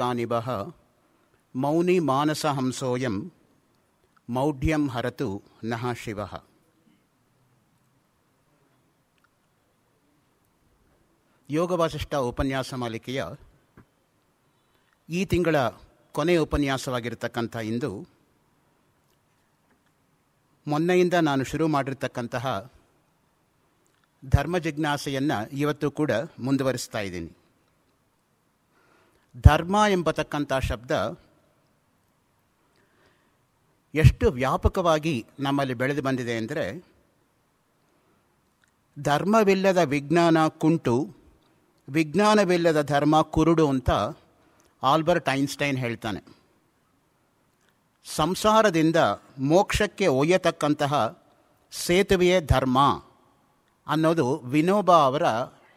ಕಾನಿಬಹ ಮೌನಿ ಮಾನಸ ಹಂಸೋಯಂ ಮೌಢ್ಯಂ ಹರತು ನಃ ಶಿವ ಯೋಗ ವಾಸಿಷ್ಠ ಉಪನ್ಯಾಸ ಮಾಲಿಕೆಯ ಈ ತಿಂಗಳ ಕೊನೆಯ ಉಪನ್ಯಾಸವಾಗಿರತಕ್ಕಂಥ ಇಂದು ಮೊನ್ನೆಯಿಂದ ನಾನು ಶುರು ಮಾಡಿರ್ತಕ್ಕಂತಹ ಧರ್ಮ ಜಿಜ್ಞಾಸೆಯನ್ನು ಇವತ್ತು ಕೂಡ ಮುಂದುವರಿಸ್ತಾ ಇದ್ದೀನಿ ಧರ್ಮ ಎಂಬತಕ್ಕಂಥ ಶಬ್ದ ಎಷ್ಟು ವ್ಯಾಪಕವಾಗಿ ನಮ್ಮಲ್ಲಿ ಬೆಳೆದು ಬಂದಿದೆ ಅಂದರೆ ಧರ್ಮವಿಲ್ಲದ ವಿಜ್ಞಾನ ಕುಂಟು ವಿಜ್ಞಾನವಿಲ್ಲದ ಧರ್ಮ ಕುರುಡು ಅಂತ ಆಲ್ಬರ್ಟ್ ಐನ್ಸ್ಟೈನ್ ಹೇಳ್ತಾನೆ ಸಂಸಾರದಿಂದ ಮೋಕ್ಷಕ್ಕೆ ಒಯ್ಯತಕ್ಕಂತಹ ಸೇತುವೆಯೇ ಧರ್ಮ ಅನ್ನೋದು ವಿನೋಬಾ ಅವರ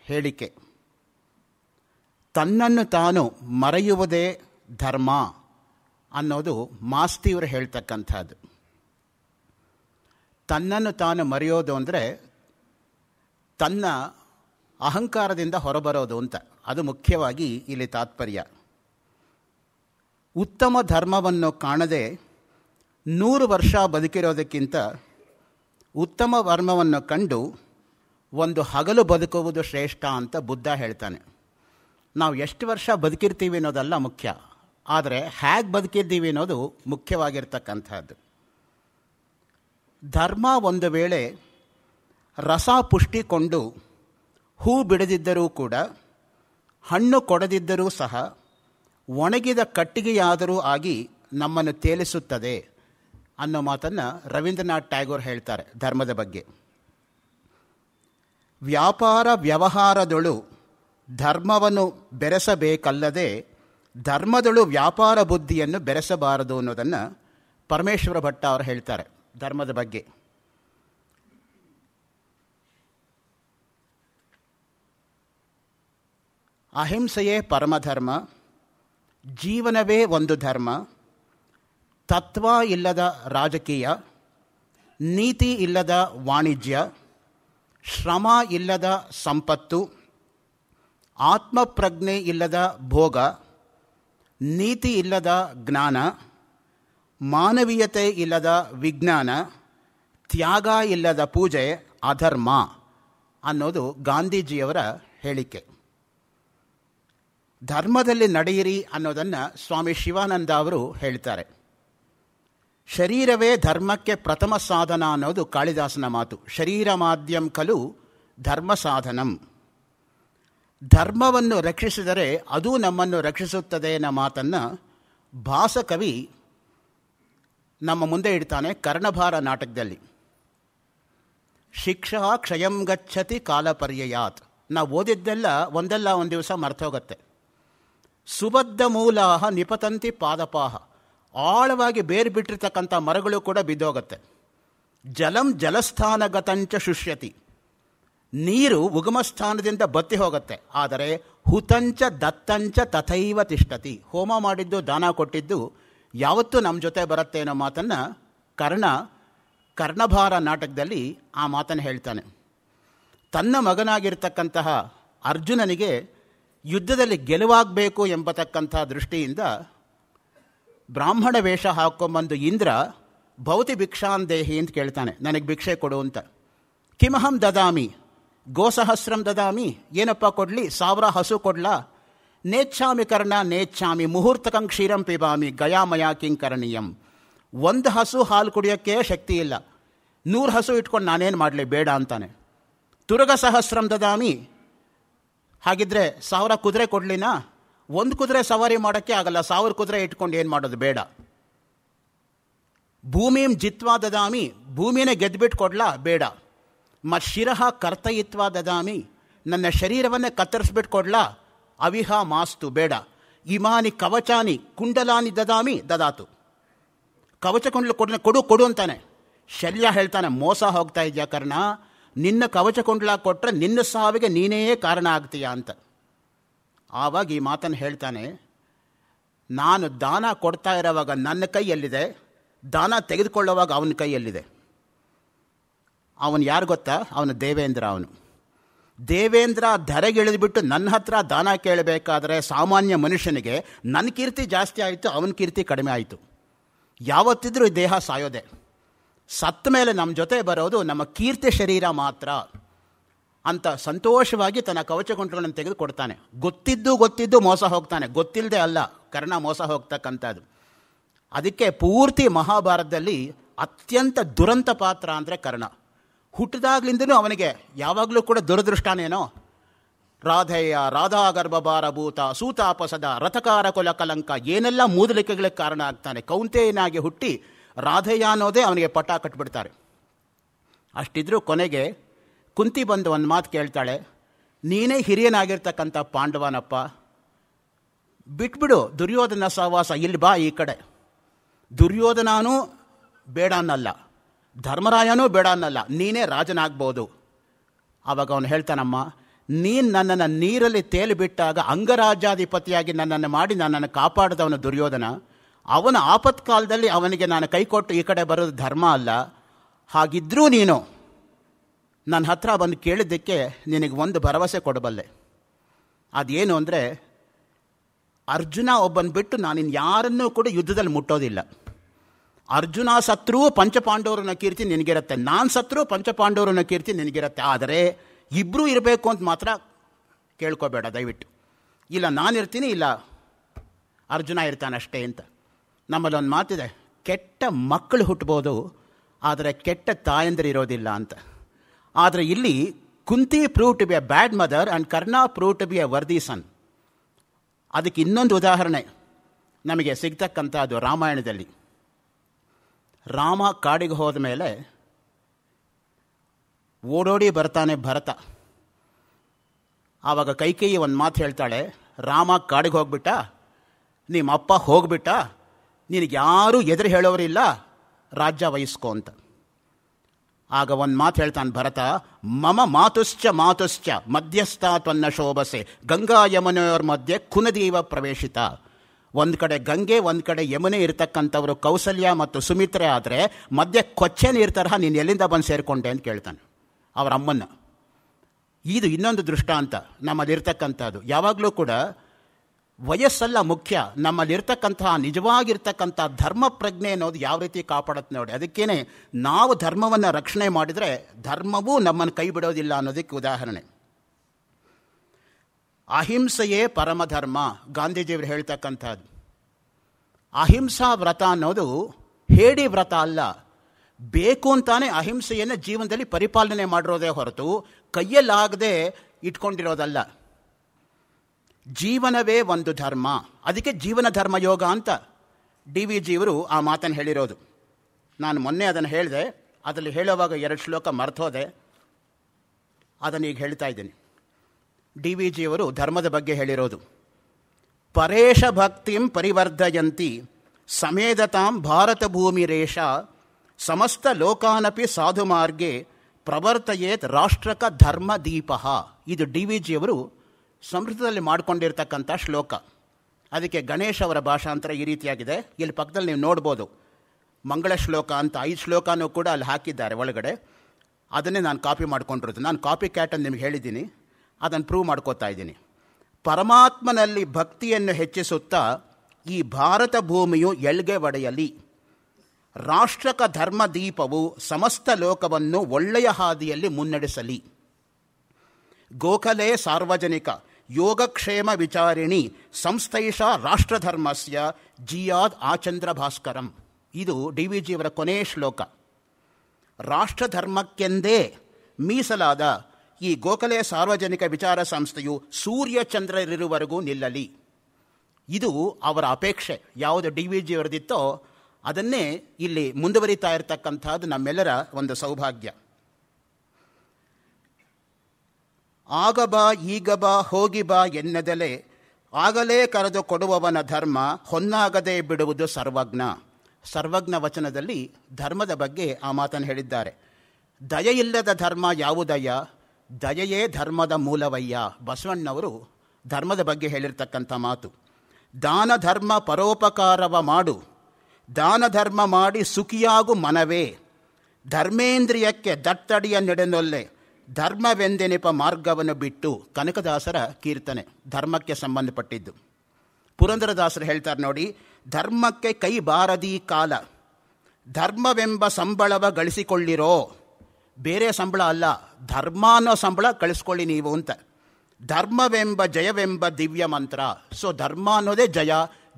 ಹೇಳಿಕೆ ತನ್ನನ್ನು ತಾನು ಮರೆಯುವುದೇ ಧರ್ಮ ಅನ್ನೋದು ಮಾಸ್ತಿಯವರು ಹೇಳ್ತಕ್ಕಂಥದ್ದು ತನ್ನನ್ನು ತಾನು ಮರೆಯೋದು ಅಂದರೆ ತನ್ನ ಅಹಂಕಾರದಿಂದ ಹೊರಬರೋದು ಅಂತ ಅದು ಮುಖ್ಯವಾಗಿ ಇಲ್ಲಿ ತಾತ್ಪರ್ಯ ಉತ್ತಮ ಧರ್ಮವನ್ನು ಕಾಣದೆ ನೂರು ವರ್ಷ ಬದುಕಿರೋದಕ್ಕಿಂತ ಉತ್ತಮ ಧರ್ಮವನ್ನು ಕಂಡು ಒಂದು ಹಗಲು ಬದುಕುವುದು ಶ್ರೇಷ್ಠ ಅಂತ ಬುದ್ಧ ಹೇಳ್ತಾನೆ ನಾವು ಎಷ್ಟು ವರ್ಷ ಬದುಕಿರ್ತೀವಿ ಅನ್ನೋದಲ್ಲ ಮುಖ್ಯ ಆದರೆ ಹೇಗೆ ಬದುಕಿದ್ದೀವಿ ಅನ್ನೋದು ಮುಖ್ಯವಾಗಿರ್ತಕ್ಕಂಥದ್ದು ಧರ್ಮ ಒಂದು ವೇಳೆ ರಸ ಪುಷ್ಟಿಕೊಂಡು ಹೂ ಬಿಡದಿದ್ದರೂ ಕೂಡ ಹಣ್ಣು ಕೊಡದಿದ್ದರೂ ಸಹ ಒಣಗಿದ ಕಟ್ಟಿಗೆಯಾದರೂ ಆಗಿ ನಮ್ಮನ್ನು ತೇಲಿಸುತ್ತದೆ ಅನ್ನೋ ಮಾತನ್ನು ರವೀಂದ್ರನಾಥ್ ಟ್ಯಾಗೋರ್ ಹೇಳ್ತಾರೆ ಧರ್ಮದ ಬಗ್ಗೆ ವ್ಯಾಪಾರ ವ್ಯವಹಾರದೊಳು ಧರ್ಮವನ್ನು ಬೆರೆಸಬೇಕಲ್ಲದೆ ಧರ್ಮದಳು ವ್ಯಾಪಾರ ಬುದ್ಧಿಯನ್ನು ಬೆರೆಸಬಾರದು ಅನ್ನೋದನ್ನು ಪರಮೇಶ್ವರ ಭಟ್ಟ ಅವರು ಹೇಳ್ತಾರೆ ಧರ್ಮದ ಬಗ್ಗೆ ಅಹಿಂಸೆಯೇ ಪರಮಧರ್ಮ ಜೀವನವೇ ಒಂದು ಧರ್ಮ ತತ್ವ ಇಲ್ಲದ ರಾಜಕೀಯ ನೀತಿ ಇಲ್ಲದ ವಾಣಿಜ್ಯ ಶ್ರಮ ಇಲ್ಲದ ಸಂಪತ್ತು ಆತ್ಮಪ್ರಜ್ಞೆ ಇಲ್ಲದ ಭೋಗ ನೀತಿ ಇಲ್ಲದ ಜ್ಞಾನ ಮಾನವೀಯತೆ ಇಲ್ಲದ ವಿಜ್ಞಾನ ತ್ಯಾಗ ಇಲ್ಲದ ಪೂಜೆ ಅಧರ್ಮ ಅನ್ನೋದು ಗಾಂಧೀಜಿಯವರ ಹೇಳಿಕೆ ಧರ್ಮದಲ್ಲಿ ನಡೆಯಿರಿ ಅನ್ನೋದನ್ನು ಸ್ವಾಮಿ ಶಿವಾನಂದ ಅವರು ಹೇಳ್ತಾರೆ ಶರೀರವೇ ಧರ್ಮಕ್ಕೆ ಪ್ರಥಮ ಸಾಧನ ಅನ್ನೋದು ಕಾಳಿದಾಸನ ಮಾತು ಶರೀರ ಮಾಧ್ಯಮ ಕಲು ಧರ್ಮ ಸಾಧನಂ ಧರ್ಮವನ್ನು ರಕ್ಷಿಸಿದರೆ ಅದು ನಮ್ಮನ್ನು ರಕ್ಷಿಸುತ್ತದೆ ಎನ್ನ ಮಾತನ್ನು ಭಾಸಕವಿ ನಮ್ಮ ಮುಂದೆ ಇಡ್ತಾನೆ ಕರ್ಣಭಾರ ನಾಟಕದಲ್ಲಿ ಶಿಕ್ಷಾ ಕ್ಷಯಂ ಗಚ್ಚತಿ ಕಾಲಪರ್ಯಯಾತ್ ನಾವು ಓದಿದ್ದೆಲ್ಲ ಒಂದಲ್ಲ ಒಂದು ದಿವಸ ಮರ್ತೋಗತ್ತೆ ಸುಬದ್ಧ ಮೂಲಾಹ ನಿಪತಂತಿ ಪಾದಪಾಹ ಆಳವಾಗಿ ಬೇರು ಬಿಟ್ಟಿರ್ತಕ್ಕಂಥ ಮರಗಳು ಕೂಡ ಬಿದ್ದೋಗತ್ತೆ ಜಲಂ ಜಲಸ್ಥಾನಗತಂಚ ಶುಷ್ಯತಿ ನೀರು ಉಗಮ ಸ್ಥಾನದಿಂದ ಬತ್ತಿ ಹೋಗುತ್ತೆ ಆದರೆ ಹುತಂಚ ದತ್ತಂಚ ತಥೈವ ತಿಷ್ಟತಿ ಹೋಮ ಮಾಡಿದ್ದು ದಾನ ಕೊಟ್ಟಿದ್ದು ಯಾವತ್ತೂ ನಮ್ಮ ಜೊತೆ ಬರುತ್ತೆ ಅನ್ನೋ ಮಾತನ್ನು ಕರ್ಣ ಕರ್ಣಭಾರ ನಾಟಕದಲ್ಲಿ ಆ ಮಾತನ್ನು ಹೇಳ್ತಾನೆ ತನ್ನ ಮಗನಾಗಿರ್ತಕ್ಕಂತಹ ಅರ್ಜುನನಿಗೆ ಯುದ್ಧದಲ್ಲಿ ಗೆಲುವಾಗಬೇಕು ಎಂಬತಕ್ಕಂತಹ ದೃಷ್ಟಿಯಿಂದ ಬ್ರಾಹ್ಮಣ ವೇಷ ಹಾಕೊಂಬಂದು ಇಂದ್ರ ಭೌತಿ ಭಿಕ್ಷಾಂದೇಹಿ ಅಂತ ಕೇಳ್ತಾನೆ ನನಗೆ ಭಿಕ್ಷೆ ಕೊಡು ಅಂತ ಕಿಮಹಂ ದದಾಮಿ ಗೋಸಹಸ್ರಂ ದದಾಮಿ ಏನಪ್ಪ ಕೊಡಲಿ ಸಾವಿರ ಹಸು ಕೊಡ್ಲಾ ನೇಚ್ಛಾಮಿ ಕರ್ಣ ನೇಚ್ಛಾಮಿ ಮುಹೂರ್ತಕಂ ಕ್ಷೀರಂ ಪಿಬಾಮಿ ಗಯಾಮಯ ಕಿಂಕರಣೀಯಂ ಒಂದು ಹಸು ಹಾಲು ಕುಡಿಯೋಕ್ಕೆ ಶಕ್ತಿ ಇಲ್ಲ ನೂರು ಹಸು ಇಟ್ಕೊಂಡು ನಾನೇನು ಮಾಡಲಿ ಬೇಡ ಅಂತಾನೆ ತುರಗ ಸಹಸ್ರಂ ದದಾಮಿ ಹಾಗಿದ್ರೆ ಸಾವಿರ ಕುದುರೆ ಕೊಡ್ಲಿನಾ ಒಂದು ಕುದುರೆ ಸವಾರಿ ಮಾಡೋಕ್ಕೆ ಆಗಲ್ಲ ಸಾವಿರ ಕುದುರೆ ಇಟ್ಕೊಂಡು ಏನು ಮಾಡೋದು ಬೇಡ ಭೂಮಿಂ ಜಿತ್ವಾ ದದಾಮಿ ಭೂಮಿನೇ ಗೆದ್ದುಬಿಟ್ಟು ಕೊಡ್ಲಾ ಬೇಡ ಮತ್ ಶಿರಹ ಕರ್ತಯಿತ್ವ ದದಾಮಿ ನನ್ನ ಶರೀರವನ್ನೇ ಕತ್ತರಿಸ್ಬಿಟ್ಟು ಕೊಡ್ಲಾ ಅವಿಹ ಮಾಸ್ತು ಬೇಡ ಇಮಾನಿ ಕವಚಾನಿ ಕುಂಡಲಾನಿ ದದಾಮಿ ದದಾತು ಕವಚ ಕುಂಡ್ಲ ಕೊಡ ಕೊಡು ಕೊಡು ಅಂತಾನೆ ಶಲ್ಯ ಹೇಳ್ತಾನೆ ಮೋಸ ಹೋಗ್ತಾ ಇದೆಯಾ ಕರ್ಣ ನಿನ್ನ ಕವಚ ಕುಂಡ್ಲ ಕೊಟ್ಟರೆ ನಿನ್ನ ಸಾವಿಗೆ ನೀನೇ ಕಾರಣ ಆಗ್ತೀಯಾ ಅಂತ ಆವಾಗ ಈ ಮಾತನ್ನು ಹೇಳ್ತಾನೆ ನಾನು ದಾನ ಕೊಡ್ತಾ ಇರೋವಾಗ ನನ್ನ ಕೈಯಲ್ಲಿದೆ ದಾನ ತೆಗೆದುಕೊಳ್ಳೋವಾಗ ಅವನ ಕೈಯಲ್ಲಿದೆ ಅವನು ಯಾರು ಗೊತ್ತಾ ಅವನು ದೇವೇಂದ್ರ ಅವನು ದೇವೇಂದ್ರ ಧರೆಗಿಳಿದ್ಬಿಟ್ಟು ನನ್ನ ಹತ್ರ ದಾನ ಕೇಳಬೇಕಾದ್ರೆ ಸಾಮಾನ್ಯ ಮನುಷ್ಯನಿಗೆ ನನ್ನ ಕೀರ್ತಿ ಜಾಸ್ತಿ ಆಯಿತು ಅವನ ಕೀರ್ತಿ ಕಡಿಮೆ ಆಯಿತು ಯಾವತ್ತಿದ್ರೂ ದೇಹ ಸಾಯೋದೆ ಸತ್ತ ಮೇಲೆ ನಮ್ಮ ಜೊತೆ ಬರೋದು ನಮ್ಮ ಕೀರ್ತಿ ಶರೀರ ಮಾತ್ರ ಅಂತ ಸಂತೋಷವಾಗಿ ತನ್ನ ಕವಚ ಕವಚಗೊಂಟುಗಳನ್ನು ತೆಗೆದುಕೊಡ್ತಾನೆ ಗೊತ್ತಿದ್ದು ಗೊತ್ತಿದ್ದು ಮೋಸ ಹೋಗ್ತಾನೆ ಗೊತ್ತಿಲ್ಲದೆ ಅಲ್ಲ ಕರ್ಣ ಮೋಸ ಹೋಗ್ತಕ್ಕಂಥದ್ದು ಅದಕ್ಕೆ ಪೂರ್ತಿ ಮಹಾಭಾರತದಲ್ಲಿ ಅತ್ಯಂತ ದುರಂತ ಪಾತ್ರ ಅಂದರೆ ಕರ್ಣ ಹುಟ್ಟಿದಾಗ್ಲಿಂದನೂ ಅವನಿಗೆ ಯಾವಾಗಲೂ ಕೂಡ ದುರದೃಷ್ಟನೇನೋ ರಾಧಯ್ಯ ರಾಧಾ ಭೂತ ಸೂತಾಪಸದ ರಥಕಾರ ಕೊಲ ಕಲಂಕ ಏನೆಲ್ಲ ಮೂದಲಿಕೆಗಳಿಗೆ ಕಾರಣ ಆಗ್ತಾನೆ ಕೌಂತೆಯನಾಗಿ ಹುಟ್ಟಿ ರಾಧಯ್ಯ ಅನ್ನೋದೇ ಅವನಿಗೆ ಪಟ ಕಟ್ಬಿಡ್ತಾರೆ ಅಷ್ಟಿದ್ರೂ ಕೊನೆಗೆ ಕುಂತಿ ಬಂದು ಒಂದು ಮಾತು ಕೇಳ್ತಾಳೆ ನೀನೇ ಹಿರಿಯನಾಗಿರ್ತಕ್ಕಂಥ ಪಾಂಡವನಪ್ಪ ಬಿಟ್ಬಿಡು ದುರ್ಯೋಧನ ಸಹವಾಸ ಇಲ್ಲಿ ಬಾ ಈ ಕಡೆ ದುರ್ಯೋಧನನೂ ಬೇಡ ಅನ್ನಲ್ಲ ಧರ್ಮರಾಯನೂ ಬೇಡ ಅನ್ನಲ್ಲ ನೀನೇ ರಾಜನಾಗ್ಬೋದು ಆವಾಗ ಅವನು ಹೇಳ್ತಾನಮ್ಮ ನೀನು ನನ್ನನ್ನು ನೀರಲ್ಲಿ ಬಿಟ್ಟಾಗ ಅಂಗರಾಜ್ಯಾಧಿಪತಿಯಾಗಿ ನನ್ನನ್ನು ಮಾಡಿ ನನ್ನನ್ನು ಕಾಪಾಡಿದವನು ದುರ್ಯೋಧನ ಅವನ ಆಪತ್ಕಾಲದಲ್ಲಿ ಅವನಿಗೆ ನಾನು ಕೈಕೊಟ್ಟು ಈ ಕಡೆ ಬರೋದು ಧರ್ಮ ಅಲ್ಲ ಹಾಗಿದ್ರೂ ನೀನು ನನ್ನ ಹತ್ರ ಬಂದು ಕೇಳಿದ್ದಕ್ಕೆ ನಿನಗೆ ಒಂದು ಭರವಸೆ ಕೊಡಬಲ್ಲೆ ಅದೇನು ಅಂದರೆ ಅರ್ಜುನ ಒಬ್ಬನ ಬಿಟ್ಟು ಯಾರನ್ನೂ ಕೂಡ ಯುದ್ಧದಲ್ಲಿ ಮುಟ್ಟೋದಿಲ್ಲ ಅರ್ಜುನ ಸತ್ರು ಪಂಚಪಾಂಡವರನ್ನ ಕೀರ್ತಿ ನಿನಗಿರತ್ತೆ ನಾನು ಸತ್ರು ಪಂಚಪಾಂಡವರನ್ನ ಕೀರ್ತಿ ನಿನಗಿರತ್ತೆ ಆದರೆ ಇಬ್ಬರೂ ಇರಬೇಕು ಅಂತ ಮಾತ್ರ ಕೇಳ್ಕೋಬೇಡ ದಯವಿಟ್ಟು ಇಲ್ಲ ನಾನಿರ್ತೀನಿ ಇಲ್ಲ ಅರ್ಜುನ ಇರ್ತಾನಷ್ಟೇ ಅಂತ ಒಂದು ಮಾತಿದೆ ಕೆಟ್ಟ ಮಕ್ಕಳು ಹುಟ್ಬೋದು ಆದರೆ ಕೆಟ್ಟ ಇರೋದಿಲ್ಲ ಅಂತ ಆದರೆ ಇಲ್ಲಿ Kunti prove to be a bad mother and Karna prove to be a worthy son ಅದಕ್ಕೆ ಇನ್ನೊಂದು ಉದಾಹರಣೆ ನಮಗೆ ಸಿಗ್ತಕ್ಕಂಥ ಅದು ರಾಮಾಯಣದಲ್ಲಿ ರಾಮ ಕಾಡಿಗೆ ಹೋದ ಮೇಲೆ ಓಡೋಡಿ ಬರ್ತಾನೆ ಭರತ ಆವಾಗ ಕೈಕೇಯಿ ಒಂದು ಮಾತು ಹೇಳ್ತಾಳೆ ರಾಮ ಕಾಡಿಗೆ ಹೋಗ್ಬಿಟ್ಟ ನಿಮ್ಮ ಅಪ್ಪ ಹೋಗ್ಬಿಟ್ಟ ನಿನಗೆ ಯಾರೂ ಎದುರು ಹೇಳೋರಿಲ್ಲ ರಾಜ್ಯ ವಹಿಸ್ಕೋ ಅಂತ ಆಗ ಒಂದು ಮಾತು ಹೇಳ್ತಾನೆ ಭರತ ಮಮ ಮಾತುಶ್ಚ ಮಾತುಶ್ಚ ಮಧ್ಯಸ್ಥ ತನ್ನ ಶೋಭಸೆ ಗಂಗಾ ಯಮನೆಯವ್ರ ಮಧ್ಯೆ ಕುನದೀವ ಪ್ರವೇಶಿತ ಒಂದು ಕಡೆ ಗಂಗೆ ಒಂದು ಕಡೆ ಯಮುನೆ ಇರ್ತಕ್ಕಂಥವರು ಕೌಸಲ್ಯ ಮತ್ತು ಸುಮಿತ್ರೆ ಆದರೆ ಮಧ್ಯೆ ಕೊಚ್ಚೆ ಇರ್ತಾರ ನೀನು ಎಲ್ಲಿಂದ ಬಂದು ಸೇರಿಕೊಂಡೆ ಅಂತ ಕೇಳ್ತಾನೆ ಅವರ ಅಮ್ಮನ ಇದು ಇನ್ನೊಂದು ದೃಷ್ಟಾಂತ ನಮ್ಮಲ್ಲಿರ್ತಕ್ಕಂಥದ್ದು ಯಾವಾಗಲೂ ಕೂಡ ವಯಸ್ಸಲ್ಲ ಮುಖ್ಯ ನಮ್ಮಲ್ಲಿರ್ತಕ್ಕಂತಹ ನಿಜವಾಗಿರ್ತಕ್ಕಂಥ ಧರ್ಮ ಪ್ರಜ್ಞೆ ಅನ್ನೋದು ಯಾವ ರೀತಿ ಕಾಪಾಡುತ್ತೆ ನೋಡಿ ಅದಕ್ಕೇನೆ ನಾವು ಧರ್ಮವನ್ನು ರಕ್ಷಣೆ ಮಾಡಿದರೆ ಧರ್ಮವೂ ನಮ್ಮನ್ನು ಕೈ ಬಿಡೋದಿಲ್ಲ ಅನ್ನೋದಕ್ಕೆ ಉದಾಹರಣೆ ಅಹಿಂಸೆಯೇ ಪರಮಧರ್ಮ ಗಾಂಧೀಜಿಯವರು ಹೇಳ್ತಕ್ಕಂಥದ್ದು ಅಹಿಂಸಾ ವ್ರತ ಅನ್ನೋದು ಹೇಡಿ ವ್ರತ ಅಲ್ಲ ಬೇಕು ಅಂತಾನೆ ಅಹಿಂಸೆಯನ್ನು ಜೀವನದಲ್ಲಿ ಪರಿಪಾಲನೆ ಮಾಡಿರೋದೇ ಹೊರತು ಕೈಯಲ್ಲಾಗದೆ ಇಟ್ಕೊಂಡಿರೋದಲ್ಲ ಜೀವನವೇ ಒಂದು ಧರ್ಮ ಅದಕ್ಕೆ ಜೀವನ ಧರ್ಮ ಯೋಗ ಅಂತ ಡಿ ವಿ ಜಿಯವರು ಆ ಮಾತನ್ನು ಹೇಳಿರೋದು ನಾನು ಮೊನ್ನೆ ಅದನ್ನು ಹೇಳಿದೆ ಅದರಲ್ಲಿ ಹೇಳುವಾಗ ಎರಡು ಶ್ಲೋಕ ಮರ್ತೋದೆ ಅದನ್ನು ಈಗ ಹೇಳ್ತಾ ಇದ್ದೀನಿ ಡಿ ವಿ ಜಿಯವರು ಧರ್ಮದ ಬಗ್ಗೆ ಹೇಳಿರೋದು ಪರೇಶ ಭಕ್ತಿಂ ಪರಿವರ್ಧಯಂತಿ ಸಮೇಧತಾಂ ಭಾರತ ಭೂಮಿ ರೇಷ ಸಮಸ್ತ ಲೋಕಾನಪಿ ಸಾಧು ಮಾರ್ಗೆ ಪ್ರವರ್ತಯೇತ್ ರಾಷ್ಟ್ರಕ ಧರ್ಮ ದೀಪ ಇದು ಡಿ ವಿ ಜಿಯವರು ಸಂಸ್ಕೃತದಲ್ಲಿ ಮಾಡಿಕೊಂಡಿರ್ತಕ್ಕಂಥ ಶ್ಲೋಕ ಅದಕ್ಕೆ ಗಣೇಶ್ ಅವರ ಭಾಷಾಂತರ ಈ ರೀತಿಯಾಗಿದೆ ಇಲ್ಲಿ ಪಕ್ಕದಲ್ಲಿ ನೀವು ನೋಡ್ಬೋದು ಮಂಗಳ ಶ್ಲೋಕ ಅಂತ ಐದು ಶ್ಲೋಕನೂ ಕೂಡ ಅಲ್ಲಿ ಹಾಕಿದ್ದಾರೆ ಒಳಗಡೆ ಅದನ್ನೇ ನಾನು ಕಾಪಿ ಮಾಡ್ಕೊಂಡಿರೋದು ನಾನು ಕಾಪಿ ಕ್ಯಾಟನ್ನು ನಿಮ್ಗೆ ಹೇಳಿದ್ದೀನಿ ಅದನ್ನು ಪ್ರೂವ್ ಮಾಡ್ಕೋತಾ ಇದ್ದೀನಿ ಪರಮಾತ್ಮನಲ್ಲಿ ಭಕ್ತಿಯನ್ನು ಹೆಚ್ಚಿಸುತ್ತಾ ಈ ಭಾರತ ಭೂಮಿಯು ಎಳ್ಗೆ ಒಡೆಯಲಿ ರಾಷ್ಟ್ರಕ ಧರ್ಮದೀಪವು ಸಮಸ್ತ ಲೋಕವನ್ನು ಒಳ್ಳೆಯ ಹಾದಿಯಲ್ಲಿ ಮುನ್ನಡೆಸಲಿ ಗೋಖಲೆ ಸಾರ್ವಜನಿಕ ಯೋಗಕ್ಷೇಮ ವಿಚಾರಿಣಿ ಸಂಸ್ಥೈಷ ರಾಷ್ಟ್ರಧರ್ಮಸ್ಯ ಜಿಯಾದ್ ಆಚಂದ್ರ ಭಾಸ್ಕರಂ ಇದು ಡಿ ವಿ ಜಿಯವರ ಕೊನೆಯ ಶ್ಲೋಕ ರಾಷ್ಟ್ರಧರ್ಮಕ್ಕೆಂದೇ ಮೀಸಲಾದ ಈ ಗೋಖಲೆ ಸಾರ್ವಜನಿಕ ವಿಚಾರ ಸಂಸ್ಥೆಯು ಸೂರ್ಯಚಂದ್ರರಿರುವರೆಗೂ ನಿಲ್ಲಲಿ ಇದು ಅವರ ಅಪೇಕ್ಷೆ ಯಾವುದು ಡಿ ವಿ ಅವರದಿತ್ತೋ ಅದನ್ನೇ ಇಲ್ಲಿ ಮುಂದುವರಿತಾ ಇರತಕ್ಕಂಥದ್ದು ನಮ್ಮೆಲ್ಲರ ಒಂದು ಸೌಭಾಗ್ಯ ಆಗ ಬಾ ಈಗ ಬಾ ಹೋಗಿ ಬಾ ಎನ್ನದಲೇ ಆಗಲೇ ಕರೆದು ಕೊಡುವವನ ಧರ್ಮ ಹೊನ್ನಾಗದೆ ಬಿಡುವುದು ಸರ್ವಜ್ಞ ಸರ್ವಜ್ಞ ವಚನದಲ್ಲಿ ಧರ್ಮದ ಬಗ್ಗೆ ಆ ಮಾತನ್ನು ಹೇಳಿದ್ದಾರೆ ದಯ ಇಲ್ಲದ ಧರ್ಮ ಯಾವುದಯ್ಯ ದಯೆಯೇ ಧರ್ಮದ ಮೂಲವಯ್ಯ ಬಸವಣ್ಣವರು ಧರ್ಮದ ಬಗ್ಗೆ ಹೇಳಿರ್ತಕ್ಕಂಥ ಮಾತು ದಾನ ಧರ್ಮ ಪರೋಪಕಾರವ ಮಾಡು ದಾನ ಧರ್ಮ ಮಾಡಿ ಸುಖಿಯಾಗು ಮನವೇ ಧರ್ಮೇಂದ್ರಿಯಕ್ಕೆ ದಟ್ಟಡಿಯ ನೆಡೆನೊಲ್ಲೆ ಧರ್ಮವೆಂದೆನೆಪ ಮಾರ್ಗವನ್ನು ಬಿಟ್ಟು ಕನಕದಾಸರ ಕೀರ್ತನೆ ಧರ್ಮಕ್ಕೆ ಸಂಬಂಧಪಟ್ಟಿದ್ದು ಪುರಂದರದಾಸರು ಹೇಳ್ತಾರೆ ನೋಡಿ ಧರ್ಮಕ್ಕೆ ಕೈ ಬಾರದೀ ಕಾಲ ಧರ್ಮವೆಂಬ ಸಂಬಳವ ಗಳಿಸಿಕೊಳ್ಳಿರೋ ಬೇರೆ ಸಂಬಳ ಅಲ್ಲ ಧರ್ಮ ಅನ್ನೋ ಸಂಬಳ ಕಳಿಸ್ಕೊಳ್ಳಿ ನೀವು ಅಂತ ಧರ್ಮವೆಂಬ ಜಯವೆಂಬ ದಿವ್ಯ ಮಂತ್ರ ಸೊ ಧರ್ಮ ಅನ್ನೋದೇ ಜಯ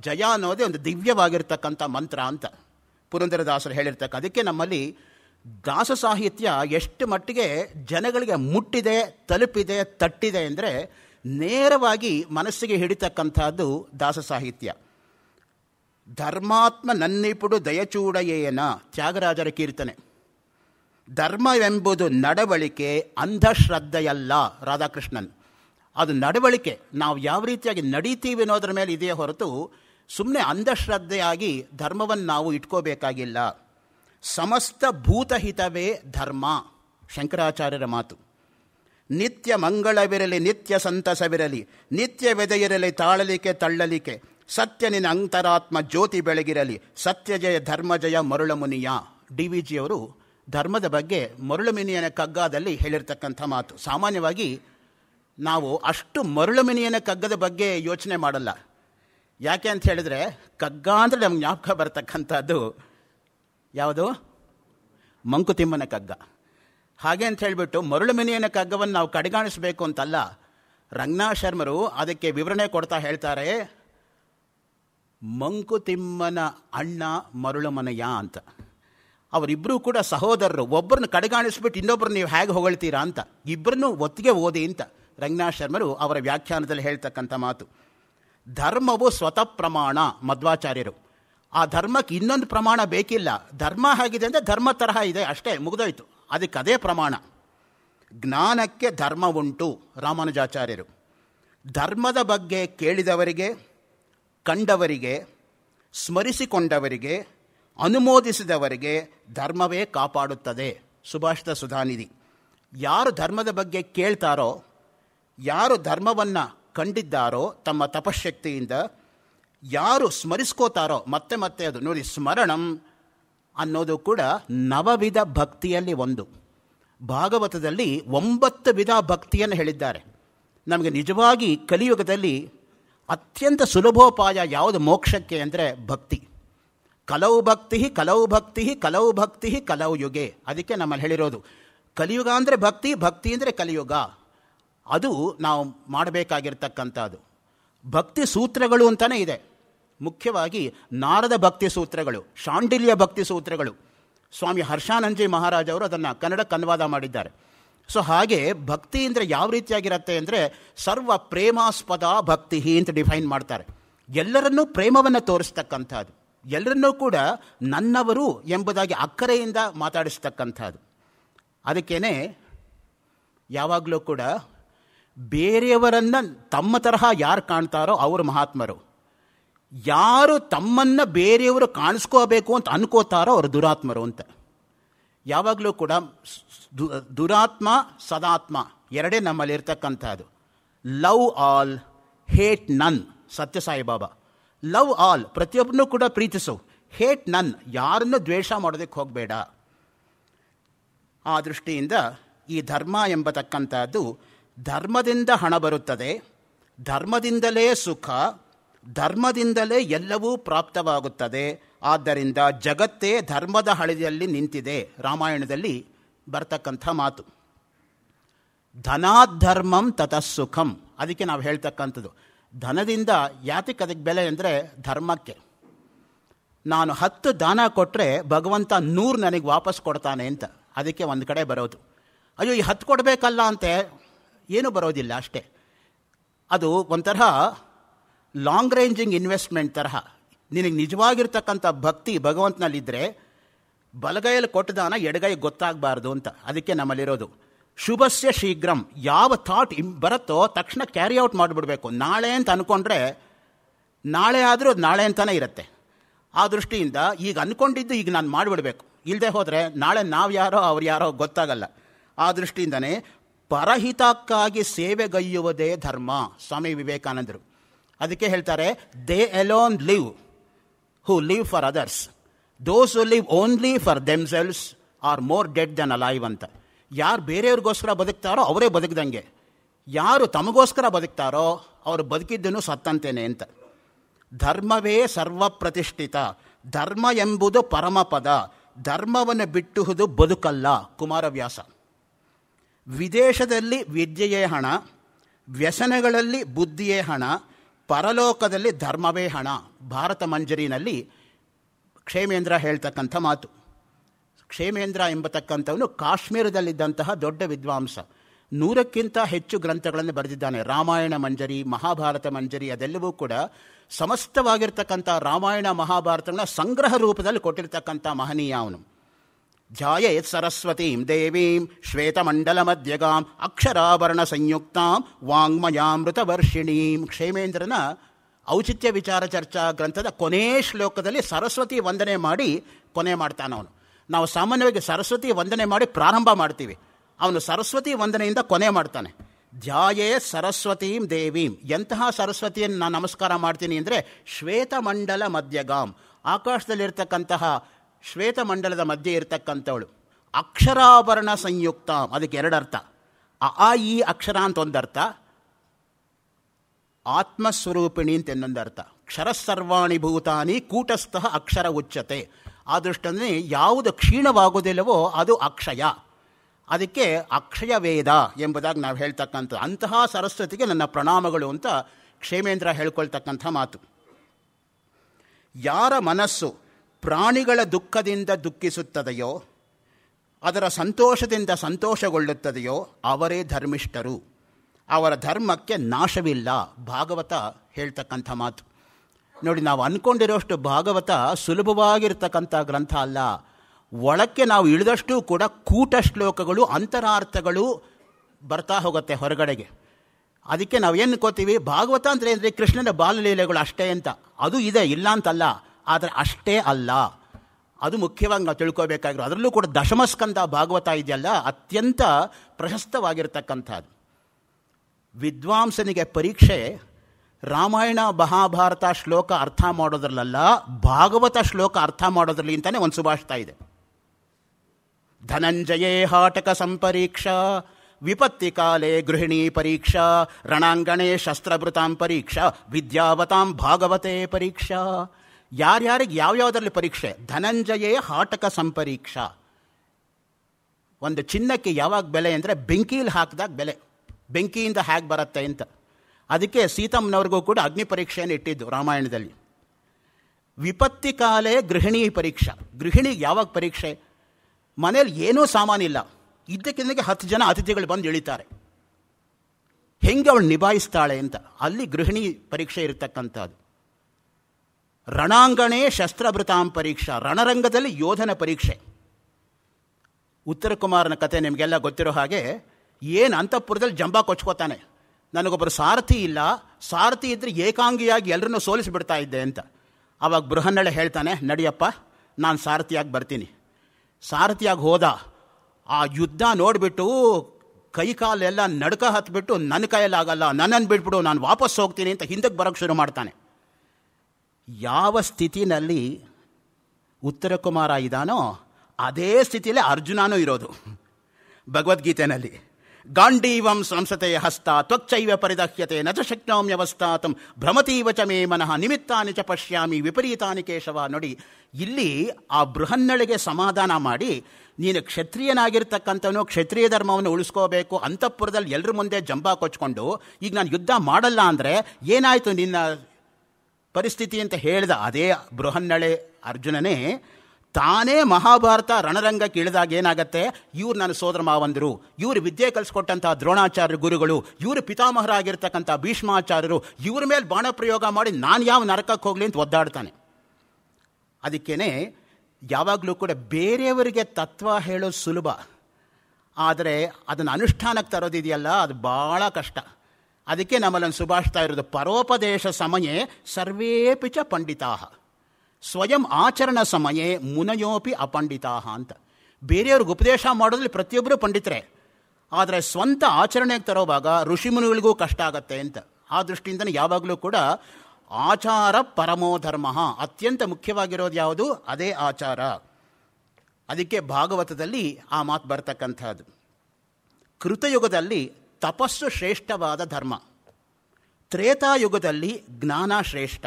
ಜಯ ಅನ್ನೋದೇ ಒಂದು ದಿವ್ಯವಾಗಿರ್ತಕ್ಕಂಥ ಮಂತ್ರ ಅಂತ ಪುರಂದರದಾಸರು ಹೇಳಿರ್ತಕ್ಕ ಅದಕ್ಕೆ ನಮ್ಮಲ್ಲಿ ದಾಸ ಸಾಹಿತ್ಯ ಎಷ್ಟು ಮಟ್ಟಿಗೆ ಜನಗಳಿಗೆ ಮುಟ್ಟಿದೆ ತಲುಪಿದೆ ತಟ್ಟಿದೆ ಅಂದರೆ ನೇರವಾಗಿ ಮನಸ್ಸಿಗೆ ಹಿಡಿತಕ್ಕಂಥದ್ದು ದಾಸ ಸಾಹಿತ್ಯ ಧರ್ಮಾತ್ಮ ನನ್ನಿಪುಡು ದಯಚೂಡಯೇನ ತ್ಯಾಗರಾಜರ ಕೀರ್ತನೆ ಧರ್ಮವೆಂಬುದು ನಡವಳಿಕೆ ಅಂಧಶ್ರದ್ಧೆಯಲ್ಲ ರಾಧಾಕೃಷ್ಣನ್ ಅದು ನಡವಳಿಕೆ ನಾವು ಯಾವ ರೀತಿಯಾಗಿ ನಡೀತೀವಿ ಅನ್ನೋದ್ರ ಮೇಲೆ ಇದೆಯೇ ಹೊರತು ಸುಮ್ಮನೆ ಅಂಧಶ್ರದ್ಧೆಯಾಗಿ ಧರ್ಮವನ್ನು ನಾವು ಇಟ್ಕೋಬೇಕಾಗಿಲ್ಲ ಸಮಸ್ತ ಭೂತಹಿತವೇ ಧರ್ಮ ಶಂಕರಾಚಾರ್ಯರ ಮಾತು ನಿತ್ಯ ಮಂಗಳವಿರಲಿ ನಿತ್ಯ ಸಂತಸವಿರಲಿ ನಿತ್ಯ ವೆದೆಯಿರಲಿ ತಾಳಲಿಕೆ ತಳ್ಳಲಿಕೆ ಸತ್ಯನಿನ ಅಂತರಾತ್ಮ ಜ್ಯೋತಿ ಬೆಳಗಿರಲಿ ಸತ್ಯ ಜಯ ಜಯ ಮರುಳ ಮರುಳಮುನಿಯ ಡಿ ವಿ ಜಿಯವರು ಧರ್ಮದ ಬಗ್ಗೆ ಮರುಳುಮಿನಿಯನ ಕಗ್ಗದಲ್ಲಿ ಹೇಳಿರ್ತಕ್ಕಂಥ ಮಾತು ಸಾಮಾನ್ಯವಾಗಿ ನಾವು ಅಷ್ಟು ಮರುಳುಮಿನಿಯನ ಕಗ್ಗದ ಬಗ್ಗೆ ಯೋಚನೆ ಮಾಡಲ್ಲ ಯಾಕೆ ಅಂತ ಹೇಳಿದರೆ ಕಗ್ಗ ಅಂದರೆ ನಮ್ಗೆ ಜ್ಞಾಪಕ ಬರ್ತಕ್ಕಂಥದ್ದು ಯಾವುದು ಮಂಕುತಿಮ್ಮನ ಕಗ್ಗ ಹಾಗೆ ಅಂತ ಹೇಳಿಬಿಟ್ಟು ಮರುಳುಮಿನಿಯನ ಕಗ್ಗವನ್ನು ನಾವು ಕಡೆಗಾಣಿಸಬೇಕು ಅಂತಲ್ಲ ರಂಗನಾ ಶರ್ಮರು ಅದಕ್ಕೆ ವಿವರಣೆ ಕೊಡ್ತಾ ಹೇಳ್ತಾರೆ ಮಂಕುತಿಮ್ಮನ ಅಣ್ಣ ಮರುಳುಮನಯ್ಯ ಅಂತ ಅವರಿಬ್ಬರೂ ಕೂಡ ಸಹೋದರರು ಒಬ್ಬರನ್ನ ಕಡೆಗಾಣಿಸ್ಬಿಟ್ಟು ಇನ್ನೊಬ್ಬರು ನೀವು ಹೇಗೆ ಹೊಗಳ್ತೀರಾ ಅಂತ ಇಬ್ಬರನ್ನೂ ಒತ್ತಿಗೆ ಓದಿ ಅಂತ ರಂಗನಾಥ್ ಶರ್ಮರು ಅವರ ವ್ಯಾಖ್ಯಾನದಲ್ಲಿ ಹೇಳ್ತಕ್ಕಂಥ ಮಾತು ಧರ್ಮವು ಸ್ವತಃ ಪ್ರಮಾಣ ಮಧ್ವಾಚಾರ್ಯರು ಆ ಧರ್ಮಕ್ಕೆ ಇನ್ನೊಂದು ಪ್ರಮಾಣ ಬೇಕಿಲ್ಲ ಧರ್ಮ ಹೇಗಿದೆ ಅಂದರೆ ಧರ್ಮ ತರಹ ಇದೆ ಅಷ್ಟೇ ಮುಗಿದೋಯ್ತು ಅದಕ್ಕೆ ಅದೇ ಪ್ರಮಾಣ ಜ್ಞಾನಕ್ಕೆ ಧರ್ಮ ಉಂಟು ರಾಮಾನುಜಾಚಾರ್ಯರು ಧರ್ಮದ ಬಗ್ಗೆ ಕೇಳಿದವರಿಗೆ ಕಂಡವರಿಗೆ ಸ್ಮರಿಸಿಕೊಂಡವರಿಗೆ ಅನುಮೋದಿಸಿದವರಿಗೆ ಧರ್ಮವೇ ಕಾಪಾಡುತ್ತದೆ ಸುಭಾಷಿತ ಸುಧಾನಿಧಿ ಯಾರು ಧರ್ಮದ ಬಗ್ಗೆ ಕೇಳ್ತಾರೋ ಯಾರು ಧರ್ಮವನ್ನು ಕಂಡಿದ್ದಾರೋ ತಮ್ಮ ತಪಶಕ್ತಿಯಿಂದ ಯಾರು ಸ್ಮರಿಸ್ಕೋತಾರೋ ಮತ್ತೆ ಮತ್ತೆ ಅದು ನೋಡಿ ಸ್ಮರಣಂ ಅನ್ನೋದು ಕೂಡ ನವವಿಧ ಭಕ್ತಿಯಲ್ಲಿ ಒಂದು ಭಾಗವತದಲ್ಲಿ ಒಂಬತ್ತು ವಿಧ ಭಕ್ತಿಯನ್ನು ಹೇಳಿದ್ದಾರೆ ನಮಗೆ ನಿಜವಾಗಿ ಕಲಿಯುಗದಲ್ಲಿ ಅತ್ಯಂತ ಸುಲಭೋಪಾಯ ಯಾವುದು ಮೋಕ್ಷಕ್ಕೆ ಅಂದರೆ ಭಕ್ತಿ ಕಲೌ ಭಕ್ತಿ ಕಲೌ ಭಕ್ತಿ ಕಲೌ ಭಕ್ತಿ ಕಲೌ ಯುಗೆ ಅದಕ್ಕೆ ನಮ್ಮಲ್ಲಿ ಹೇಳಿರೋದು ಕಲಿಯುಗ ಅಂದರೆ ಭಕ್ತಿ ಭಕ್ತಿ ಅಂದರೆ ಕಲಿಯುಗ ಅದು ನಾವು ಮಾಡಬೇಕಾಗಿರ್ತಕ್ಕಂಥದ್ದು ಭಕ್ತಿ ಸೂತ್ರಗಳು ಅಂತಲೇ ಇದೆ ಮುಖ್ಯವಾಗಿ ನಾರದ ಭಕ್ತಿ ಸೂತ್ರಗಳು ಶಾಂಡಿಲ್ಯ ಭಕ್ತಿ ಸೂತ್ರಗಳು ಸ್ವಾಮಿ ಹರ್ಷಾನಂಜಿ ಅವರು ಅದನ್ನು ಕನ್ನಡಕ್ಕೆ ಅನುವಾದ ಮಾಡಿದ್ದಾರೆ ಸೊ ಹಾಗೆ ಭಕ್ತಿ ಅಂದರೆ ಯಾವ ರೀತಿಯಾಗಿರುತ್ತೆ ಅಂದರೆ ಸರ್ವ ಪ್ರೇಮಾಸ್ಪದ ಭಕ್ತಿ ಅಂತ ಡಿಫೈನ್ ಮಾಡ್ತಾರೆ ಎಲ್ಲರನ್ನೂ ಪ್ರೇಮವನ್ನು ತೋರಿಸ್ತಕ್ಕಂಥದ್ದು ಎಲ್ಲರನ್ನೂ ಕೂಡ ನನ್ನವರು ಎಂಬುದಾಗಿ ಅಕ್ಕರೆಯಿಂದ ಮಾತಾಡಿಸ್ತಕ್ಕಂಥದ್ದು ಅದಕ್ಕೇನೆ ಯಾವಾಗಲೂ ಕೂಡ ಬೇರೆಯವರನ್ನು ತಮ್ಮ ತರಹ ಯಾರು ಕಾಣ್ತಾರೋ ಅವರು ಮಹಾತ್ಮರು ಯಾರು ತಮ್ಮನ್ನು ಬೇರೆಯವರು ಕಾಣಿಸ್ಕೋಬೇಕು ಅಂತ ಅನ್ಕೋತಾರೋ ಅವರು ದುರಾತ್ಮರು ಅಂತ ಯಾವಾಗಲೂ ಕೂಡ ದುರಾತ್ಮ ಸದಾತ್ಮ ಎರಡೇ ನಮ್ಮಲ್ಲಿರ್ತಕ್ಕಂಥದ್ದು ಲವ್ ಆಲ್ ಹೇಟ್ ನನ್ ಸತ್ಯಸಾಯಿಬಾಬಾ ಲವ್ ಆಲ್ ಪ್ರತಿಯೊಬ್ಬನೂ ಕೂಡ ಪ್ರೀತಿಸು ಹೇಟ್ ನನ್ ಯಾರನ್ನು ದ್ವೇಷ ಮಾಡೋದಕ್ಕೆ ಹೋಗಬೇಡ ಆ ದೃಷ್ಟಿಯಿಂದ ಈ ಧರ್ಮ ಎಂಬತಕ್ಕಂಥದ್ದು ಧರ್ಮದಿಂದ ಹಣ ಬರುತ್ತದೆ ಧರ್ಮದಿಂದಲೇ ಸುಖ ಧರ್ಮದಿಂದಲೇ ಎಲ್ಲವೂ ಪ್ರಾಪ್ತವಾಗುತ್ತದೆ ಆದ್ದರಿಂದ ಜಗತ್ತೇ ಧರ್ಮದ ಹಳಿಯಲ್ಲಿ ನಿಂತಿದೆ ರಾಮಾಯಣದಲ್ಲಿ ಬರ್ತಕ್ಕಂಥ ಮಾತು ಧನಾಧರ್ಮಂ ತತಃ ಸುಖಂ ಅದಕ್ಕೆ ನಾವು ಹೇಳ್ತಕ್ಕಂಥದ್ದು ಧನದಿಂದ ಯಾತಕ್ಕೆ ಅದಕ್ಕೆ ಬೆಲೆ ಅಂದರೆ ಧರ್ಮಕ್ಕೆ ನಾನು ಹತ್ತು ದಾನ ಕೊಟ್ಟರೆ ಭಗವಂತ ನೂರು ನನಗೆ ವಾಪಸ್ ಕೊಡ್ತಾನೆ ಅಂತ ಅದಕ್ಕೆ ಒಂದು ಕಡೆ ಬರೋದು ಅಯ್ಯೋ ಈ ಹತ್ತು ಕೊಡಬೇಕಲ್ಲ ಅಂತೆ ಏನೂ ಬರೋದಿಲ್ಲ ಅಷ್ಟೇ ಅದು ಒಂಥರ ಲಾಂಗ್ ರೇಂಜಿಂಗ್ ಇನ್ವೆಸ್ಟ್ಮೆಂಟ್ ತರಹ ನಿನಗೆ ನಿಜವಾಗಿರ್ತಕ್ಕಂಥ ಭಕ್ತಿ ಭಗವಂತನಲ್ಲಿದ್ದರೆ ಬಲಗೈಯಲ್ಲಿ ಕೊಟ್ಟ ದಾನ ಎಡಗೈ ಗೊತ್ತಾಗಬಾರ್ದು ಅಂತ ಅದಕ್ಕೆ ನಮ್ಮಲ್ಲಿರೋದು ಶುಭಸ್ಯ ಶೀಘ್ರಂ ಯಾವ ಥಾಟ್ ಇಂ ಬರುತ್ತೋ ತಕ್ಷಣ ಕ್ಯಾರಿ ಔಟ್ ಮಾಡಿಬಿಡಬೇಕು ನಾಳೆ ಅಂತ ಅಂದ್ಕೊಂಡ್ರೆ ನಾಳೆ ಆದರೂ ಅದು ನಾಳೆ ಅಂತಲೇ ಇರುತ್ತೆ ಆ ದೃಷ್ಟಿಯಿಂದ ಈಗ ಅಂದ್ಕೊಂಡಿದ್ದು ಈಗ ನಾನು ಮಾಡಿಬಿಡಬೇಕು ಇಲ್ಲದೆ ಹೋದರೆ ನಾಳೆ ನಾವು ಯಾರೋ ಅವ್ರು ಯಾರೋ ಗೊತ್ತಾಗಲ್ಲ ಆ ದೃಷ್ಟಿಯಿಂದನೇ ಪರಹಿತಕ್ಕಾಗಿ ಸೇವೆಗೈಯುವುದೇ ಧರ್ಮ ಸ್ವಾಮಿ ವಿವೇಕಾನಂದರು ಅದಕ್ಕೆ ಹೇಳ್ತಾರೆ they alone live who live for others those who live only for themselves are more dead than alive ಅಂತ ಯಾರು ಬೇರೆಯವ್ರಿಗೋಸ್ಕರ ಬದುಕ್ತಾರೋ ಅವರೇ ಬದುಕ್ದಂಗೆ ಯಾರು ತಮಗೋಸ್ಕರ ಬದುಕ್ತಾರೋ ಅವರು ಬದುಕಿದ್ದನ್ನು ಸತ್ತಂತೇನೆ ಅಂತ ಧರ್ಮವೇ ಸರ್ವಪ್ರತಿಷ್ಠಿತ ಧರ್ಮ ಎಂಬುದು ಪರಮಪದ ಧರ್ಮವನ್ನು ಬಿಟ್ಟುವುದು ಬದುಕಲ್ಲ ಕುಮಾರವ್ಯಾಸ ವಿದೇಶದಲ್ಲಿ ವಿದ್ಯೆಯೇ ಹಣ ವ್ಯಸನಗಳಲ್ಲಿ ಬುದ್ಧಿಯೇ ಹಣ ಪರಲೋಕದಲ್ಲಿ ಧರ್ಮವೇ ಹಣ ಭಾರತ ಮಂಜರಿನಲ್ಲಿ ಕ್ಷೇಮೇಂದ್ರ ಹೇಳ್ತಕ್ಕಂಥ ಮಾತು ಕ್ಷೇಮೇಂದ್ರ ಎಂಬತಕ್ಕಂಥವನು ಕಾಶ್ಮೀರದಲ್ಲಿದ್ದಂತಹ ದೊಡ್ಡ ವಿದ್ವಾಂಸ ನೂರಕ್ಕಿಂತ ಹೆಚ್ಚು ಗ್ರಂಥಗಳನ್ನು ಬರೆದಿದ್ದಾನೆ ರಾಮಾಯಣ ಮಂಜರಿ ಮಹಾಭಾರತ ಮಂಜರಿ ಅದೆಲ್ಲವೂ ಕೂಡ ಸಮಸ್ತವಾಗಿರ್ತಕ್ಕಂಥ ರಾಮಾಯಣ ಮಹಾಭಾರತನ ಸಂಗ್ರಹ ರೂಪದಲ್ಲಿ ಕೊಟ್ಟಿರ್ತಕ್ಕಂಥ ಮಹನೀಯ ಅವನು ಜಾಯೇತ್ ಸರಸ್ವತೀಂ ದೇವೀಂ ಶ್ವೇತಮಂಡಲ ಮಧ್ಯಗಾಂ ಅಕ್ಷರಾಭರಣ ಸಂಯುಕ್ತಾಂ ವರ್ಷಿಣೀಂ ಕ್ಷೇಮೇಂದ್ರನ ಔಚಿತ್ಯ ವಿಚಾರ ಚರ್ಚಾ ಗ್ರಂಥದ ಕೊನೇ ಶ್ಲೋಕದಲ್ಲಿ ಸರಸ್ವತಿ ವಂದನೆ ಮಾಡಿ ಕೊನೆ ಮಾಡ್ತಾನವನು ನಾವು ಸಾಮಾನ್ಯವಾಗಿ ಸರಸ್ವತಿ ವಂದನೆ ಮಾಡಿ ಪ್ರಾರಂಭ ಮಾಡ್ತೀವಿ ಅವನು ಸರಸ್ವತಿ ವಂದನೆಯಿಂದ ಕೊನೆ ಮಾಡ್ತಾನೆ ಧ್ಯಾಯೇ ಸರಸ್ವತೀಂ ದೇವೀಂ ಎಂತಹ ಸರಸ್ವತಿಯನ್ನು ನಾನು ನಮಸ್ಕಾರ ಮಾಡ್ತೀನಿ ಅಂದರೆ ಶ್ವೇತಮಂಡಲ ಮಧ್ಯಗಾಮ್ ಆಕಾಶದಲ್ಲಿರ್ತಕ್ಕಂತಹ ಶ್ವೇತಮಂಡಲದ ಮಧ್ಯೆ ಇರತಕ್ಕಂಥವಳು ಅಕ್ಷರಾಭರಣ ಸಂಯುಕ್ತ ಅದಕ್ಕೆ ಎರಡರ್ಥ ಅ ಈ ಅಕ್ಷರ ಅಂತ ಒಂದರ್ಥ ಆತ್ಮಸ್ವರೂಪಿಣಿ ಅಂತ ಇನ್ನೊಂದರ್ಥ ಕ್ಷರಸರ್ವಾಣಿ ಭೂತಾನಿ ಕೂಟಸ್ಥಃ ಅಕ್ಷರ ಉಚ್ಚತೆ ಆದೃಷ್ಟನೇ ಯಾವುದು ಕ್ಷೀಣವಾಗುವುದಿಲ್ಲವೋ ಅದು ಅಕ್ಷಯ ಅದಕ್ಕೆ ಅಕ್ಷಯ ವೇದ ಎಂಬುದಾಗಿ ನಾವು ಹೇಳ್ತಕ್ಕಂಥ ಅಂತಹ ಸರಸ್ವತಿಗೆ ನನ್ನ ಪ್ರಣಾಮಗಳು ಅಂತ ಕ್ಷೇಮೇಂದ್ರ ಹೇಳ್ಕೊಳ್ತಕ್ಕಂಥ ಮಾತು ಯಾರ ಮನಸ್ಸು ಪ್ರಾಣಿಗಳ ದುಃಖದಿಂದ ದುಃಖಿಸುತ್ತದೆಯೋ ಅದರ ಸಂತೋಷದಿಂದ ಸಂತೋಷಗೊಳ್ಳುತ್ತದೆಯೋ ಅವರೇ ಧರ್ಮಿಷ್ಠರು ಅವರ ಧರ್ಮಕ್ಕೆ ನಾಶವಿಲ್ಲ ಭಾಗವತ ಹೇಳ್ತಕ್ಕಂಥ ಮಾತು ನೋಡಿ ನಾವು ಅಂದ್ಕೊಂಡಿರೋಷ್ಟು ಭಾಗವತ ಸುಲಭವಾಗಿರ್ತಕ್ಕಂಥ ಗ್ರಂಥ ಅಲ್ಲ ಒಳಕ್ಕೆ ನಾವು ಇಳಿದಷ್ಟು ಕೂಡ ಕೂಟ ಶ್ಲೋಕಗಳು ಅಂತರಾರ್ಥಗಳು ಬರ್ತಾ ಹೋಗುತ್ತೆ ಹೊರಗಡೆಗೆ ಅದಕ್ಕೆ ನಾವು ಏನು ಕೋತೀವಿ ಭಾಗವತ ಅಂದರೆ ಅಂದರೆ ಕೃಷ್ಣನ ಬಾಲಲೀಲೆಗಳು ಅಷ್ಟೇ ಅಂತ ಅದು ಇದೆ ಇಲ್ಲ ಅಂತಲ್ಲ ಆದರೆ ಅಷ್ಟೇ ಅಲ್ಲ ಅದು ಮುಖ್ಯವಾಗಿ ನಾವು ತಿಳ್ಕೋಬೇಕಾಗಿರೋ ಅದರಲ್ಲೂ ಕೂಡ ದಶಮಸ್ಕಂದ ಭಾಗವತ ಇದೆಯಲ್ಲ ಅತ್ಯಂತ ಪ್ರಶಸ್ತವಾಗಿರ್ತಕ್ಕಂಥದ್ದು ವಿದ್ವಾಂಸನಿಗೆ ಪರೀಕ್ಷೆ ರಾಮಾಯಣ ಮಹಾಭಾರತ ಶ್ಲೋಕ ಅರ್ಥ ಮಾಡೋದ್ರಲ್ಲ ಭಾಗವತ ಶ್ಲೋಕ ಅರ್ಥ ಮಾಡೋದ್ರಲ್ಲಿ ಅಂತಾನೆ ಒಂದು ಸುಭಾಷಿತ ಇದೆ ಧನಂಜಯೇ ಹಾಟಕ ಸಂಪರೀಕ್ಷಾ ವಿಪತ್ತಿ ಕಾಲೇ ಗೃಹಿಣಿ ಪರೀಕ್ಷಾ ರಣಾಂಗಣೇ ಶಸ್ತ್ರಭೃತಾಂ ಪರೀಕ್ಷಾ ವಿದ್ಯಾವತಾಂ ಭಾಗವತೆ ಪರೀಕ್ಷಾ ಯಾರ್ಯಾರಿಗೆ ಯಾವ್ಯಾವುದರಲ್ಲಿ ಪರೀಕ್ಷೆ ಧನಂಜಯೇ ಹಾಟಕ ಸಂಪರೀಕ್ಷಾ ಒಂದು ಚಿನ್ನಕ್ಕೆ ಯಾವಾಗ ಬೆಲೆ ಅಂದರೆ ಬೆಂಕಿಲಿ ಹಾಕಿದಾಗ ಬೆಲೆ ಬೆಂಕಿಯಿಂದ ಹೇಗೆ ಬರುತ್ತೆ ಅಂತ ಅದಕ್ಕೆ ಸೀತಮ್ಮನವ್ರಿಗೂ ಕೂಡ ಅಗ್ನಿ ಪರೀಕ್ಷೆಯನ್ನು ಇಟ್ಟಿದ್ದು ರಾಮಾಯಣದಲ್ಲಿ ವಿಪತ್ತಿ ಕಾಲೇ ಗೃಹಿಣಿ ಪರೀಕ್ಷೆ ಗೃಹಿಣಿ ಯಾವಾಗ ಪರೀಕ್ಷೆ ಮನೇಲಿ ಏನೂ ಸಾಮಾನಿಲ್ಲ ಇದಕ್ಕಿಂದಕ್ಕೆ ಹತ್ತು ಜನ ಅತಿಥಿಗಳು ಬಂದು ಇಳಿತಾರೆ ಹೆಂಗೆ ಅವಳು ನಿಭಾಯಿಸ್ತಾಳೆ ಅಂತ ಅಲ್ಲಿ ಗೃಹಿಣಿ ಪರೀಕ್ಷೆ ಇರತಕ್ಕಂಥದ್ದು ರಣಾಂಗಣೇ ಶಸ್ತ್ರಭೃತಾಂ ಪರೀಕ್ಷಾ ರಣರಂಗದಲ್ಲಿ ಯೋಧನ ಪರೀಕ್ಷೆ ಉತ್ತರ ಕುಮಾರನ ಕತೆ ನಿಮಗೆಲ್ಲ ಗೊತ್ತಿರೋ ಹಾಗೆ ಏನು ಅಂತಃಪುರದಲ್ಲಿ ಜಂಬಾ ಕೊಚ್ಕೋತಾನೆ ನನಗೊಬ್ಬರು ಸಾರಥಿ ಇಲ್ಲ ಸಾರಥಿ ಇದ್ದರೆ ಏಕಾಂಗಿಯಾಗಿ ಎಲ್ಲರನ್ನೂ ಸೋಲಿಸಿಬಿಡ್ತಾ ಇದ್ದೆ ಅಂತ ಆವಾಗ ಬೃಹನ್ನಳೆ ಹೇಳ್ತಾನೆ ನಡಿಯಪ್ಪ ನಾನು ಸಾರಥಿಯಾಗಿ ಬರ್ತೀನಿ ಸಾರಥಿಯಾಗಿ ಹೋದ ಆ ಯುದ್ಧ ನೋಡಿಬಿಟ್ಟು ಕೈಕಾಲೆಲ್ಲ ನಡ್ಕ ಹತ್ಬಿಟ್ಟು ನನ್ನ ಕೈಯಲ್ಲಾಗಲ್ಲ ನನ್ನನ್ನು ಬಿಟ್ಬಿಡು ನಾನು ವಾಪಸ್ ಹೋಗ್ತೀನಿ ಅಂತ ಹಿಂದಕ್ಕೆ ಬರೋಕ್ಕೆ ಶುರು ಮಾಡ್ತಾನೆ ಯಾವ ಸ್ಥಿತಿನಲ್ಲಿ ಉತ್ತರ ಕುಮಾರ ಇದ್ದಾನೋ ಅದೇ ಸ್ಥಿತಿಯಲ್ಲಿ ಅರ್ಜುನನೂ ಇರೋದು ಭಗವದ್ಗೀತೆಯಲ್ಲಿ ಗಾಂಡೀವಂ ಸಂಸತೆ ಹಸ್ತ ತ್ವಚ್ಚೈವ ಪರಿದಹ್ಯತೆ ನ ಚ ಶಕ್ನೋಮ್ಯವಸ್ಥಾತಂ ಭ್ರಮತೀವ ಚ ಮೇ ಮನಃ ನಿಮಿತ್ತಾನಿ ಚ ಪಶ್ಯಾಮಿ ವಿಪರೀತಾನಿ ಕೇಶವ ನೋಡಿ ಇಲ್ಲಿ ಆ ಬೃಹನ್ನಳಿಗೆ ಸಮಾಧಾನ ಮಾಡಿ ನೀನು ಕ್ಷತ್ರಿಯನಾಗಿರ್ತಕ್ಕಂಥವನು ಕ್ಷತ್ರಿಯ ಧರ್ಮವನ್ನು ಉಳಿಸ್ಕೋಬೇಕು ಅಂತಃಪುರದಲ್ಲಿ ಎಲ್ಲರ ಮುಂದೆ ಜಂಬಾ ಕೊಚ್ಕೊಂಡು ಈಗ ನಾನು ಯುದ್ಧ ಮಾಡಲ್ಲ ಅಂದರೆ ಏನಾಯಿತು ನಿನ್ನ ಪರಿಸ್ಥಿತಿ ಅಂತ ಹೇಳಿದ ಅದೇ ಬೃಹನ್ನಳೆ ಅರ್ಜುನನೇ ತಾನೇ ಮಹಾಭಾರತ ರಣರಂಗಕ್ಕೆ ಇಳಿದಾಗ ಏನಾಗತ್ತೆ ಇವ್ರು ನನ್ನ ಸೋದರ ಮಾವಂದರು ಇವರು ವಿದ್ಯೆ ಕಲಿಸ್ಕೊಟ್ಟಂತಹ ದ್ರೋಣಾಚಾರ್ಯ ಗುರುಗಳು ಇವರು ಪಿತಾಮಹರಾಗಿರ್ತಕ್ಕಂಥ ಭೀಷ್ಮಾಚಾರ್ಯರು ಇವ್ರ ಮೇಲೆ ಬಾಣ ಪ್ರಯೋಗ ಮಾಡಿ ನಾನು ಯಾವ ನರಕಕ್ಕೆ ಹೋಗಲಿ ಅಂತ ಒದ್ದಾಡ್ತಾನೆ ಅದಕ್ಕೇನೆ ಯಾವಾಗಲೂ ಕೂಡ ಬೇರೆಯವರಿಗೆ ತತ್ವ ಹೇಳೋದು ಸುಲಭ ಆದರೆ ಅದನ್ನು ಅನುಷ್ಠಾನಕ್ಕೆ ತರೋದಿದೆಯಲ್ಲ ಅದು ಭಾಳ ಕಷ್ಟ ಅದಕ್ಕೆ ಒಂದು ಸುಭಾಷಿಸ್ತಾ ಇರೋದು ಪರೋಪದೇಶ ಸಮಯೇ ಸರ್ವೇಪಿಚ ಪಂಡಿತಾ ಸ್ವಯಂ ಆಚರಣ ಸಮಯ ಮುನಯೋಪಿ ಅಪಂಡಿತಾ ಅಂತ ಬೇರೆಯವ್ರಿಗೆ ಉಪದೇಶ ಮಾಡೋದ್ರಲ್ಲಿ ಪ್ರತಿಯೊಬ್ಬರೂ ಪಂಡಿತರೇ ಆದರೆ ಸ್ವಂತ ಆಚರಣೆಗೆ ತರೋವಾಗ ಋಷಿಮುನಿಗಳಿಗೂ ಕಷ್ಟ ಆಗತ್ತೆ ಅಂತ ಆ ದೃಷ್ಟಿಯಿಂದಲೇ ಯಾವಾಗಲೂ ಕೂಡ ಆಚಾರ ಪರಮೋಧರ್ಮ ಅತ್ಯಂತ ಮುಖ್ಯವಾಗಿರೋದು ಯಾವುದು ಅದೇ ಆಚಾರ ಅದಕ್ಕೆ ಭಾಗವತದಲ್ಲಿ ಆ ಮಾತು ಬರ್ತಕ್ಕಂಥದ್ದು ಕೃತಯುಗದಲ್ಲಿ ತಪಸ್ಸು ಶ್ರೇಷ್ಠವಾದ ಧರ್ಮ ತ್ರೇತಾಯುಗದಲ್ಲಿ ಜ್ಞಾನ ಶ್ರೇಷ್ಠ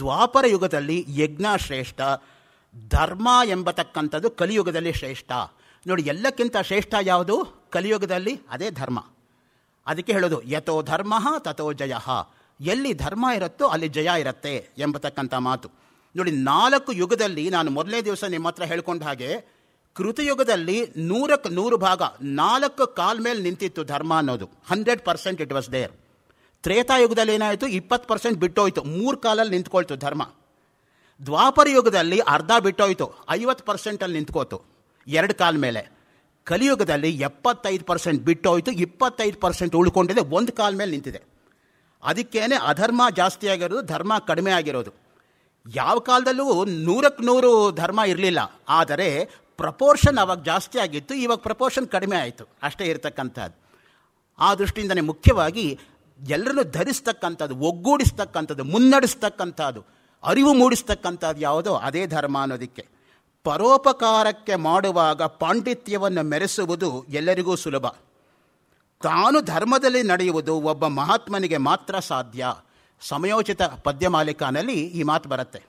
ದ್ವಾಪರ ಯುಗದಲ್ಲಿ ಯಜ್ಞ ಶ್ರೇಷ್ಠ ಧರ್ಮ ಎಂಬತಕ್ಕಂಥದ್ದು ಕಲಿಯುಗದಲ್ಲಿ ಶ್ರೇಷ್ಠ ನೋಡಿ ಎಲ್ಲಕ್ಕಿಂತ ಶ್ರೇಷ್ಠ ಯಾವುದು ಕಲಿಯುಗದಲ್ಲಿ ಅದೇ ಧರ್ಮ ಅದಕ್ಕೆ ಹೇಳೋದು ಯಥೋ ಧರ್ಮ ತಥೋ ಜಯ ಎಲ್ಲಿ ಧರ್ಮ ಇರುತ್ತೋ ಅಲ್ಲಿ ಜಯ ಇರುತ್ತೆ ಎಂಬತಕ್ಕಂಥ ಮಾತು ನೋಡಿ ನಾಲ್ಕು ಯುಗದಲ್ಲಿ ನಾನು ಮೊದಲನೇ ದಿವಸ ನಿಮ್ಮ ಹತ್ರ ಹೇಳ್ಕೊಂಡ ಹಾಗೆ ಕೃತಯುಗದಲ್ಲಿ ನೂರಕ್ಕೆ ನೂರು ಭಾಗ ನಾಲ್ಕು ಕಾಲ್ ಮೇಲೆ ನಿಂತಿತ್ತು ಧರ್ಮ ಅನ್ನೋದು hundred percent it was there ತ್ರೇತಾಯುಗದಲ್ಲಿ ಏನಾಯಿತು ಇಪ್ಪತ್ತು ಪರ್ಸೆಂಟ್ ಬಿಟ್ಟೋಯ್ತು ಮೂರು ಕಾಲಲ್ಲಿ ನಿಂತ್ಕೊಳ್ತು ಧರ್ಮ ದ್ವಾಪರ ಯುಗದಲ್ಲಿ ಅರ್ಧ ಬಿಟ್ಟೋಯ್ತು ಐವತ್ತು ಪರ್ಸೆಂಟಲ್ಲಿ ನಿಂತ್ಕೋತು ಎರಡು ಕಾಲ ಮೇಲೆ ಕಲಿಯುಗದಲ್ಲಿ ಎಪ್ಪತ್ತೈದು ಪರ್ಸೆಂಟ್ ಬಿಟ್ಟೋಯ್ತು ಇಪ್ಪತ್ತೈದು ಪರ್ಸೆಂಟ್ ಉಳ್ಕೊಂಡಿದೆ ಒಂದು ಕಾಲ ಮೇಲೆ ನಿಂತಿದೆ ಅದಕ್ಕೇನೆ ಅಧರ್ಮ ಜಾಸ್ತಿ ಆಗಿರೋದು ಧರ್ಮ ಕಡಿಮೆ ಆಗಿರೋದು ಯಾವ ಕಾಲದಲ್ಲೂ ನೂರಕ್ಕೆ ನೂರು ಧರ್ಮ ಇರಲಿಲ್ಲ ಆದರೆ ಪ್ರಪೋರ್ಷನ್ ಅವಾಗ ಜಾಸ್ತಿ ಆಗಿತ್ತು ಇವಾಗ ಪ್ರಪೋರ್ಷನ್ ಕಡಿಮೆ ಆಯಿತು ಅಷ್ಟೇ ಇರತಕ್ಕಂಥದ್ದು ಆ ದೃಷ್ಟಿಯಿಂದನೇ ಮುಖ್ಯವಾಗಿ ಎಲ್ಲರನ್ನು ಧರಿಸ್ತಕ್ಕಂಥದ್ದು ಒಗ್ಗೂಡಿಸ್ತಕ್ಕಂಥದ್ದು ಮುನ್ನಡೆಸ್ತಕ್ಕಂಥದ್ದು ಅರಿವು ಮೂಡಿಸ್ತಕ್ಕಂಥದ್ದು ಯಾವುದೋ ಅದೇ ಧರ್ಮ ಅನ್ನೋದಕ್ಕೆ ಪರೋಪಕಾರಕ್ಕೆ ಮಾಡುವಾಗ ಪಾಂಡಿತ್ಯವನ್ನು ಮೆರೆಸುವುದು ಎಲ್ಲರಿಗೂ ಸುಲಭ ತಾನು ಧರ್ಮದಲ್ಲಿ ನಡೆಯುವುದು ಒಬ್ಬ ಮಹಾತ್ಮನಿಗೆ ಮಾತ್ರ ಸಾಧ್ಯ ಸಮಯೋಚಿತ ಪದ್ಯ ಈ ಮಾತು ಬರುತ್ತೆ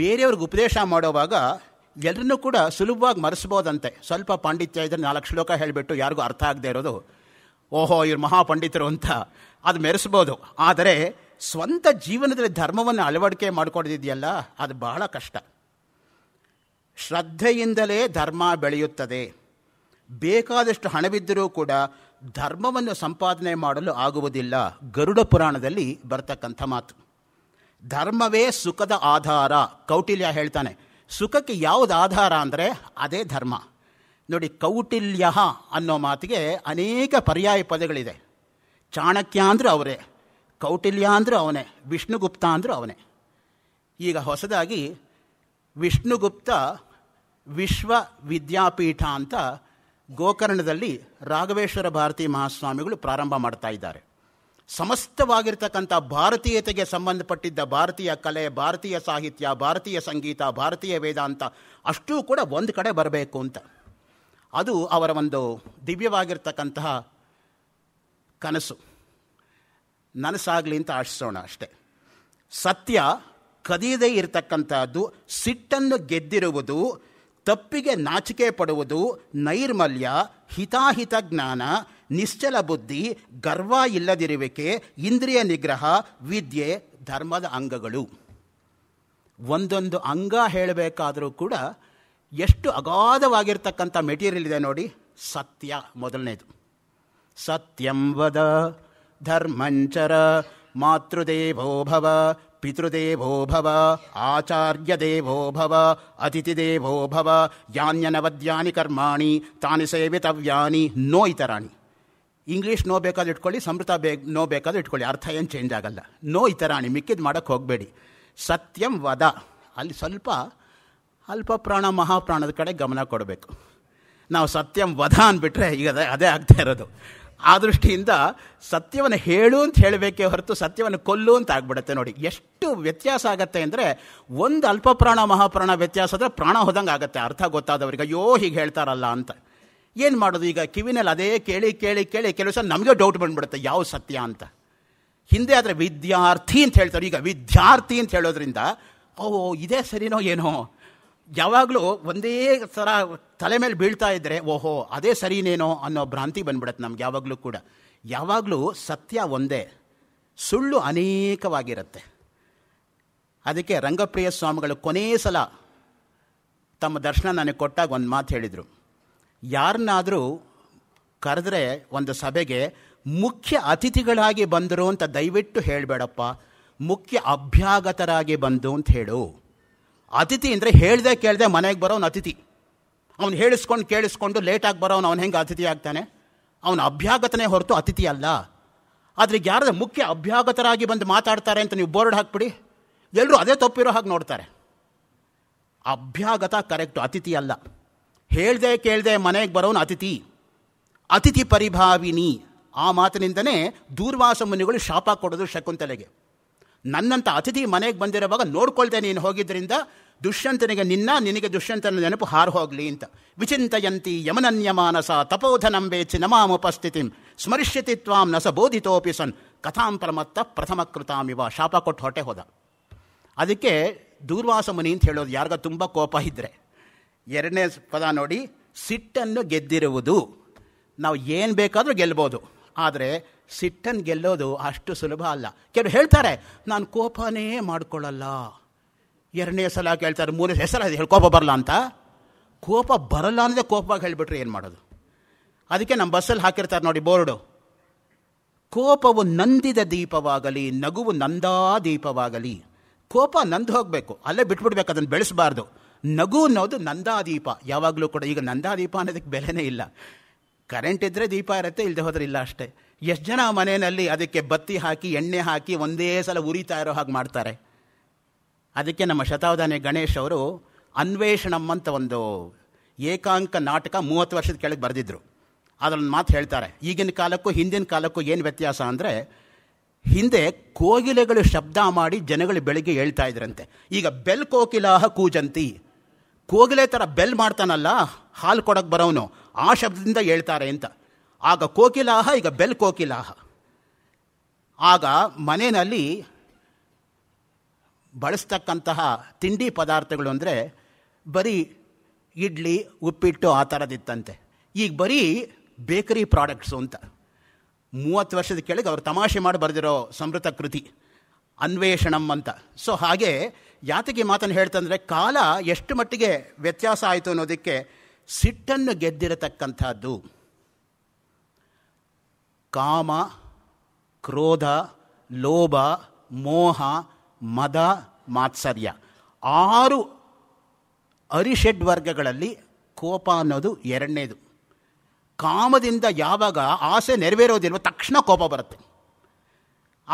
ಬೇರೆಯವ್ರಿಗೆ ಉಪದೇಶ ಮಾಡುವಾಗ ಎಲ್ಲರನ್ನೂ ಕೂಡ ಸುಲಭವಾಗಿ ಮರೆಸ್ಬೋದಂತೆ ಸ್ವಲ್ಪ ಪಾಂಡಿತ್ಯ ಇದ್ದರೆ ನಾಲ್ಕು ಶ್ಲೋಕ ಹೇಳಿಬಿಟ್ಟು ಯಾರಿಗೂ ಅರ್ಥ ಆಗದೆ ಇರೋದು ಓಹೋ ಇವ್ರು ಮಹಾಪಂಡಿತರು ಅಂತ ಅದು ಮೆರೆಸ್ಬೋದು ಆದರೆ ಸ್ವಂತ ಜೀವನದಲ್ಲಿ ಧರ್ಮವನ್ನು ಅಳವಡಿಕೆ ಮಾಡಿಕೊಡ್ದಿದೆಯಲ್ಲ ಅದು ಬಹಳ ಕಷ್ಟ ಶ್ರದ್ಧೆಯಿಂದಲೇ ಧರ್ಮ ಬೆಳೆಯುತ್ತದೆ ಬೇಕಾದಷ್ಟು ಹಣವಿದ್ದರೂ ಕೂಡ ಧರ್ಮವನ್ನು ಸಂಪಾದನೆ ಮಾಡಲು ಆಗುವುದಿಲ್ಲ ಗರುಡ ಪುರಾಣದಲ್ಲಿ ಬರ್ತಕ್ಕಂಥ ಮಾತು ಧರ್ಮವೇ ಸುಖದ ಆಧಾರ ಕೌಟಿಲ್ಯ ಹೇಳ್ತಾನೆ ಸುಖಕ್ಕೆ ಯಾವುದು ಆಧಾರ ಅಂದರೆ ಅದೇ ಧರ್ಮ ನೋಡಿ ಕೌಟಿಲ್ಯ ಅನ್ನೋ ಮಾತಿಗೆ ಅನೇಕ ಪರ್ಯಾಯ ಪದಗಳಿದೆ ಚಾಣಕ್ಯ ಅಂದರೂ ಅವರೇ ಕೌಟಿಲ್ಯ ಅಂದರೂ ಅವನೇ ವಿಷ್ಣುಗುಪ್ತ ಅಂದರೂ ಅವನೇ ಈಗ ಹೊಸದಾಗಿ ವಿಷ್ಣುಗುಪ್ತ ವಿಶ್ವ ಅಂತ ಗೋಕರ್ಣದಲ್ಲಿ ರಾಘವೇಶ್ವರ ಭಾರತಿ ಮಹಾಸ್ವಾಮಿಗಳು ಪ್ರಾರಂಭ ಮಾಡ್ತಾ ಇದ್ದಾರೆ ಸಮಸ್ತವಾಗಿರ್ತಕ್ಕಂಥ ಭಾರತೀಯತೆಗೆ ಸಂಬಂಧಪಟ್ಟಿದ್ದ ಭಾರತೀಯ ಕಲೆ ಭಾರತೀಯ ಸಾಹಿತ್ಯ ಭಾರತೀಯ ಸಂಗೀತ ಭಾರತೀಯ ವೇದಾಂತ ಅಷ್ಟೂ ಕೂಡ ಒಂದು ಕಡೆ ಬರಬೇಕು ಅಂತ ಅದು ಅವರ ಒಂದು ದಿವ್ಯವಾಗಿರ್ತಕ್ಕಂತಹ ಕನಸು ನನಸಾಗಲಿ ಅಂತ ಆಶಿಸೋಣ ಅಷ್ಟೆ ಸತ್ಯ ಕದಿಯದೇ ಇರತಕ್ಕಂಥದ್ದು ಸಿಟ್ಟನ್ನು ಗೆದ್ದಿರುವುದು ತಪ್ಪಿಗೆ ನಾಚಿಕೆ ಪಡುವುದು ನೈರ್ಮಲ್ಯ ಹಿತಾಹಿತ ಜ್ಞಾನ ನಿಶ್ಚಲ ಬುದ್ಧಿ ಗರ್ವ ಇಲ್ಲದಿರುವಿಕೆ ಇಂದ್ರಿಯ ನಿಗ್ರಹ ವಿದ್ಯೆ ಧರ್ಮದ ಅಂಗಗಳು ಒಂದೊಂದು ಅಂಗ ಹೇಳಬೇಕಾದರೂ ಕೂಡ ಎಷ್ಟು ಅಗಾಧವಾಗಿರ್ತಕ್ಕಂಥ ಮೆಟೀರಿಯಲ್ ಇದೆ ನೋಡಿ ಸತ್ಯ ಮೊದಲನೇದು ಸತ್ಯಂ ವದ ಧರ್ಮಂಚರ ಮಾತೃದೇವೋ ಭವ ಪಿತೃದೇವೋ ಭವ ಆಚಾರ್ಯ ದೇವೋ ಭವ ಅತಿಥಿ ದೇವೋ ಭವ ಯಾನ್ಯನವದ್ಯಾನಿ ಕರ್ಮಾಣಿ ತಾನಿ ಸೇವಿತವ್ಯಾನಿ ನೋ ಇತರಾಣಿ ಇಂಗ್ಲೀಷ್ ನೋ ಬೇಕಾದ್ರೆ ಇಟ್ಕೊಳ್ಳಿ ಸಮೃತ ಬೇ ನೋ ಬೇಕಾದ್ರೆ ಇಟ್ಕೊಳ್ಳಿ ಅರ್ಥ ಏನು ಚೇಂಜ್ ಆಗಲ್ಲ ನೋ ಇತರಾಣಿ ಮಿಕ್ಕಿದ್ ಮಾಡೋಕ್ಕೆ ಹೋಗಬೇಡಿ ಸತ್ಯಂ ವದ ಅಲ್ಲಿ ಸ್ವಲ್ಪ ಅಲ್ಪ ಪ್ರಾಣ ಮಹಾಪ್ರಾಣದ ಕಡೆ ಗಮನ ಕೊಡಬೇಕು ನಾವು ಸತ್ಯಂ ವಧ ಅಂದ್ಬಿಟ್ರೆ ಈಗ ಅದೇ ಅದೇ ಆಗ್ತಾ ಇರೋದು ಆ ದೃಷ್ಟಿಯಿಂದ ಸತ್ಯವನ್ನು ಹೇಳು ಅಂತ ಹೇಳಬೇಕೇ ಹೊರತು ಸತ್ಯವನ್ನು ಕೊಲ್ಲು ಅಂತ ಆಗ್ಬಿಡುತ್ತೆ ನೋಡಿ ಎಷ್ಟು ವ್ಯತ್ಯಾಸ ಆಗುತ್ತೆ ಅಂದರೆ ಒಂದು ಅಲ್ಪ ಪ್ರಾಣ ಮಹಾಪ್ರಾಣ ವ್ಯತ್ಯಾಸ ಆದರೆ ಪ್ರಾಣ ಹೋದಂಗೆ ಆಗುತ್ತೆ ಅರ್ಥ ಗೊತ್ತಾದವ್ರಿಗೆ ಅಯ್ಯೋ ಹೀಗೆ ಹೇಳ್ತಾರಲ್ಲ ಅಂತ ಏನು ಮಾಡೋದು ಈಗ ಕಿವಿನಲ್ಲಿ ಅದೇ ಕೇಳಿ ಕೇಳಿ ಕೇಳಿ ಕೆಲವು ಸಲ ನಮಗೆ ಡೌಟ್ ಬಂದುಬಿಡುತ್ತೆ ಯಾವ ಸತ್ಯ ಅಂತ ಹಿಂದೆ ಆದರೆ ವಿದ್ಯಾರ್ಥಿ ಅಂತ ಹೇಳ್ತಾರೆ ಈಗ ವಿದ್ಯಾರ್ಥಿ ಅಂತ ಹೇಳೋದ್ರಿಂದ ಓ ಇದೇ ಸರಿನೋ ಏನೋ ಯಾವಾಗಲೂ ಒಂದೇ ಥರ ತಲೆ ಮೇಲೆ ಬೀಳ್ತಾ ಇದ್ದರೆ ಓಹೋ ಅದೇ ಸರಿನೇನೋ ಅನ್ನೋ ಭ್ರಾಂತಿ ಬಂದ್ಬಿಡತ್ತೆ ನಮ್ಗೆ ಯಾವಾಗಲೂ ಕೂಡ ಯಾವಾಗಲೂ ಸತ್ಯ ಒಂದೇ ಸುಳ್ಳು ಅನೇಕವಾಗಿರುತ್ತೆ ಅದಕ್ಕೆ ರಂಗಪ್ರಿಯ ಸ್ವಾಮಿಗಳು ಕೊನೇ ಸಲ ತಮ್ಮ ದರ್ಶನ ನನಗೆ ಕೊಟ್ಟಾಗ ಒಂದು ಮಾತು ಹೇಳಿದರು ಯಾರನ್ನಾದರೂ ಕರೆದ್ರೆ ಒಂದು ಸಭೆಗೆ ಮುಖ್ಯ ಅತಿಥಿಗಳಾಗಿ ಬಂದರು ಅಂತ ದಯವಿಟ್ಟು ಹೇಳಬೇಡಪ್ಪ ಮುಖ್ಯ ಅಭ್ಯಾಗತರಾಗಿ ಬಂದು ಅಂತ ಹೇಳು ಅತಿಥಿ ಅಂದರೆ ಹೇಳ್ದೆ ಕೇಳದೆ ಮನೆಗೆ ಬರೋನು ಅತಿಥಿ ಅವನು ಹೇಳಿಸ್ಕೊಂಡು ಕೇಳಿಸ್ಕೊಂಡು ಲೇಟಾಗಿ ಬರೋನು ಅವನು ಹೆಂಗೆ ಅತಿಥಿ ಆಗ್ತಾನೆ ಅವನ ಅಭ್ಯಾಗತನೇ ಹೊರತು ಅತಿಥಿ ಅಲ್ಲ ಆದರೆ ಯಾರದ ಮುಖ್ಯ ಅಭ್ಯಾಗತರಾಗಿ ಬಂದು ಮಾತಾಡ್ತಾರೆ ಅಂತ ನೀವು ಬೋರ್ಡ್ ಹಾಕ್ಬಿಡಿ ಎಲ್ಲರೂ ಅದೇ ತಪ್ಪಿರೋ ಹಾಗೆ ನೋಡ್ತಾರೆ ಅಭ್ಯಾಗತ ಕರೆಕ್ಟು ಅತಿಥಿ ಅಲ್ಲ ಹೇಳ್ದೆ ಕೇಳ್ದೆ ಮನೆಗೆ ಬರೋನು ಅತಿಥಿ ಅತಿಥಿ ಪರಿಭಾವಿನಿ ಆ ಮಾತಿನಿಂದನೇ ದೂರ್ವಾಸ ಮುನಿಗಳು ಶಾಪ ಕೊಡೋದು ಶಕುಂತಲೆಗೆ ನನ್ನಂಥ ಅತಿಥಿ ಮನೆಗೆ ಬಂದಿರುವಾಗ ನೋಡ್ಕೊಳ್ದೆ ನೀನು ಹೋಗಿದ್ದರಿಂದ ದುಷ್ಯಂತನಿಗೆ ನಿನ್ನ ನಿನಗೆ ದುಷ್ಯಂತನ ನೆನಪು ಹಾರು ಹೋಗಲಿ ಅಂತ ವಿಚಿಂತಯಂತಿ ಯಮನನ್ಯಮಾನಸ ಮಾನಸ ತಪೋಧನಂಬೇಚಿ ಉಪಸ್ಥಿತಿಂ ಸ್ಮರಿಷ್ಯತಿ ತ್ವಾಂ ನಸ ಬೋಧಿತೋಪಿ ಸನ್ ಕಥಾಂ ಪ್ರಮತ್ತ ಪ್ರಥಮ ಕೃತಾಮಿವ ಶಾಪ ಕೊಟ್ಟು ಹೊಟ್ಟೆ ಹೋದ ಅದಕ್ಕೆ ದೂರ್ವಾಸ ಮುನಿ ಅಂತ ಹೇಳೋದು ಯಾರಿಗ ತುಂಬ ಕೋಪ ಇದ್ದರೆ ಎರಡನೇ ಪದ ನೋಡಿ ಸಿಟ್ಟನ್ನು ಗೆದ್ದಿರುವುದು ನಾವು ಏನು ಬೇಕಾದರೂ ಗೆಲ್ಬೋದು ಆದರೆ ಸಿಟ್ಟನ್ನು ಗೆಲ್ಲೋದು ಅಷ್ಟು ಸುಲಭ ಅಲ್ಲ ಕೆಲವರು ಹೇಳ್ತಾರೆ ನಾನು ಕೋಪನೇ ಮಾಡ್ಕೊಳ್ಳಲ್ಲ ಎರಡನೇ ಸಲ ಕೇಳ್ತಾರೆ ಮೂರನೇ ಹೆಸರು ಅದು ಹೇಳಿ ಕೋಪ ಬರಲ್ಲ ಅಂತ ಕೋಪ ಬರಲ್ಲ ಅಂದರೆ ಕೋಪವಾಗಿ ಹೇಳಿಬಿಟ್ರೆ ಏನು ಮಾಡೋದು ಅದಕ್ಕೆ ನಮ್ಮ ಬಸ್ಸಲ್ಲಿ ಹಾಕಿರ್ತಾರೆ ನೋಡಿ ಬೋರ್ಡು ಕೋಪವು ನಂದಿದ ದೀಪವಾಗಲಿ ನಗುವು ನಂದಾ ದೀಪವಾಗಲಿ ಕೋಪ ನಂದು ಹೋಗಬೇಕು ಅಲ್ಲೇ ಬಿಟ್ಬಿಡ್ಬೇಕು ಅದನ್ನು ಬೆಳೆಸಬಾರ್ದು ನಗು ಅನ್ನೋದು ನಂದಾ ದೀಪ ಯಾವಾಗಲೂ ಕೂಡ ಈಗ ನಂದಾ ದೀಪ ಅನ್ನೋದಕ್ಕೆ ಬೆಲೆನೇ ಇಲ್ಲ ಕರೆಂಟ್ ಇದ್ದರೆ ದೀಪ ಇರುತ್ತೆ ಇಲ್ಲದೆ ಹೋದ್ರೆ ಇಲ್ಲ ಅಷ್ಟೇ ಎಷ್ಟು ಜನ ಮನೆಯಲ್ಲಿ ಅದಕ್ಕೆ ಬತ್ತಿ ಹಾಕಿ ಎಣ್ಣೆ ಹಾಕಿ ಒಂದೇ ಸಲ ಉರಿತಾ ಇರೋ ಹಾಗೆ ಮಾಡ್ತಾರೆ ಅದಕ್ಕೆ ನಮ್ಮ ಶತಾವಧಾನಿ ಗಣೇಶ್ ಅವರು ಅನ್ವೇಷಣಮ್ ಅಂತ ಒಂದು ಏಕಾಂಕ ನಾಟಕ ಮೂವತ್ತು ವರ್ಷದ ಕೆಳಗೆ ಬರೆದಿದ್ದರು ಅದನ್ನು ಮಾತು ಹೇಳ್ತಾರೆ ಈಗಿನ ಕಾಲಕ್ಕೂ ಹಿಂದಿನ ಕಾಲಕ್ಕೂ ಏನು ವ್ಯತ್ಯಾಸ ಅಂದರೆ ಹಿಂದೆ ಕೋಗಿಲೆಗಳು ಶಬ್ದ ಮಾಡಿ ಜನಗಳು ಬೆಳಿಗ್ಗೆ ಹೇಳ್ತಾ ಇದ್ರಂತೆ ಈಗ ಬೆಲ್ ಕೋಕಿಲಾಹ ಕೂಜಂತಿ ಕೋಗಿಲೆ ಥರ ಬೆಲ್ ಮಾಡ್ತಾನಲ್ಲ ಹಾಲು ಕೊಡೋಕ್ಕೆ ಬರೋನು ಆ ಶಬ್ದದಿಂದ ಹೇಳ್ತಾರೆ ಅಂತ ಆಗ ಕೋಕಿಲಾಹ ಈಗ ಬೆಲ್ ಕೋಕಿಲಾಹ ಆಗ ಮನೆಯಲ್ಲಿ ಬಳಸ್ತಕ್ಕಂತಹ ತಿಂಡಿ ಪದಾರ್ಥಗಳು ಅಂದರೆ ಬರೀ ಇಡ್ಲಿ ಉಪ್ಪಿಟ್ಟು ಆ ಥರದಿತ್ತಂತೆ ಈಗ ಬರೀ ಬೇಕರಿ ಪ್ರಾಡಕ್ಟ್ಸು ಅಂತ ಮೂವತ್ತು ವರ್ಷದ ಕೆಳಗೆ ಅವರು ತಮಾಷೆ ಮಾಡಿ ಬರೆದಿರೋ ಸಮೃತ ಕೃತಿ ಅನ್ವೇಷಣಂ ಅಂತ ಸೊ ಹಾಗೆ ಯಾತಿಗೆ ಮಾತನ್ನು ಹೇಳ್ತಂದರೆ ಕಾಲ ಎಷ್ಟು ಮಟ್ಟಿಗೆ ವ್ಯತ್ಯಾಸ ಆಯಿತು ಅನ್ನೋದಕ್ಕೆ ಸಿಟ್ಟನ್ನು ಗೆದ್ದಿರತಕ್ಕಂಥದ್ದು ಕಾಮ ಕ್ರೋಧ ಲೋಭ ಮೋಹ ಮದ ಮಾತ್ಸರ್ಯ ಆರು ಅರಿಷಡ್ ವರ್ಗಗಳಲ್ಲಿ ಕೋಪ ಅನ್ನೋದು ಎರಡನೇದು ಕಾಮದಿಂದ ಯಾವಾಗ ಆಸೆ ನೆರವೇರೋದಿಲ್ವ ತಕ್ಷಣ ಕೋಪ ಬರುತ್ತೆ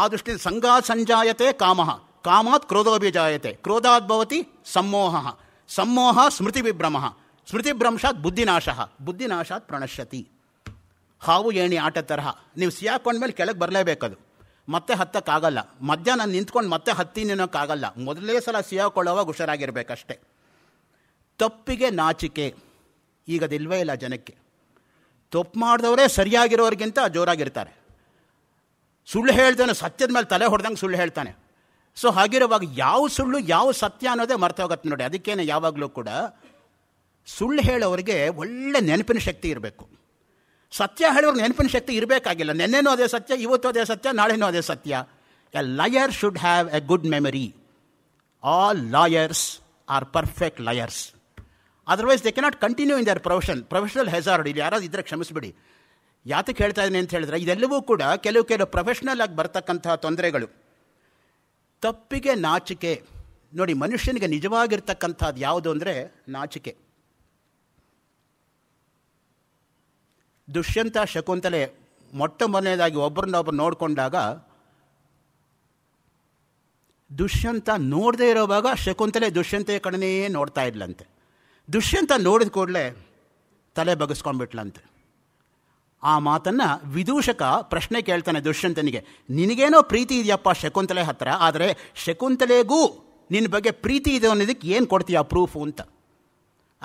ಆ ದೃಷ್ಟಿ ಸಂಘ ಸಂಜಾಯತೆ ಕಾಮಃ ಕಾಮಾತ್ ಕ್ರೋಧೋಭಿಜಾಯತೆ ಕ್ರೋಧಾದ್ಭವತಿ ಸಮ್ಮೋಹ ಸಮ್ಮೋಹ ಸ್ಮೃತಿ ವಿಭ್ರಮ ಸ್ಮೃತಿಭ್ರಂಶಾತ್ ಬುದ್ಧಿನಾಶ ಬುದ್ಧಿನಾಶಾತ್ ಪ್ರಣಶ್ಯತಿ ಹಾವು ಏಣಿ ಆಟ ತರಹ ನೀವು ಸಿ ಮೇಲೆ ಕೆಳಗೆ ಬರಲೇಬೇಕದು ಮತ್ತೆ ಹತ್ತಕ್ಕಾಗಲ್ಲ ಮಧ್ಯಾಹ್ನ ನಿಂತ್ಕೊಂಡು ಮತ್ತೆ ಹತ್ತಿ ನಿನ್ನೋಕ್ಕಾಗಲ್ಲ ಮೊದಲನೇ ಸಲ ಸಿ ಹಾಕೊಳ್ಳೋವಾಗ ಹುಷಾರಾಗಿರ್ಬೇಕಷ್ಟೆ ತಪ್ಪಿಗೆ ನಾಚಿಕೆ ಈಗ ಅದಿಲ್ವೇ ಇಲ್ಲ ಜನಕ್ಕೆ ತಪ್ಪು ಮಾಡಿದವರೇ ಸರಿಯಾಗಿರೋರಿಗಿಂತ ಜೋರಾಗಿರ್ತಾರೆ ಸುಳ್ಳು ಹೇಳ್ತಾನೆ ಸತ್ಯದ ಮೇಲೆ ತಲೆ ಹೊಡೆದಂಗೆ ಸುಳ್ಳು ಹೇಳ್ತಾನೆ ಸೊ ಹಾಗಿರುವಾಗ ಯಾವ ಸುಳ್ಳು ಯಾವ ಸತ್ಯ ಅನ್ನೋದೇ ಮರ್ತೋಗತ್ತೆ ನೋಡಿ ಅದಕ್ಕೇನು ಯಾವಾಗಲೂ ಕೂಡ ಸುಳ್ಳು ಹೇಳೋರಿಗೆ ಒಳ್ಳೆ ನೆನಪಿನ ಶಕ್ತಿ ಇರಬೇಕು ಸತ್ಯ ಹೇಳೋರು ನೆನಪಿನ ಶಕ್ತಿ ಇರಬೇಕಾಗಿಲ್ಲ ನೆನ್ನೆನೂ ಅದೇ ಸತ್ಯ ಇವತ್ತು ಅದೇ ಸತ್ಯ ನಾಳೆನೂ ಅದೇ ಸತ್ಯ a liar should have a good memory all lawyers are perfect liars otherwise they cannot continue in their profession professional hazard ಇಲ್ಲಿ ಯಾರಾದರೂ ಇದ್ರೆ ಕ್ಷಮಿಸ್ಬಿಡಿ ಯಾತಕ್ಕೆ ಹೇಳ್ತಾ ಇದ್ದೀನಿ ಅಂತ ಹೇಳಿದ್ರೆ ಇದೆಲ್ಲವೂ ಕೂಡ ಕೆಲವು ಕೆಲವು ಪ್ರೊಫೆಷನಲ್ ಆಗಿ ಬರ್ತಕ್ಕಂತಹ ತೊಂದರೆಗಳು ತಪ್ಪಿಗೆ ನಾಚಿಕೆ ನೋಡಿ ಮನುಷ್ಯನಿಗೆ ನಿಜವಾಗಿರ್ತಕ್ಕಂಥದ್ದು ಯಾವುದು ಅಂದರೆ ನಾಚಿಕೆ ದುಷ್ಯಂತ ಶಕುಂತಲೆ ಮೊಟ್ಟ ಮೊದಲನೇದಾಗಿ ಒಬ್ಬರನ್ನೊಬ್ಬರು ನೋಡಿಕೊಂಡಾಗ ದುಷ್ಯಂತ ನೋಡದೇ ಇರೋವಾಗ ಶಕುಂತಲೆ ದುಷ್ಯಂತೆ ಕಡನೇ ನೋಡ್ತಾ ಇದ್ಲಂತೆ ದುಷ್ಯಂತ ನೋಡಿದ ಕೂಡಲೇ ತಲೆ ಬಗ್ಸ್ಕೊಂಡ್ಬಿಟ್ಲಂತೆ ಆ ಮಾತನ್ನು ವಿದೂಷಕ ಪ್ರಶ್ನೆ ಕೇಳ್ತಾನೆ ದುಷ್ಯಂತನಿಗೆ ನಿನಗೇನೋ ಪ್ರೀತಿ ಇದೆಯಪ್ಪ ಶಕುಂತಲೆ ಹತ್ರ ಆದರೆ ಶಕುಂತಲೆಗೂ ನಿನ್ನ ಬಗ್ಗೆ ಪ್ರೀತಿ ಇದೆ ಅನ್ನೋದಕ್ಕೆ ಏನು ಕೊಡ್ತೀಯ ಪ್ರೂಫು ಅಂತ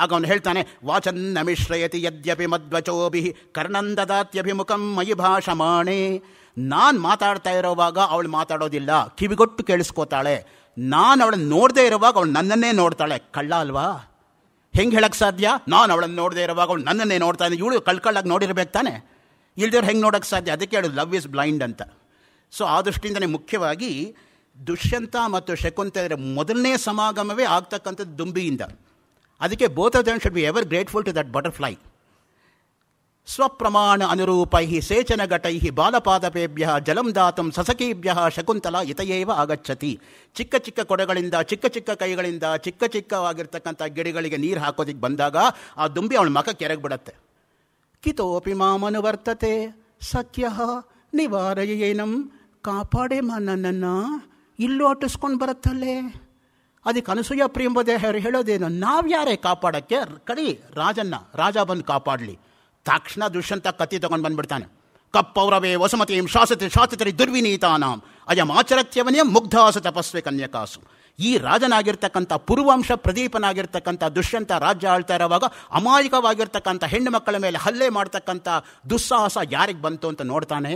ಆಗ ಅವನು ಹೇಳ್ತಾನೆ ವಾಚನ್ನ ಮಿಶ್ರಯತಿ ಯದ್ಯಪಿ ಮಧ್ವಚೋಭಿ ಕರ್ಣಂದದಾತ್ಯಭಿಮುಖಂ ಮಯಿ ಭಾಷಮಾಣೆ ನಾನು ಮಾತಾಡ್ತಾ ಇರೋವಾಗ ಅವಳು ಮಾತಾಡೋದಿಲ್ಲ ಕಿವಿಗೊಟ್ಟು ಕೇಳಿಸ್ಕೋತಾಳೆ ನಾನು ಅವಳನ್ನು ನೋಡದೇ ಇರುವಾಗ ಅವಳು ನನ್ನನ್ನೇ ನೋಡ್ತಾಳೆ ಕಳ್ಳ ಅಲ್ವಾ ಹೆಂಗೆ ಹೇಳಕ್ಕೆ ಸಾಧ್ಯ ನಾನು ಅವಳನ್ನು ನೋಡದೇ ಇರುವಾಗ ಅವಳು ನನ್ನನ್ನೇ ನೋಡ್ತಾ ಇದ್ದೆ ಇವಳು ಕಳ್ಕಳ್ಳಾಗಿ ನೋಡಿರ್ಬೇಕು ತಾನೆ ಇಲ್ದಿವ್ರು ಹೆಂಗೆ ನೋಡೋಕೆ ಸಾಧ್ಯ ಅದಕ್ಕೆ ಹೇಳು ಲವ್ ಇಸ್ ಬ್ಲೈಂಡ್ ಅಂತ ಸೊ ಆ ದೃಷ್ಟಿಯಿಂದಲೇ ಮುಖ್ಯವಾಗಿ ದುಷ್ಯಂತ ಮತ್ತು ಶಕುಂತ ಮೊದಲನೇ ಸಮಾಗಮವೇ ಆಗ್ತಕ್ಕಂಥದ್ದು ದುಂಬಿಯಿಂದ ಅದಕ್ಕೆ both of them should be ever grateful to that butterfly ಸ್ವಪ್ರಮಾಣ ಅನುರೂಪೈ ಸೇಚನ ಘಟೈ ಬಾಲಪಾದಪೇಭ್ಯ ಜಲಂ ದಾತಂ ಸಸಕೀಭ್ಯ ಶಕುಂತಲ ಇತಯೇವ ಆಗಚ್ಚತಿ ಚಿಕ್ಕ ಚಿಕ್ಕ ಕೊಡಗಳಿಂದ ಚಿಕ್ಕ ಚಿಕ್ಕ ಕೈಗಳಿಂದ ಚಿಕ್ಕ ಚಿಕ್ಕವಾಗಿರ್ತಕ್ಕಂಥ ಗಿಡಗಳಿಗೆ ನೀರು ಹಾಕೋದಕ್ಕೆ ಬಂದಾಗ ಆ ದುಂಬಿ ಅವಳ ಮಖ ಕೆರಗಿ ಬಿಡತ್ತೆ ಕಿತೋಪಿ ವರ್ತತೆ ಸತ್ಯ ನಿವಾರಯೇನಂ ಕಾಪಾಡೆ ಮಾ ನನ್ನನ್ನು ಇಲ್ಲೂ ಅಟ್ಟಿಸ್ಕೊಂಡು ಬರುತ್ತಲ್ಲೇ ಅದಕ್ಕೆ ಅನಸೂಯ ಪ್ರಿಯಂಬದೆ ಹೇಳೋದೇನು ನಾವು ಯಾರೇ ಕಾಪಾಡೋಕ್ಕೆ ಕಡಿ ರಾಜನ್ನ ರಾಜ ಬಂದು ಕಾಪಾಡಲಿ ತಕ್ಷಣ ದುಷ್ಯಂತ ಕತ್ತಿ ತೊಗೊಂಡು ಬಂದುಬಿಡ್ತಾನೆ ಕಪ್ಪೌರವೇ ವಸಮತಿ ಶಾಸತಿ ಶಾಸತರಿ ದುರ್ವಿನೀತಾನಾಂ ಅಯಂ ಆಚರತ್ಯವನೇ ಮುಗ್ಧಾಸ ತಪಸ್ವಿ ಕನ್ಯಕಾಸು ಈ ರಾಜನಾಗಿರ್ತಕ್ಕಂಥ ಪೂರ್ವಾಂಶ ಪ್ರದೀಪನಾಗಿರ್ತಕ್ಕಂಥ ದುಷ್ಯಂತ ರಾಜ್ಯ ಆಳ್ತಾ ಇರುವಾಗ ಅಮಾಯಕವಾಗಿರ್ತಕ್ಕಂಥ ಹೆಣ್ಣು ಮಕ್ಕಳ ಮೇಲೆ ಹಲ್ಲೆ ಮಾಡ್ತಕ್ಕಂಥ ದುಸ್ಸಾಹಸ ಯಾರಿಗೆ ಬಂತು ಅಂತ ನೋಡ್ತಾನೆ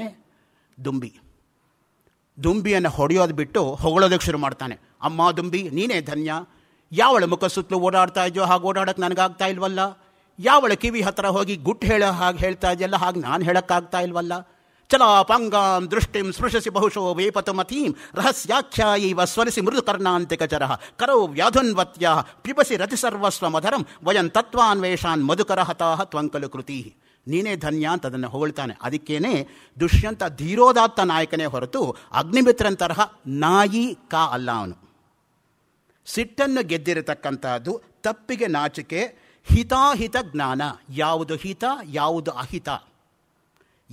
ದುಂಬಿ ದುಂಬಿಯನ್ನು ಹೊಡೆಯೋದು ಬಿಟ್ಟು ಹೊಗಳೋದಕ್ಕೆ ಶುರು ಮಾಡ್ತಾನೆ ಅಮ್ಮ ದುಂಬಿ ನೀನೇ ಧನ್ಯ ಯಾವಳ ಮುಖ ಸುತ್ತಲೂ ಓಡಾಡ್ತಾ ಇದೆಯೋ ಹಾಗೆ ಓಡಾಡೋಕ್ಕೆ ನನಗಾಗ್ತಾ ಇಲ್ವಲ್ಲ ಯಾವಳ ಕಿವಿ ಹತ್ರ ಹೋಗಿ ಗುಟ್ ಹೇಳೋ ಹಾಗೆ ಹೇಳ್ತಾ ಇದೆಯಲ್ಲ ಹಾಗೆ ನಾನು ಹೇಳೋಕ್ಕಾಗ್ತಾ ಇಲ್ವಲ್ಲ ಚಲ ಪಂಗಾಂ ದೃಷ್ಟಿಂ ಸ್ಪೃಶಿಸಿ ಬಹುಶೋ ವೇಪತಮತೀಂ ರಹಸ್ಯಾಖ್ಯಾ ಸ್ವರಸಿ ಮೃದು ಕರ್ಣಾಂತಿಕ ಚರ ಕರೌ ವ್ಯಾಧುನ್ವತ್ಯ ಪಿಬಸಿ ರತಿಸರ್ವಸ್ವ ಮಧರಂ ವಯಂ ತತ್ವಾನ್ವೇಷಾನ್ ಮಧುಕರ ಹತಾಹ ತ್ವಂಕಲು ಕೃತಿ ನೀನೇ ಧನ್ಯ ಅಂತ ಅದನ್ನು ಹೊಗಳ್ತಾನೆ ಅದಕ್ಕೇನೆ ದುಷ್ಯಂತ ಧೀರೋದಾತ್ತ ನಾಯಕನೇ ಹೊರತು ಅಗ್ನಿಮಿತ್ರನ ತರಹ ನಾಯಿ ಕಾ ಅಲ್ಲ ಅವನು ಸಿಟ್ಟನ್ನು ಗೆದ್ದಿರತಕ್ಕಂಥದ್ದು ತಪ್ಪಿಗೆ ನಾಚಿಕೆ ಹಿತಾಹಿತ ಜ್ಞಾನ ಯಾವುದು ಹಿತ ಯಾವುದು ಅಹಿತ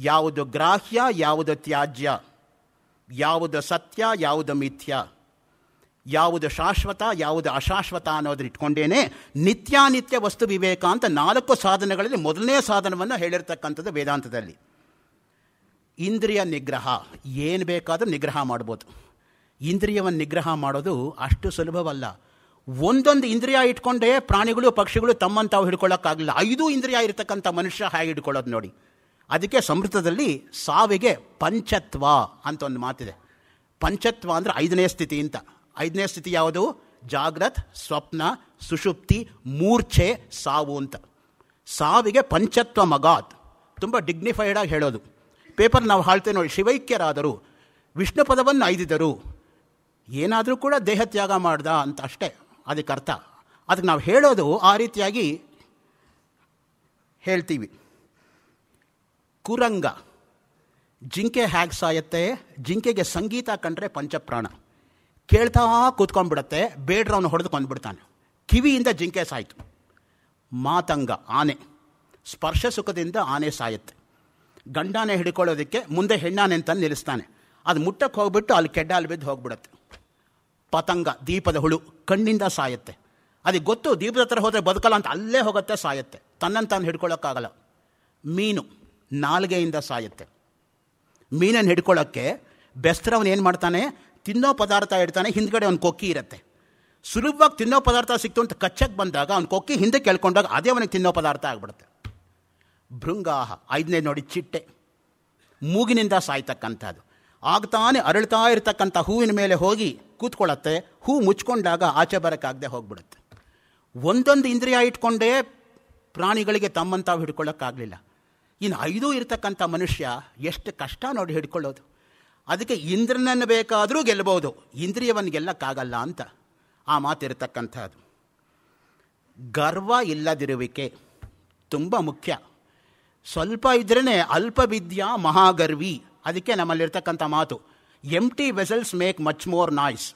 ಯಾವುದು ಗ್ರಾಹ್ಯ ಯಾವುದು ತ್ಯಾಜ್ಯ ಯಾವುದು ಸತ್ಯ ಯಾವುದು ಮಿಥ್ಯ ಯಾವುದು ಶಾಶ್ವತ ಯಾವುದು ಅಶಾಶ್ವತ ಅನ್ನೋದ್ರ ಇಟ್ಕೊಂಡೇನೆ ನಿತ್ಯಾನಿತ್ಯ ವಸ್ತು ವಿವೇಕ ಅಂತ ನಾಲ್ಕು ಸಾಧನಗಳಲ್ಲಿ ಮೊದಲನೇ ಸಾಧನವನ್ನು ಹೇಳಿರ್ತಕ್ಕಂಥದ್ದು ವೇದಾಂತದಲ್ಲಿ ಇಂದ್ರಿಯ ನಿಗ್ರಹ ಏನು ಬೇಕಾದರೂ ನಿಗ್ರಹ ಮಾಡ್ಬೋದು ಇಂದ್ರಿಯವನ್ನು ನಿಗ್ರಹ ಮಾಡೋದು ಅಷ್ಟು ಸುಲಭವಲ್ಲ ಒಂದೊಂದು ಇಂದ್ರಿಯ ಇಟ್ಕೊಂಡೇ ಪ್ರಾಣಿಗಳು ಪಕ್ಷಿಗಳು ತಮ್ಮನ್ನು ತಾವು ಹಿಡ್ಕೊಳ್ಳೋಕ್ಕಾಗಲಿಲ್ಲ ಐದು ಇಂದ್ರಿಯ ಇರತಕ್ಕಂಥ ಮನುಷ್ಯ ಹಾಗೆ ಇಟ್ಕೊಳ್ಳೋದು ನೋಡಿ ಅದಕ್ಕೆ ಸಮೃದ್ಧದಲ್ಲಿ ಸಾವಿಗೆ ಪಂಚತ್ವ ಅಂತ ಒಂದು ಮಾತಿದೆ ಪಂಚತ್ವ ಅಂದರೆ ಐದನೇ ಸ್ಥಿತಿ ಅಂತ ಐದನೇ ಸ್ಥಿತಿ ಯಾವುದು ಜಾಗ್ರತ್ ಸ್ವಪ್ನ ಸುಷುಪ್ತಿ ಮೂರ್ಛೆ ಸಾವು ಅಂತ ಸಾವಿಗೆ ಪಂಚತ್ವ ಮಗಾತ್ ತುಂಬ ಡಿಗ್ನಿಫೈಡಾಗಿ ಹೇಳೋದು ಪೇಪರ್ ನಾವು ಹಾಳ್ತೇವೆ ನೋಡಿ ಶಿವೈಕ್ಯರಾದರು ವಿಷ್ಣು ಪದವನ್ನು ಐದಿದರು ಏನಾದರೂ ಕೂಡ ದೇಹ ತ್ಯಾಗ ಮಾಡ್ದ ಅಂತ ಅಷ್ಟೇ ಅದಕ್ಕೆ ಅರ್ಥ ಅದಕ್ಕೆ ನಾವು ಹೇಳೋದು ಆ ರೀತಿಯಾಗಿ ಹೇಳ್ತೀವಿ ಕುರಂಗ ಜಿಂಕೆ ಹ್ಯಾಗ್ ಸಾಯತ್ತೆ ಜಿಂಕೆಗೆ ಸಂಗೀತ ಕಂಡ್ರೆ ಪಂಚಪ್ರಾಣ ಕೇಳ್ತಾ ಕೂತ್ಕೊಂಡ್ಬಿಡತ್ತೆ ಬೇಡ್ರವನು ಹೊಡೆದು ಕೊಂದ್ಬಿಡ್ತಾನೆ ಕಿವಿಯಿಂದ ಜಿಂಕೆ ಸಾಯಿತು ಮಾತಂಗ ಆನೆ ಸ್ಪರ್ಶ ಸುಖದಿಂದ ಆನೆ ಸಾಯುತ್ತೆ ಗಂಡಾನೆ ಹಿಡ್ಕೊಳ್ಳೋದಕ್ಕೆ ಮುಂದೆ ಹೆಣ್ಣಾನೆ ಅಂತ ನಿಲ್ಲಿಸ್ತಾನೆ ಅದು ಮುಟ್ಟಕ್ಕೆ ಹೋಗ್ಬಿಟ್ಟು ಅಲ್ಲಿ ಕೆಡ್ಡ ಅಲ್ಲಿ ಬಿದ್ದು ಹೋಗ್ಬಿಡುತ್ತೆ ಪತಂಗ ದೀಪದ ಹುಳು ಕಣ್ಣಿಂದ ಸಾಯುತ್ತೆ ಅದಕ್ಕೆ ಗೊತ್ತು ದೀಪದ ಹತ್ರ ಹೋದರೆ ಬದುಕಲ್ಲ ಅಂತ ಅಲ್ಲೇ ಹೋಗುತ್ತೆ ಸಾಯುತ್ತೆ ತನ್ನನ್ನು ತಾನು ಹಿಡ್ಕೊಳ್ಳೋಕ್ಕಾಗಲ್ಲ ಮೀನು ನಾಲ್ಗೆಯಿಂದ ಸಾಯುತ್ತೆ ಮೀನನ್ನು ಹಿಡ್ಕೊಳ್ಳೋಕ್ಕೆ ಬೆಸ್ತರವನು ಏನು ಮಾಡ್ತಾನೆ ತಿನ್ನೋ ಪದಾರ್ಥ ಇಡ್ತಾನೆ ಹಿಂದ್ಗಡೆ ಒಂದು ಕೊಕ್ಕಿ ಇರುತ್ತೆ ಸುಲಭವಾಗಿ ತಿನ್ನೋ ಪದಾರ್ಥ ಸಿಕ್ತು ಅಂತ ಕಚ್ಚಕ್ಕೆ ಬಂದಾಗ ಅವ್ನು ಕೊಕ್ಕಿ ಹಿಂದೆ ಕೇಳ್ಕೊಂಡಾಗ ಅದೇ ಅವನಿಗೆ ತಿನ್ನೋ ಪದಾರ್ಥ ಆಗ್ಬಿಡುತ್ತೆ ಭೃಂಗಾಹ ಐದನೇ ನೋಡಿ ಚಿಟ್ಟೆ ಮೂಗಿನಿಂದ ಸಾಯ್ತಕ್ಕಂಥದ್ದು ಆಗ್ತಾನೆ ಅರಳ್ತಾ ಇರ್ತಕ್ಕಂಥ ಹೂವಿನ ಮೇಲೆ ಹೋಗಿ ಕೂತ್ಕೊಳ್ಳುತ್ತೆ ಹೂ ಮುಚ್ಕೊಂಡಾಗ ಆಚೆ ಬರೋಕ್ಕಾಗದೆ ಹೋಗ್ಬಿಡುತ್ತೆ ಒಂದೊಂದು ಇಂದ್ರಿಯ ಇಟ್ಕೊಂಡೇ ಪ್ರಾಣಿಗಳಿಗೆ ತಮ್ಮಂತಾವು ಹಿಡ್ಕೊಳ್ಳೋಕ್ಕಾಗಲಿಲ್ಲ ಇನ್ನು ಐದೂ ಇರತಕ್ಕಂಥ ಮನುಷ್ಯ ಎಷ್ಟು ಕಷ್ಟ ನೋಡಿ ಹಿಡ್ಕೊಳ್ಳೋದು ಅದಕ್ಕೆ ಇಂದ್ರನನ್ನು ಬೇಕಾದರೂ ಗೆಲ್ಲಬಹುದು ಇಂದ್ರಿಯವನ್ನು ಗೆಲ್ಲಕ್ಕಾಗಲ್ಲ ಅಂತ ಆ ಮಾತಿರತಕ್ಕಂಥದ್ದು ಗರ್ವ ಇಲ್ಲದಿರುವಿಕೆ ತುಂಬ ಮುಖ್ಯ ಸ್ವಲ್ಪ ಇದ್ರೇ ಅಲ್ಪ ವಿದ್ಯಾ ಮಹಾಗರ್ವಿ ಅದಕ್ಕೆ ನಮ್ಮಲ್ಲಿರ್ತಕ್ಕಂಥ ಮಾತು empty vessels make much more noise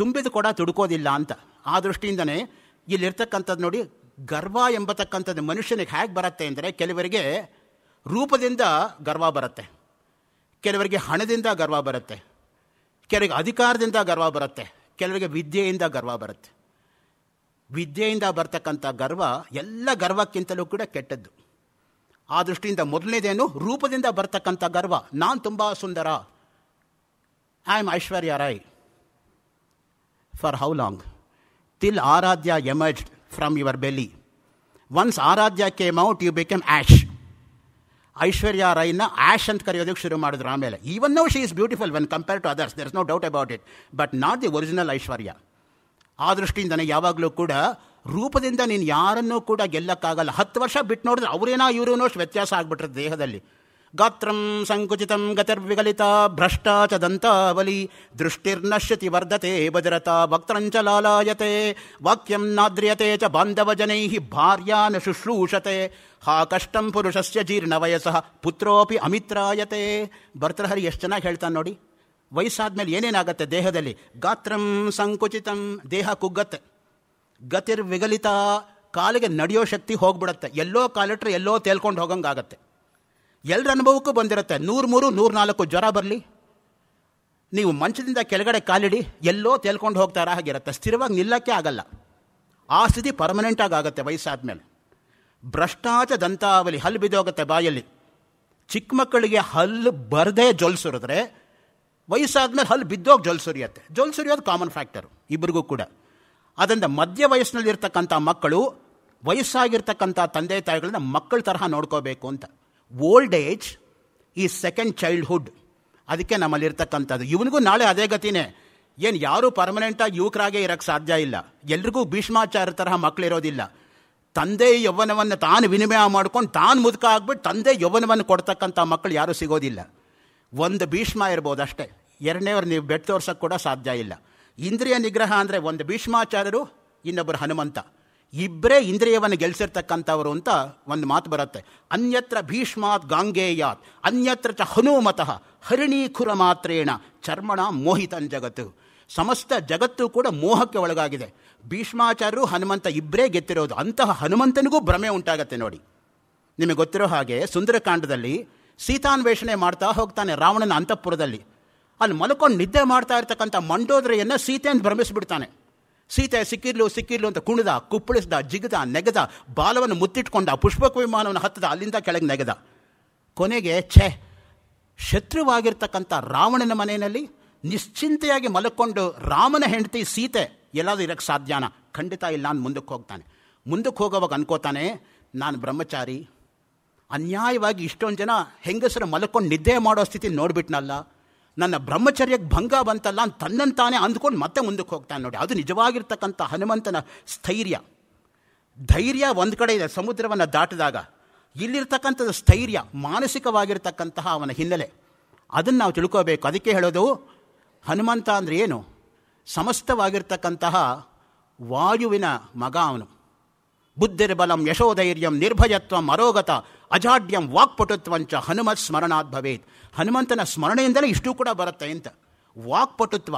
ತುಂಬಿದು ಕೂಡ ತುಡುಕೋದಿಲ್ಲ ಅಂತ ಆ ದೃಷ್ಟಿಯಿಂದನೇ ಇಲ್ಲಿರ್ತಕ್ಕಂಥದ್ದು ನೋಡಿ ಗರ್ವ ಎಂಬತಕ್ಕಂಥದ್ದು ಮನುಷ್ಯನಿಗೆ ಹೇಗೆ ಬರುತ್ತೆ ಅಂದರೆ ಕೆಲವರಿಗೆ ರೂಪದಿಂದ ಗರ್ವ ಬರುತ್ತೆ ಕೆಲವರಿಗೆ ಹಣದಿಂದ ಗರ್ವ ಬರುತ್ತೆ ಕೆಲವರಿಗೆ ಅಧಿಕಾರದಿಂದ ಗರ್ವ ಬರುತ್ತೆ ಕೆಲವರಿಗೆ ವಿದ್ಯೆಯಿಂದ ಗರ್ವ ಬರುತ್ತೆ ವಿದ್ಯೆಯಿಂದ ಬರ್ತಕ್ಕಂಥ ಗರ್ವ ಎಲ್ಲ ಗರ್ವಕ್ಕಿಂತಲೂ ಕೂಡ ಕೆಟ್ಟದ್ದು ಆ ದೃಷ್ಟಿಯಿಂದ ಮೊದಲನೇದೇನು ರೂಪದಿಂದ ಬರ್ತಕ್ಕಂಥ ಗರ್ವ ನಾನು ತುಂಬ ಸುಂದರ I am Aishwarya Rai for how long till Aaradhya emerged from your belly once Aaradhya came out you become Ash Aishwarya ರೈನ ಆ್ಯಶ್ ಅಂತ ಕರೆಯೋದಕ್ಕೆ ಶುರು ಮಾಡಿದ್ರು ಆಮೇಲೆ even no she is beautiful when compare to others there is no doubt about it but not the original Aishwarya ಆ ದೃಷ್ಟಿಯಿಂದ ನನಗೆ ಯಾವಾಗಲೂ ಕೂಡ ರೂಪದಿಂದ ನೀನು ಯಾರನ್ನೂ ಕೂಡ ಗೆಲ್ಲಕ್ಕಾಗಲ್ಲ ಹತ್ತು ವರ್ಷ ಬಿಟ್ಟು ನೋಡಿದ್ರೆ ಅವರೇನೋ ಇವರೇನೋ ವ್ಯತ್ಯಾಸ ಆಗಿಬಿಟ್ರೆ ದೇಹದಲ್ಲಿ ಗಾತ್ರಂ ಸಂಕುಚಿತಂ ಗತಿರ್ವಿಗಲಿತ ಭ್ರಷ್ಟಾ ಚ ದಂತಾವಲಿ ದೃಷ್ಟಿರ್ನಶ್ಯತಿ ವರ್ಧತೆ ಭದ್ರತಾ ವಕ್ತಂಚ ಲಾಲಾಯತೆ ವಾಕ್ಯಂ ನಾದ್ರಿಯತೆ ಚ ಬಾಂಧವಜನೈ ಭಾರ್ಯಾ ನ ಶುಶ್ರೂಷತೆ ಹಾ ಕಷ್ಟಂ ಪುರುಷಸ್ಯ ಜೀರ್ಣವಯಸಃ ಪುತ್ರೋಪಿ ಅಮಿತ್ರಾಯತೆ ಭರ್ತೃಹರಿ ಎಷ್ಟು ಚೆನ್ನಾಗಿ ಹೇಳ್ತಾನೆ ನೋಡಿ ವಯಸ್ಸಾದ್ಮೇಲೆ ಏನೇನಾಗತ್ತೆ ದೇಹದಲ್ಲಿ ಗಾತ್ರಂ ಸಂಕುಚಿತಂ ದೇಹ ಕುಗ್ಗತ್ತೆ ಗತಿರ್ವಿಗಲಿತ ಕಾಲಿಗೆ ನಡೆಯೋ ಶಕ್ತಿ ಹೋಗ್ಬಿಡತ್ತೆ ಎಲ್ಲೋ ಕಾಲಿಟ್ರೆ ಎಲ್ಲೋ ತೇಲ್ಕೊಂಡು ಹೋಗಂಗಾಗತ್ತೆ ಎಲ್ಲರ ಅನುಭವಕ್ಕೂ ಬಂದಿರುತ್ತೆ ನೂರು ಮೂರು ನೂರು ನಾಲ್ಕು ಜ್ವರ ಬರಲಿ ನೀವು ಮಂಚದಿಂದ ಕೆಳಗಡೆ ಕಾಲಿಡಿ ಎಲ್ಲೋ ತೇಲ್ಕೊಂಡು ಹೋಗ್ತಾರ ಹಾಗೆ ಹಾಗಿರುತ್ತೆ ಸ್ಥಿರವಾಗಿ ನಿಲ್ಲಕ್ಕೆ ಆಗಲ್ಲ ಆ ಸ್ಥಿತಿ ಪರ್ಮನೆಂಟಾಗಿ ಆಗುತ್ತೆ ವಯಸ್ಸಾದ ಮೇಲೆ ಭ್ರಷ್ಟಾಚ ದಂತಾವಲಿ ಹಲ್ಲು ಬಿದ್ದೋಗುತ್ತೆ ಬಾಯಲ್ಲಿ ಚಿಕ್ಕ ಮಕ್ಕಳಿಗೆ ಹಲ್ಲು ಬರದೇ ಜೊಲ್ಸುರಿದ್ರೆ ವಯಸ್ಸಾದ್ಮೇಲೆ ಹಲ್ಲು ಬಿದ್ದೋಗಿ ಜೊಲ್ ಸುರಿಯುತ್ತೆ ಜೊಲ್ ಸುರಿಯೋದು ಕಾಮನ್ ಫ್ಯಾಕ್ಟರು ಇಬ್ಬರಿಗೂ ಕೂಡ ಅದರಿಂದ ಮಧ್ಯ ವಯಸ್ಸಿನಲ್ಲಿರ್ತಕ್ಕಂಥ ಮಕ್ಕಳು ವಯಸ್ಸಾಗಿರ್ತಕ್ಕಂಥ ತಂದೆ ತಾಯಿಗಳನ್ನ ಮಕ್ಕಳ ತರಹ ನೋಡ್ಕೋಬೇಕು ಅಂತ ಓಲ್ಡ್ ಏಜ್ ಈ ಸೆಕೆಂಡ್ ಚೈಲ್ಡ್ಹುಡ್ ಅದಕ್ಕೆ ನಮ್ಮಲ್ಲಿರ್ತಕ್ಕಂಥದ್ದು ಇವನಿಗೂ ನಾಳೆ ಅದೇ ಗತಿನೇ ಏನು ಯಾರೂ ಪರ್ಮನೆಂಟಾಗಿ ಯುವಕರಾಗೆ ಇರೋಕ್ಕೆ ಸಾಧ್ಯ ಇಲ್ಲ ಎಲ್ರಿಗೂ ಭೀಷ್ಮಾಚಾರ್ಯ ತರಹ ಮಕ್ಕಳಿರೋದಿಲ್ಲ ತಂದೆ ಯೌವನವನ್ನು ತಾನು ವಿನಿಮಯ ಮಾಡ್ಕೊಂಡು ತಾನು ಮುದುಕ ಆಗ್ಬಿಟ್ಟು ತಂದೆ ಯೌವನವನ್ನು ಕೊಡ್ತಕ್ಕಂಥ ಮಕ್ಕಳು ಯಾರೂ ಸಿಗೋದಿಲ್ಲ ಒಂದು ಭೀಷ್ಮ ಇರ್ಬೋದು ಅಷ್ಟೇ ಎರಡನೇವ್ರು ನೀವು ಬೆಟ್ ತೋರ್ಸೋಕ್ಕೆ ಕೂಡ ಸಾಧ್ಯ ಇಲ್ಲ ಇಂದ್ರಿಯ ನಿಗ್ರಹ ಅಂದರೆ ಒಂದು ಭೀಷ್ಮಾಚಾರ್ಯರು ಇನ್ನೊಬ್ಬರು ಹನುಮಂತ ಇಬ್ಬರೇ ಇಂದ್ರಿಯವನ್ನು ಗೆಲ್ಸಿರ್ತಕ್ಕಂಥವರು ಅಂತ ಒಂದು ಮಾತು ಬರುತ್ತೆ ಅನ್ಯತ್ರ ಭೀಷ್ಮಾತ್ ಗಾಂಗೇಯಾತ್ ಅನ್ಯತ್ರ ಚ ಹನುಮತಃ ಹರಿಣೀಖುರ ಮಾತ್ರೇಣ ಚರ್ಮಣ ಮೋಹಿತನ್ ಜಗತ್ತು ಸಮಸ್ತ ಜಗತ್ತು ಕೂಡ ಮೋಹಕ್ಕೆ ಒಳಗಾಗಿದೆ ಭೀಷ್ಮಾಚಾರ್ಯರು ಹನುಮಂತ ಇಬ್ಬರೇ ಗೆತ್ತಿರೋದು ಅಂತಹ ಹನುಮಂತನಿಗೂ ಭ್ರಮೆ ಉಂಟಾಗತ್ತೆ ನೋಡಿ ನಿಮಗೆ ಗೊತ್ತಿರೋ ಹಾಗೆ ಸುಂದರಕಾಂಡದಲ್ಲಿ ಸೀತಾನ್ವೇಷಣೆ ಮಾಡ್ತಾ ಹೋಗ್ತಾನೆ ರಾವಣನ ಅಂತಃಪುರದಲ್ಲಿ ಅಲ್ಲಿ ಮಲ್ಕೊಂಡು ನಿದ್ದೆ ಮಾಡ್ತಾ ಇರ್ತಕ್ಕಂಥ ಮಂಡೋದ್ರೆಯನ್ನು ಸೀತೆಯನ್ನು ಭ್ರಮಿಸಿಬಿಡ್ತಾನೆ ಸೀತೆ ಸಿಕ್ಕಿರ್ಲು ಸಿಕ್ಕಿರ್ಲು ಅಂತ ಕುಣಿದ ಕುಪ್ಪಳಿಸ್ದ ಜಿಗದ ನೆಗದ ಬಾಲವನ್ನು ಮುತ್ತಿಟ್ಕೊಂಡ ಪುಷ್ಪಕ ವಿಮಾನವನ್ನು ಹತ್ತದ ಅಲ್ಲಿಂದ ಕೆಳಗೆ ನೆಗದ ಕೊನೆಗೆ ಛೆ ಶತ್ರುವಾಗಿರ್ತಕ್ಕಂಥ ರಾವಣನ ಮನೆಯಲ್ಲಿ ನಿಶ್ಚಿಂತೆಯಾಗಿ ಮಲಕ್ಕೊಂಡು ರಾಮನ ಹೆಂಡತಿ ಸೀತೆ ಎಲ್ಲಾದರೂ ಇರಕ್ಕೆ ಸಾಧ್ಯನ ಖಂಡಿತ ಇಲ್ಲ ನಾನು ಮುಂದಕ್ಕೆ ಹೋಗ್ತಾನೆ ಮುಂದಕ್ಕೆ ಹೋಗೋವಾಗ ಅನ್ಕೋತಾನೆ ನಾನು ಬ್ರಹ್ಮಚಾರಿ ಅನ್ಯಾಯವಾಗಿ ಇಷ್ಟೊಂದು ಜನ ಹೆಂಗಸರು ಮಲ್ಕೊಂಡು ನಿದ್ದೆ ಮಾಡೋ ಸ್ಥಿತಿ ನೋಡಿಬಿಟ್ನಲ್ಲ ನನ್ನ ಬ್ರಹ್ಮಚರ್ಯಕ್ಕೆ ಭಂಗ ಬಂತಲ್ಲ ಅಂತ ತನ್ನಂತಾನೆ ಅಂದ್ಕೊಂಡು ಮತ್ತೆ ಮುಂದಕ್ಕೆ ಹೋಗ್ತಾನೆ ನೋಡಿ ಅದು ನಿಜವಾಗಿರ್ತಕ್ಕಂಥ ಹನುಮಂತನ ಸ್ಥೈರ್ಯ ಧೈರ್ಯ ಒಂದು ಕಡೆ ಇದೆ ಸಮುದ್ರವನ್ನು ದಾಟಿದಾಗ ಇಲ್ಲಿರ್ತಕ್ಕಂಥದ್ದು ಸ್ಥೈರ್ಯ ಮಾನಸಿಕವಾಗಿರ್ತಕ್ಕಂತಹ ಅವನ ಹಿನ್ನೆಲೆ ಅದನ್ನು ನಾವು ತಿಳ್ಕೋಬೇಕು ಅದಕ್ಕೆ ಹೇಳೋದು ಹನುಮಂತ ಅಂದರೆ ಏನು ಸಮಸ್ತವಾಗಿರ್ತಕ್ಕಂತಹ ವಾಯುವಿನ ಮಗ ಅವನು ಬುದ್ಧಿರ್ಬಲಂ ಯಶೋಧೈರ್ಯಂ ನಿರ್ಭಯತ್ವ ಮರೋಗತ ಅಜಾಡ್ಯಂ ವಾಕ್ಪಟುತ್ವಂಚ ಹನುಮತ್ ಸ್ಮರಣಾತ್ ಭವೇತ್ ಹನುಮಂತನ ಸ್ಮರಣೆಯಿಂದಲೇ ಇಷ್ಟು ಕೂಡ ಬರುತ್ತೆ ಅಂತ ವಾಕ್ಪಟುತ್ವ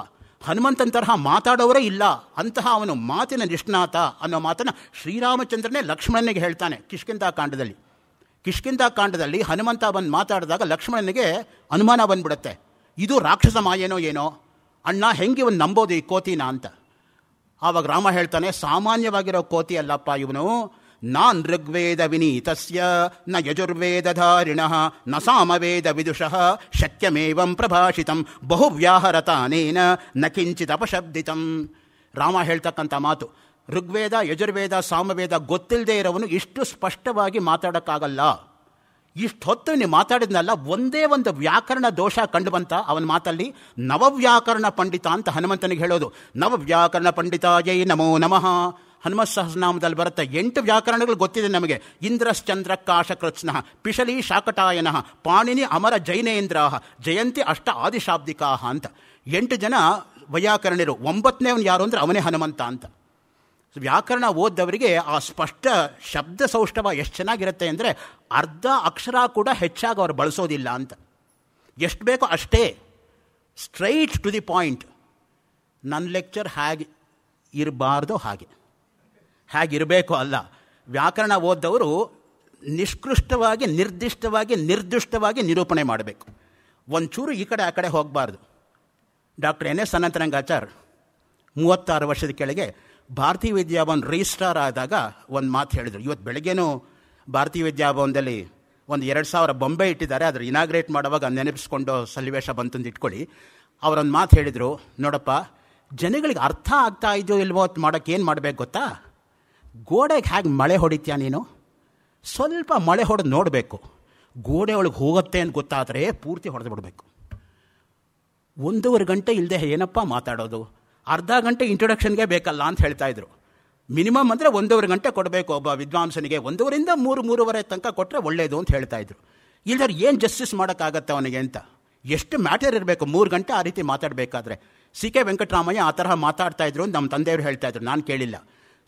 ಹನುಮಂತನ ತರಹ ಮಾತಾಡೋರೇ ಇಲ್ಲ ಅಂತಹ ಅವನು ಮಾತಿನ ನಿಷ್ಣಾತ ಅನ್ನೋ ಮಾತನ್ನು ಶ್ರೀರಾಮಚಂದ್ರನೇ ಲಕ್ಷ್ಮಣನಿಗೆ ಹೇಳ್ತಾನೆ ಕಿಷ್ಕಿಂತ ಕಾಂಡದಲ್ಲಿ ಕಿಷ್ಕಿಂತ ಕಾಂಡದಲ್ಲಿ ಹನುಮಂತ ಬಂದು ಮಾತಾಡಿದಾಗ ಲಕ್ಷ್ಮಣನಿಗೆ ಅನುಮಾನ ಬಂದ್ಬಿಡುತ್ತೆ ಇದು ರಾಕ್ಷಸ ಮಾಯೇನೋ ಏನೋ ಅಣ್ಣ ಹೆಂಗೆ ಇವನು ನಂಬೋದು ಈ ಕೋತಿನ ಅಂತ ಆವಾಗ ರಾಮ ಹೇಳ್ತಾನೆ ಸಾಮಾನ್ಯವಾಗಿರೋ ಕೋತಿ ಅಲ್ಲಪ್ಪ ಇವನು ನಾನ್ ಋಗ್ವೇದ ವಿನೀತಸ್ಯ ನ ಯಜುರ್ವೇದಧಾರಿಣ ನ ಸಾಮವೇದ ವಿದುಷಃ ಶಕ್ಯಮೇವಂ ಪ್ರಭಾಷಿತಂ ಬಹುವ್ಯಾಹರತಾನೇನ ನ ಕಿಂಚಿತ್ ಅಪಶಬ್ದಿತಂ ರಾಮ ಹೇಳ್ತಕ್ಕಂಥ ಮಾತು ಋಗ್ವೇದ ಯಜುರ್ವೇದ ಸಾಮವೇದ ಗೊತ್ತಿಲ್ಲದೆ ಇರೋವನು ಇಷ್ಟು ಸ್ಪಷ್ಟವಾಗಿ ಮಾತಾಡೋಕ್ಕಾಗಲ್ಲ ಇಷ್ಟೊತ್ತು ನೀವು ಮಾತಾಡಿದ್ನಲ್ಲ ಒಂದೇ ಒಂದು ವ್ಯಾಕರಣ ದೋಷ ಬಂತ ಅವನ ಮಾತಲ್ಲಿ ನವವ್ಯಾಕರಣ ಪಂಡಿತ ಅಂತ ಹನುಮಂತನಿಗೆ ಹೇಳೋದು ನವವ್ಯಾಕರಣ ಪಂಡಿತ ಜೈ ನಮೋ ನಮಃ ಹನುಮತ್ ಸಹಸ್ರನಾಮದಲ್ಲಿ ಬರುತ್ತೆ ಎಂಟು ವ್ಯಾಕರಣಗಳು ಗೊತ್ತಿದೆ ನಮಗೆ ಇಂದ್ರಶ್ಚಂದ್ರ ಕಾಶಕೃತ್ಸ್ನಃ ಪಿಶಲಿ ಶಾಕಟಾಯನ ಪಾಣಿನಿ ಅಮರ ಜೈನೇಂದ್ರಾಹ ಜಯಂತಿ ಅಷ್ಟ ಆದಿಶಾಬ್ದಿಕಾಹ ಅಂತ ಎಂಟು ಜನ ವೈಯಾಕರಣರು ಒಂಬತ್ತನೇ ಯಾರು ಅಂದರೆ ಅವನೇ ಹನುಮಂತ ಅಂತ ವ್ಯಾಕರಣ ಓದ್ದವರಿಗೆ ಆ ಸ್ಪಷ್ಟ ಶಬ್ದ ಸೌಷ್ಠವ ಎಷ್ಟು ಚೆನ್ನಾಗಿರುತ್ತೆ ಅಂದರೆ ಅರ್ಧ ಅಕ್ಷರ ಕೂಡ ಹೆಚ್ಚಾಗಿ ಅವ್ರು ಬಳಸೋದಿಲ್ಲ ಅಂತ ಎಷ್ಟು ಬೇಕೋ ಅಷ್ಟೇ ಸ್ಟ್ರೈಟ್ ಟು ದಿ ಪಾಯಿಂಟ್ ನನ್ನ ಲೆಕ್ಚರ್ ಹೇಗೆ ಇರಬಾರ್ದು ಹಾಗೆ ಹೇಗಿರಬೇಕು ಅಲ್ಲ ವ್ಯಾಕರಣ ಓದ್ದವರು ನಿಷ್ಕೃಷ್ಟವಾಗಿ ನಿರ್ದಿಷ್ಟವಾಗಿ ನಿರ್ದಿಷ್ಟವಾಗಿ ನಿರೂಪಣೆ ಮಾಡಬೇಕು ಒಂಚೂರು ಈ ಕಡೆ ಆ ಕಡೆ ಹೋಗಬಾರ್ದು ಡಾಕ್ಟರ್ ಎನ್ ಎಸ್ ಅನಂತರಂಗಾಚಾರ್ ಮೂವತ್ತಾರು ವರ್ಷದ ಕೆಳಗೆ ಭಾರತೀ ವಿದ್ಯಾಭವನ್ ರಿಜಿಸ್ಟ್ರಾರ್ ಆದಾಗ ಒಂದು ಮಾತು ಹೇಳಿದರು ಇವತ್ತು ಬೆಳಗ್ಗೆನೂ ಭಾರತೀಯ ವಿದ್ಯಾಭವನದಲ್ಲಿ ಒಂದು ಎರಡು ಸಾವಿರ ಬೊಂಬೆ ಇಟ್ಟಿದ್ದಾರೆ ಅದ್ರ ಇನಾಗ್ರೇಟ್ ಮಾಡುವಾಗ ನೆನಪಿಸ್ಕೊಂಡು ಸನ್ನಿವೇಶ ಬಂತಂದು ಇಟ್ಕೊಳ್ಳಿ ಅವರೊಂದು ಮಾತು ಹೇಳಿದರು ನೋಡಪ್ಪ ಜನಗಳಿಗೆ ಅರ್ಥ ಆಗ್ತಾ ಇದೆಯೋ ಇಲ್ವೋ ಅಂತ ಮಾಡೋಕ್ಕೆ ಏನು ಮಾಡಬೇಕು ಗೊತ್ತಾ ಗೋಡೆಗೆ ಹೇಗೆ ಮಳೆ ಹೊಡಿತೀಯಾ ನೀನು ಸ್ವಲ್ಪ ಮಳೆ ಹೊಡೆದು ನೋಡಬೇಕು ಗೋಡೆ ಒಳಗೆ ಹೋಗುತ್ತೆ ಅಂತ ಗೊತ್ತಾದರೆ ಪೂರ್ತಿ ಹೊಡೆದು ಬಿಡಬೇಕು ಒಂದೂವರೆ ಗಂಟೆ ಇಲ್ಲದೆ ಏನಪ್ಪ ಮಾತಾಡೋದು ಅರ್ಧ ಗಂಟೆ ಇಂಟ್ರೊಡಕ್ಷನ್ಗೆ ಬೇಕಲ್ಲ ಅಂತ ಹೇಳ್ತಾ ಇದ್ರು ಮಿನಿಮಮ್ ಅಂದರೆ ಒಂದೂವರೆ ಗಂಟೆ ಕೊಡಬೇಕು ಒಬ್ಬ ವಿದ್ವಾಂಸನಿಗೆ ಒಂದೂವರಿಂದ ಮೂರು ಮೂರುವರೆ ತನಕ ಕೊಟ್ಟರೆ ಒಳ್ಳೆಯದು ಅಂತ ಹೇಳ್ತಾ ಇದ್ರು ಇಲ್ಲದ್ರೆ ಏನು ಜಸ್ಟಿಸ್ ಮಾಡೋಕ್ಕಾಗತ್ತೆ ಅವನಿಗೆ ಅಂತ ಎಷ್ಟು ಮ್ಯಾಟರ್ ಇರಬೇಕು ಮೂರು ಗಂಟೆ ಆ ರೀತಿ ಮಾತಾಡಬೇಕಾದ್ರೆ ಸಿ ಕೆ ವೆಂಕಟರಾಮಯ್ಯ ಆ ತರಹ ಮಾತಾಡ್ತಾ ಇದ್ರು ನಮ್ಮ ತಂದೆಯವರು ಹೇಳ್ತಾ ಇದ್ರು ನಾನು ಕೇಳಿಲ್ಲ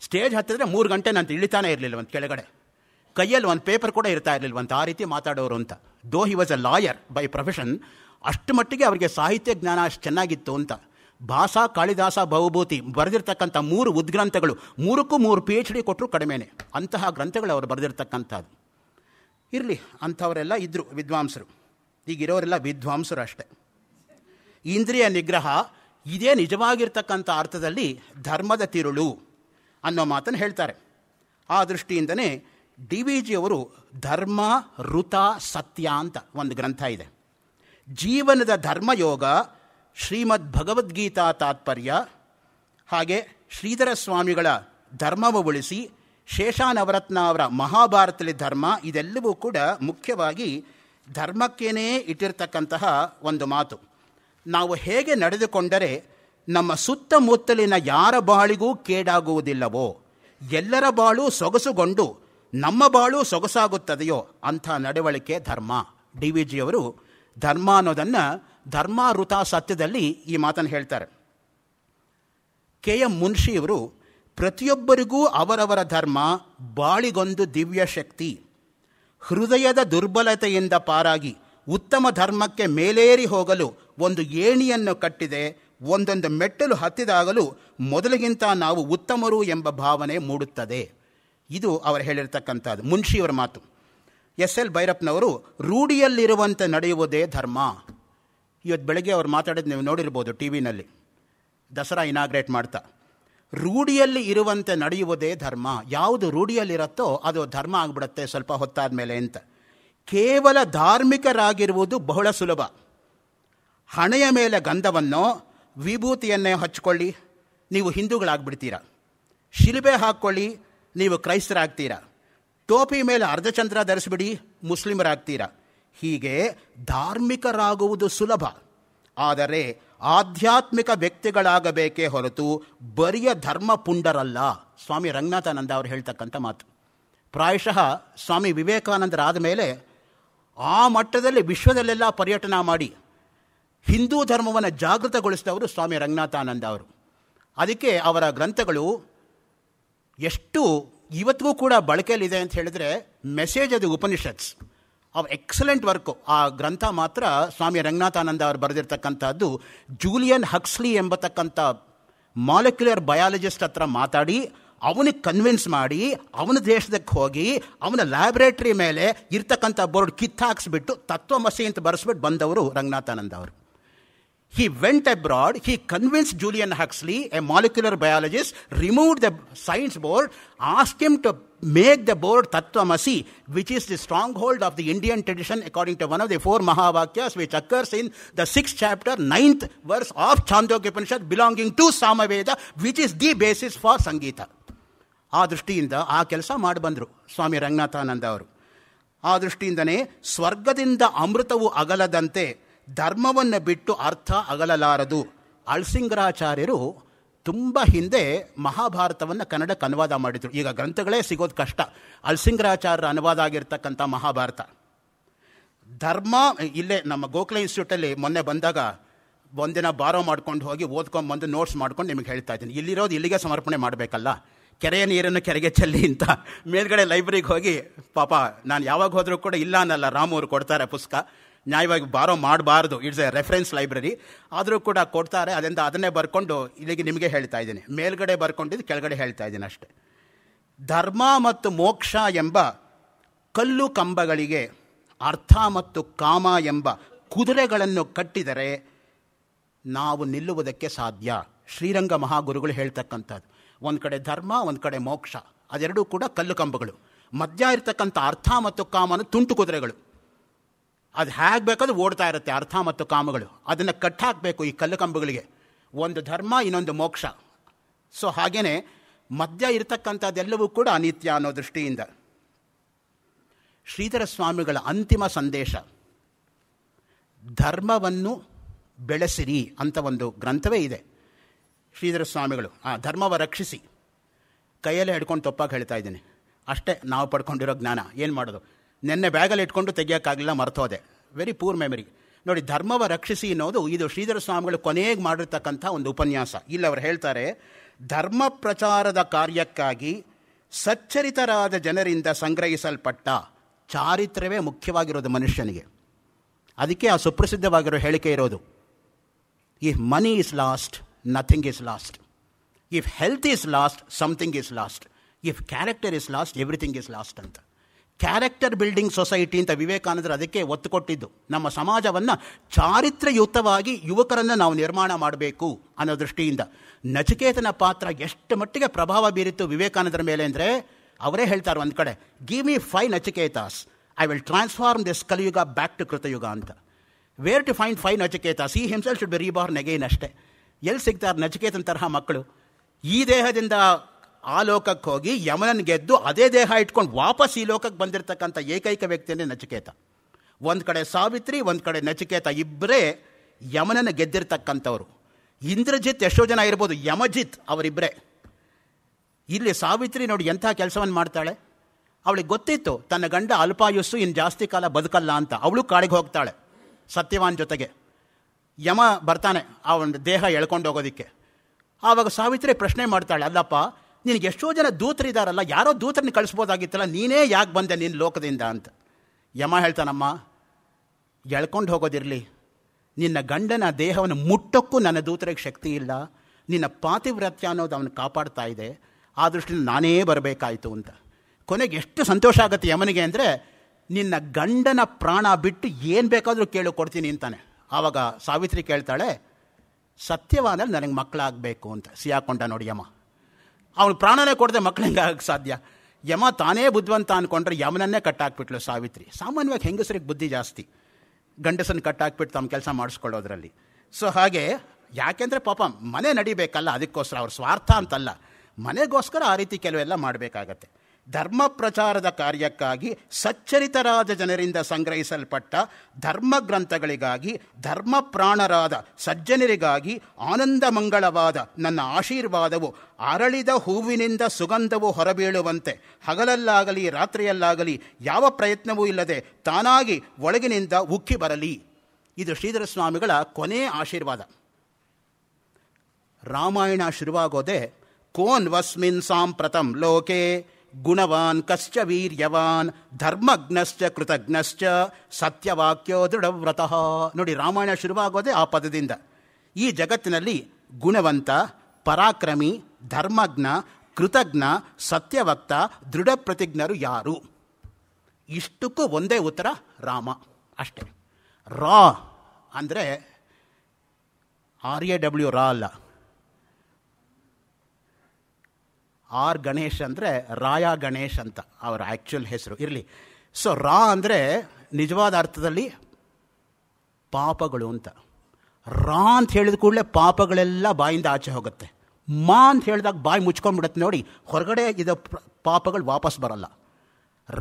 ಸ್ಟೇಜ್ ಹತ್ತಿದ್ರೆ ಮೂರು ಗಂಟೆ ನಾನು ಇಳಿತಾನೆ ಇರಲಿಲ್ಲ ಒಂದು ಕೆಳಗಡೆ ಕೈಯಲ್ಲಿ ಒಂದು ಪೇಪರ್ ಕೂಡ ಇರ್ತಾ ಒಂದು ಆ ರೀತಿ ಮಾತಾಡೋರು ಅಂತ though he was a lawyer by profession ಅಷ್ಟು ಮಟ್ಟಿಗೆ ಅವರಿಗೆ ಸಾಹಿತ್ಯ ಜ್ಞಾನ ಅಷ್ಟು ಚೆನ್ನಾಗಿತ್ತು ಅಂತ ಭಾಷಾ ಕಾಳಿದಾಸ ಭವಭೂತಿ ಬರೆದಿರ್ತಕ್ಕಂಥ ಮೂರು ಉದ್ಗ್ರಂಥಗಳು ಮೂರಕ್ಕೂ ಮೂರು ಪಿ ಎಚ್ ಡಿ ಕೊಟ್ಟರು ಕಡಿಮೆನೇ ಅಂತಹ ಗ್ರಂಥಗಳು ಅವರು ಬರೆದಿರ್ತಕ್ಕಂಥದ್ದು ಇರಲಿ ಅಂಥವರೆಲ್ಲ ಇದ್ದರು ವಿದ್ವಾಂಸರು ಈಗಿರೋರೆಲ್ಲ ವಿದ್ವಾಂಸರು ಅಷ್ಟೆ ಇಂದ್ರಿಯ ನಿಗ್ರಹ ಇದೇ ನಿಜವಾಗಿರ್ತಕ್ಕಂಥ ಅರ್ಥದಲ್ಲಿ ಧರ್ಮದ ತಿರುಳು ಅನ್ನೋ ಮಾತನ್ನು ಹೇಳ್ತಾರೆ ಆ ದೃಷ್ಟಿಯಿಂದನೇ ಡಿ ವಿ ಜಿಯವರು ಧರ್ಮ ಋತ ಸತ್ಯ ಅಂತ ಒಂದು ಗ್ರಂಥ ಇದೆ ಜೀವನದ ಧರ್ಮಯೋಗ ಶ್ರೀಮದ್ ಭಗವದ್ಗೀತಾ ತಾತ್ಪರ್ಯ ಹಾಗೆ ಶ್ರೀಧರ ಸ್ವಾಮಿಗಳ ಧರ್ಮವ ಉಳಿಸಿ ಶೇಷಾನವರತ್ನ ಅವರ ಮಹಾಭಾರತದಲ್ಲಿ ಧರ್ಮ ಇದೆಲ್ಲವೂ ಕೂಡ ಮುಖ್ಯವಾಗಿ ಧರ್ಮಕ್ಕೇನೇ ಇಟ್ಟಿರ್ತಕ್ಕಂತಹ ಒಂದು ಮಾತು ನಾವು ಹೇಗೆ ನಡೆದುಕೊಂಡರೆ ನಮ್ಮ ಸುತ್ತಮುತ್ತಲಿನ ಯಾರ ಬಾಳಿಗೂ ಕೇಡಾಗುವುದಿಲ್ಲವೋ ಎಲ್ಲರ ಬಾಳು ಸೊಗಸುಗೊಂಡು ನಮ್ಮ ಬಾಳು ಸೊಗಸಾಗುತ್ತದೆಯೋ ಅಂಥ ನಡವಳಿಕೆ ಧರ್ಮ ಡಿ ವಿ ಜಿಯವರು ಧರ್ಮ ಅನ್ನೋದನ್ನು ಧರ್ಮಾರುತ ಸತ್ಯದಲ್ಲಿ ಈ ಮಾತನ್ನು ಹೇಳ್ತಾರೆ ಕೆ ಎಂ ಮುನ್ಷಿಯವರು ಪ್ರತಿಯೊಬ್ಬರಿಗೂ ಅವರವರ ಧರ್ಮ ಬಾಳಿಗೊಂದು ದಿವ್ಯ ಶಕ್ತಿ ಹೃದಯದ ದುರ್ಬಲತೆಯಿಂದ ಪಾರಾಗಿ ಉತ್ತಮ ಧರ್ಮಕ್ಕೆ ಮೇಲೇರಿ ಹೋಗಲು ಒಂದು ಏಣಿಯನ್ನು ಕಟ್ಟಿದೆ ಒಂದೊಂದು ಮೆಟ್ಟಲು ಹತ್ತಿದಾಗಲೂ ಮೊದಲಿಗಿಂತ ನಾವು ಉತ್ತಮರು ಎಂಬ ಭಾವನೆ ಮೂಡುತ್ತದೆ ಇದು ಅವರು ಹೇಳಿರ್ತಕ್ಕಂಥದ್ದು ಮುನ್ಷಿಯವರ ಮಾತು ಎಸ್ ಎಲ್ ಭೈರಪ್ಪನವರು ರೂಢಿಯಲ್ಲಿರುವಂತೆ ನಡೆಯುವುದೇ ಧರ್ಮ ಇವತ್ತು ಬೆಳಗ್ಗೆ ಅವ್ರು ಮಾತಾಡೋದು ನೀವು ನೋಡಿರ್ಬೋದು ಟಿ ವಿನಲ್ಲಿ ದಸರಾ ಇನಾಗ್ರೇಟ್ ಮಾಡ್ತಾ ರೂಢಿಯಲ್ಲಿ ಇರುವಂತೆ ನಡೆಯುವುದೇ ಧರ್ಮ ಯಾವುದು ರೂಢಿಯಲ್ಲಿರುತ್ತೋ ಅದು ಧರ್ಮ ಆಗಿಬಿಡುತ್ತೆ ಸ್ವಲ್ಪ ಹೊತ್ತಾದ ಮೇಲೆ ಅಂತ ಕೇವಲ ಧಾರ್ಮಿಕರಾಗಿರುವುದು ಬಹಳ ಸುಲಭ ಹಣೆಯ ಮೇಲೆ ಗಂಧವನ್ನು ವಿಭೂತಿಯನ್ನೇ ಹಚ್ಕೊಳ್ಳಿ ನೀವು ಹಿಂದೂಗಳಾಗ್ಬಿಡ್ತೀರಾ ಶಿಲುಬೆ ಹಾಕ್ಕೊಳ್ಳಿ ನೀವು ಕ್ರೈಸ್ತರಾಗ್ತೀರಾ ಟೋಪಿ ಮೇಲೆ ಅರ್ಧಚಂದ್ರ ಧರಿಸ್ಬಿಡಿ ಮುಸ್ಲಿಮರಾಗ್ತೀರಾ ಹೀಗೆ ಧಾರ್ಮಿಕರಾಗುವುದು ಸುಲಭ ಆದರೆ ಆಧ್ಯಾತ್ಮಿಕ ವ್ಯಕ್ತಿಗಳಾಗಬೇಕೇ ಹೊರತು ಬರಿಯ ಧರ್ಮ ಪುಂಡರಲ್ಲ ಸ್ವಾಮಿ ರಂಗನಾಥಾನಂದ ಅವರು ಹೇಳ್ತಕ್ಕಂಥ ಮಾತು ಪ್ರಾಯಶಃ ಸ್ವಾಮಿ ವಿವೇಕಾನಂದರಾದ ಮೇಲೆ ಆ ಮಟ್ಟದಲ್ಲಿ ವಿಶ್ವದಲ್ಲೆಲ್ಲ ಪರ್ಯಟನ ಮಾಡಿ ಹಿಂದೂ ಧರ್ಮವನ್ನು ಜಾಗೃತಗೊಳಿಸಿದವರು ಸ್ವಾಮಿ ರಂಗನಾಥಾನಂದ ಅವರು ಅದಕ್ಕೆ ಅವರ ಗ್ರಂಥಗಳು ಎಷ್ಟು ಇವತ್ತಿಗೂ ಕೂಡ ಬಳಕೆಯಲ್ಲಿದೆ ಅಂತ ಹೇಳಿದರೆ ಮೆಸೇಜ್ ಅದು ಉಪನಿಷತ್ಸ್ ಅವ್ ಎಕ್ಸಲೆಂಟ್ ವರ್ಕು ಆ ಗ್ರಂಥ ಮಾತ್ರ ಸ್ವಾಮಿ ರಂಗನಾಥಾನಂದ ಅವರು ಬರೆದಿರ್ತಕ್ಕಂಥದ್ದು ಜೂಲಿಯನ್ ಹಕ್ಸ್ಲಿ ಎಂಬತಕ್ಕಂಥ ಮಾಲಿಕ್ಯುಲರ್ ಬಯಾಲಜಿಸ್ಟ್ ಹತ್ರ ಮಾತಾಡಿ ಅವನಿಗೆ ಕನ್ವಿನ್ಸ್ ಮಾಡಿ ಅವನ ದೇಶದಕ್ಕೆ ಹೋಗಿ ಅವನ ಲ್ಯಾಬ್ರೇಟ್ರಿ ಮೇಲೆ ಇರ್ತಕ್ಕಂಥ ಬೋರ್ಡ್ ಕಿತ್ತಾಕ್ಸ್ಬಿಟ್ಟು ತತ್ವಮಸಿ ಅಂತ ಬರೆಸ್ಬಿಟ್ಟು ಬಂದವರು ರಂಗನಾಥಾನಂದ ಅವರು he went abroad he convince Julian Huxley a molecular biologist remove the science board ask him to make the board Masi, which is the stronghold of the Indian tradition according to one of the four Mahavakyas, which occurs in the sixth chapter, ninth verse of Chandogya Upanishad, belonging to Samaveda, which is the basis for Sangeeta. ಆ ದೃಷ್ಟಿಯಿಂದ ಆ ಕೆಲಸ Swami ಬಂದರು ಸ್ವಾಮಿ ರಂಗನಾಥಾನಂದ ಅವರು ಆ swargadinda amrutavu agaladante dharmavanna bittu artha agalalaradu ಅಗಲಲಾರದು acharyaru ತುಂಬ ಹಿಂದೆ ಮಹಾಭಾರತವನ್ನು ಕನ್ನಡಕ್ಕೆ ಅನುವಾದ ಮಾಡಿದರು ಈಗ ಗ್ರಂಥಗಳೇ ಸಿಗೋದು ಕಷ್ಟ ಅಲ್ಸಿಂಗ್ರಾಚಾರ್ಯರ ಅನುವಾದ ಆಗಿರ್ತಕ್ಕಂಥ ಮಹಾಭಾರತ ಧರ್ಮ ಇಲ್ಲೇ ನಮ್ಮ ಗೋಖಲೆ ಇನ್ಸ್ಟಿಟ್ಯೂಟಲ್ಲಿ ಮೊನ್ನೆ ಬಂದಾಗ ಒಂದಿನ ಬಾರೋ ಮಾಡ್ಕೊಂಡು ಹೋಗಿ ಓದ್ಕೊಂಡು ಬಂದು ನೋಟ್ಸ್ ಮಾಡ್ಕೊಂಡು ನಿಮಗೆ ಹೇಳ್ತಾ ಇದ್ದೀನಿ ಇಲ್ಲಿರೋದು ಇಲ್ಲಿಗೆ ಸಮರ್ಪಣೆ ಮಾಡಬೇಕಲ್ಲ ಕೆರೆಯ ನೀರನ್ನು ಕೆರೆಗೆ ಚೆಲ್ಲಿ ಅಂತ ಮೇಲ್ಗಡೆ ಲೈಬ್ರರಿಗೆ ಹೋಗಿ ಪಾಪ ನಾನು ಯಾವಾಗ ಹೋದರೂ ಕೂಡ ಇಲ್ಲ ಅನ್ನಲ್ಲ ಅವರು ಕೊಡ್ತಾರೆ ಪುಸ್ತಕ ನ್ಯಾಯವಾಗಿ ಬಾರೋ ಮಾಡಬಾರ್ದು ಇಟ್ಸ್ ಎ ರೆಫರೆನ್ಸ್ ಲೈಬ್ರರಿ ಆದರೂ ಕೂಡ ಕೊಡ್ತಾರೆ ಅದರಿಂದ ಅದನ್ನೇ ಬರ್ಕೊಂಡು ಇಲ್ಲಿಗೆ ನಿಮಗೆ ಹೇಳ್ತಾ ಇದ್ದೀನಿ ಮೇಲ್ಗಡೆ ಬರ್ಕೊಂಡಿದ್ದು ಕೆಳಗಡೆ ಹೇಳ್ತಾ ಇದ್ದೀನಿ ಅಷ್ಟೆ ಧರ್ಮ ಮತ್ತು ಮೋಕ್ಷ ಎಂಬ ಕಲ್ಲು ಕಂಬಗಳಿಗೆ ಅರ್ಥ ಮತ್ತು ಕಾಮ ಎಂಬ ಕುದುರೆಗಳನ್ನು ಕಟ್ಟಿದರೆ ನಾವು ನಿಲ್ಲುವುದಕ್ಕೆ ಸಾಧ್ಯ ಶ್ರೀರಂಗ ಮಹಾಗುರುಗಳು ಹೇಳ್ತಕ್ಕಂಥದ್ದು ಒಂದು ಕಡೆ ಧರ್ಮ ಒಂದು ಕಡೆ ಮೋಕ್ಷ ಅದೆರಡೂ ಕೂಡ ಕಲ್ಲು ಕಂಬಗಳು ಮಧ್ಯ ಇರತಕ್ಕಂಥ ಅರ್ಥ ಮತ್ತು ಕಾಮನ ತುಂಟು ಕುದುರೆಗಳು ಅದು ಹೇಗೆ ಬೇಕಾದ್ರೂ ಓಡ್ತಾ ಇರುತ್ತೆ ಅರ್ಥ ಮತ್ತು ಕಾಮಗಳು ಅದನ್ನು ಕಟ್ಟಾಕಬೇಕು ಈ ಕಲ್ಲು ಕಂಬಗಳಿಗೆ ಒಂದು ಧರ್ಮ ಇನ್ನೊಂದು ಮೋಕ್ಷ ಸೊ ಹಾಗೇ ಮಧ್ಯ ಇರತಕ್ಕಂಥದ್ದೆಲ್ಲವೂ ಕೂಡ ಅನಿತ್ಯ ಅನ್ನೋ ದೃಷ್ಟಿಯಿಂದ ಶ್ರೀಧರ ಸ್ವಾಮಿಗಳ ಅಂತಿಮ ಸಂದೇಶ ಧರ್ಮವನ್ನು ಬೆಳೆಸಿರಿ ಅಂತ ಒಂದು ಗ್ರಂಥವೇ ಇದೆ ಶ್ರೀಧರ ಸ್ವಾಮಿಗಳು ಆ ಧರ್ಮವ ರಕ್ಷಿಸಿ ಕೈಯಲ್ಲೇ ಹಿಡ್ಕೊಂಡು ತಪ್ಪಾಗಿ ಹೇಳ್ತಾ ಇದ್ದೀನಿ ಅಷ್ಟೇ ನಾವು ಪಡ್ಕೊಂಡಿರೋ ಜ್ಞಾನ ಏನು ಮಾಡೋದು ನೆನ್ನೆ ಬ್ಯಾಗಲ್ಲಿ ಇಟ್ಕೊಂಡು ತೆಗಿಯೋಕ್ಕಾಗಲಿಲ್ಲ ಮರ್ತೋದೆ ವೆರಿ ಪೂರ್ ಮೆಮರಿ ನೋಡಿ ಧರ್ಮವ ರಕ್ಷಿಸಿ ಅನ್ನೋದು ಇದು ಶ್ರೀಧರ ಸ್ವಾಮಿಗಳು ಕೊನೆಗೆ ಮಾಡಿರ್ತಕ್ಕಂಥ ಒಂದು ಉಪನ್ಯಾಸ ಇಲ್ಲಿ ಅವರು ಹೇಳ್ತಾರೆ ಧರ್ಮ ಪ್ರಚಾರದ ಕಾರ್ಯಕ್ಕಾಗಿ ಸಚ್ಚರಿತರಾದ ಜನರಿಂದ ಸಂಗ್ರಹಿಸಲ್ಪಟ್ಟ ಚಾರಿತ್ರ್ಯವೇ ಮುಖ್ಯವಾಗಿರೋದು ಮನುಷ್ಯನಿಗೆ ಅದಕ್ಕೆ ಆ ಸುಪ್ರಸಿದ್ಧವಾಗಿರೋ ಹೇಳಿಕೆ ಇರೋದು if money is lost nothing is lost if health is lost something is lost if character is lost everything is lost ಅಂತ ಕ್ಯಾರೆಕ್ಟರ್ ಬಿಲ್ಡಿಂಗ್ ಸೊಸೈಟಿ ಅಂತ ವಿವೇಕಾನಂದರು ಅದಕ್ಕೆ ಒತ್ತು ಕೊಟ್ಟಿದ್ದು ನಮ್ಮ ಸಮಾಜವನ್ನು ಚಾರಿತ್ರಯುತವಾಗಿ ಯುವಕರನ್ನು ನಾವು ನಿರ್ಮಾಣ ಮಾಡಬೇಕು ಅನ್ನೋ ದೃಷ್ಟಿಯಿಂದ ನಚಿಕೇತನ ಪಾತ್ರ ಎಷ್ಟು ಮಟ್ಟಿಗೆ ಪ್ರಭಾವ ಬೀರಿತ್ತು ವಿವೇಕಾನಂದರ ಮೇಲೆ ಅಂದರೆ ಅವರೇ ಹೇಳ್ತಾರೆ ಒಂದು ಕಡೆ give me five Nachiketas I will transform this Kaliyuga back to Kritayuga ಅಂತ where to find five Nachiketas ಈ himself should be born again ಅಷ್ಟೇ ಎಲ್ಲಿ ಸಿಗ್ತಾರೆ ನಚಿಕೇತನ ತರಹ ಮಕ್ಕಳು ಈ ದೇಹದಿಂದ ಆ ಲೋಕಕ್ಕೆ ಹೋಗಿ ಯಮನನ್ ಗೆದ್ದು ಅದೇ ದೇಹ ಇಟ್ಕೊಂಡು ವಾಪಸ್ ಈ ಲೋಕಕ್ಕೆ ಬಂದಿರತಕ್ಕಂಥ ಏಕೈಕ ವ್ಯಕ್ತಿಯೇ ನಚಿಕೇತ ಒಂದು ಕಡೆ ಸಾವಿತ್ರಿ ಒಂದು ಕಡೆ ನಚಿಕೇತ ಇಬ್ಬರೇ ಯಮನನ್ನು ಗೆದ್ದಿರ್ತಕ್ಕಂಥವ್ರು ಇಂದ್ರಜಿತ್ ಎಷ್ಟೋ ಜನ ಇರ್ಬೋದು ಯಮಜಿತ್ ಅವರಿಬ್ಬರೇ ಇಲ್ಲಿ ಸಾವಿತ್ರಿ ನೋಡಿ ಎಂಥ ಕೆಲಸವನ್ನು ಮಾಡ್ತಾಳೆ ಅವಳಿಗೆ ಗೊತ್ತಿತ್ತು ತನ್ನ ಗಂಡ ಅಲ್ಪಾಯುಸ್ಸು ಇನ್ನು ಜಾಸ್ತಿ ಕಾಲ ಬದುಕಲ್ಲ ಅಂತ ಅವಳು ಕಾಡಿಗೆ ಹೋಗ್ತಾಳೆ ಸತ್ಯವಾನ್ ಜೊತೆಗೆ ಯಮ ಬರ್ತಾನೆ ಒಂದು ದೇಹ ಎಳ್ಕೊಂಡು ಹೋಗೋದಕ್ಕೆ ಆವಾಗ ಸಾವಿತ್ರಿ ಪ್ರಶ್ನೆ ಮಾಡ್ತಾಳೆ ಅಲ್ಲಪ್ಪ ನಿನಗೆ ಎಷ್ಟೋ ಜನ ಇದ್ದಾರಲ್ಲ ಯಾರೋ ದೂತರನ್ನ ಕಳಿಸ್ಬೋದಾಗಿತ್ತಲ್ಲ ನೀನೇ ಯಾಕೆ ಬಂದೆ ನಿನ್ನ ಲೋಕದಿಂದ ಅಂತ ಯಮ ಹೇಳ್ತಾನಮ್ಮ ಎಳ್ಕೊಂಡು ಹೋಗೋದಿರಲಿ ನಿನ್ನ ಗಂಡನ ದೇಹವನ್ನು ಮುಟ್ಟೋಕ್ಕೂ ನನ್ನ ದೂತರಿಗೆ ಶಕ್ತಿ ಇಲ್ಲ ನಿನ್ನ ಪಾತಿವ್ರತ್ಯ ಅನ್ನೋದು ಅವನು ಕಾಪಾಡ್ತಾ ಇದೆ ಆ ದೃಷ್ಟಿಯಲ್ಲಿ ನಾನೇ ಬರಬೇಕಾಯಿತು ಅಂತ ಕೊನೆಗೆ ಎಷ್ಟು ಸಂತೋಷ ಆಗುತ್ತೆ ಯಮನಿಗೆ ಅಂದರೆ ನಿನ್ನ ಗಂಡನ ಪ್ರಾಣ ಬಿಟ್ಟು ಏನು ಬೇಕಾದರೂ ಕೇಳು ಕೊಡ್ತೀನಿ ಅಂತಾನೆ ಆವಾಗ ಸಾವಿತ್ರಿ ಕೇಳ್ತಾಳೆ ಸತ್ಯವಾದಲ್ಲಿ ನನಗೆ ಮಕ್ಕಳಾಗಬೇಕು ಅಂತ ಸಿಯಾಕೊಂಡ ನೋಡಿ ಯಮ ಅವನು ಪ್ರಾಣನೇ ಕೊಡದೆ ಮಕ್ಕಳಿಂದ ಆಗಕ್ಕೆ ಸಾಧ್ಯ ಯಮ ತಾನೇ ಬುದ್ಧಿವಂತ ಅಂದ್ಕೊಂಡ್ರೆ ಯಮನನ್ನೇ ಕಟ್ಟಾಕ್ಬಿಟ್ಲು ಸಾವಿತ್ರಿ ಸಾಮಾನ್ಯವಾಗಿ ಹೆಂಗಸರಿಗೆ ಬುದ್ಧಿ ಜಾಸ್ತಿ ಗಂಡಸನ್ನು ಕಟ್ಟಾಕ್ಬಿಟ್ಟು ತಮ್ಮ ಕೆಲಸ ಮಾಡಿಸ್ಕೊಳ್ಳೋದ್ರಲ್ಲಿ ಸೊ ಹಾಗೆ ಯಾಕೆಂದರೆ ಪಾಪ ಮನೆ ನಡಿಬೇಕಲ್ಲ ಅದಕ್ಕೋಸ್ಕರ ಅವ್ರ ಸ್ವಾರ್ಥ ಅಂತಲ್ಲ ಮನೆಗೋಸ್ಕರ ಆ ರೀತಿ ಕೆಲವೆಲ್ಲ ಮಾಡಬೇಕಾಗತ್ತೆ ಧರ್ಮ ಪ್ರಚಾರದ ಕಾರ್ಯಕ್ಕಾಗಿ ಸಚ್ಚರಿತರಾದ ಜನರಿಂದ ಸಂಗ್ರಹಿಸಲ್ಪಟ್ಟ ಧರ್ಮ ಗ್ರಂಥಗಳಿಗಾಗಿ ಧರ್ಮ ಪ್ರಾಣರಾದ ಸಜ್ಜನರಿಗಾಗಿ ಆನಂದ ಮಂಗಳವಾದ ನನ್ನ ಆಶೀರ್ವಾದವು ಅರಳಿದ ಹೂವಿನಿಂದ ಸುಗಂಧವು ಹೊರಬೀಳುವಂತೆ ಹಗಲಲ್ಲಾಗಲಿ ರಾತ್ರಿಯಲ್ಲಾಗಲಿ ಯಾವ ಪ್ರಯತ್ನವೂ ಇಲ್ಲದೆ ತಾನಾಗಿ ಒಳಗಿನಿಂದ ಉಕ್ಕಿ ಬರಲಿ ಇದು ಶ್ರೀಧರ ಸ್ವಾಮಿಗಳ ಕೊನೆಯ ಆಶೀರ್ವಾದ ರಾಮಾಯಣ ಶುರುವಾಗೋದೆ ವಸ್ಮಿನ್ ಸಾಂಪ್ರತಂ ಲೋಕೆ ಗುಣವಾನ್ ಕಶ್ಚ ವೀರ್ಯವಾನ್ ಧರ್ಮಜ್ಞಶ್ಚ ಕೃತಜ್ಞಶ್ಚ ಸತ್ಯವಾಕ್ಯೋ ದೃಢವ್ರತಃ ನೋಡಿ ರಾಮಾಯಣ ಶುರುವಾಗೋದೇ ಆ ಪದದಿಂದ ಈ ಜಗತ್ತಿನಲ್ಲಿ ಗುಣವಂತ ಪರಾಕ್ರಮಿ ಧರ್ಮಜ್ಞ ಕೃತಜ್ಞ ಸತ್ಯವಕ್ತ ದೃಢ ಪ್ರತಿಜ್ಞರು ಯಾರು ಇಷ್ಟಕ್ಕೂ ಒಂದೇ ಉತ್ತರ ರಾಮ ಅಷ್ಟೇ ರಾ ಅಂದರೆ ಆರ್ ಎ ಡಬ್ಲ್ಯೂ ರಾ ಅಲ್ಲ ಆರ್ ಗಣೇಶ್ ಅಂದರೆ ರಾಯ ಗಣೇಶ್ ಅಂತ ಅವರ ಆ್ಯಕ್ಚುಯಲ್ ಹೆಸರು ಇರಲಿ ಸೊ ರಾ ಅಂದರೆ ನಿಜವಾದ ಅರ್ಥದಲ್ಲಿ ಪಾಪಗಳು ಅಂತ ರಾ ಅಂತ ಹೇಳಿದ ಕೂಡಲೇ ಪಾಪಗಳೆಲ್ಲ ಬಾಯಿಂದ ಆಚೆ ಹೋಗುತ್ತೆ ಮಾ ಅಂತ ಹೇಳಿದಾಗ ಬಾಯಿ ಮುಚ್ಕೊಂಡ್ಬಿಡುತ್ತೆ ನೋಡಿ ಹೊರಗಡೆ ಇದು ಪಾಪಗಳು ವಾಪಸ್ ಬರಲ್ಲ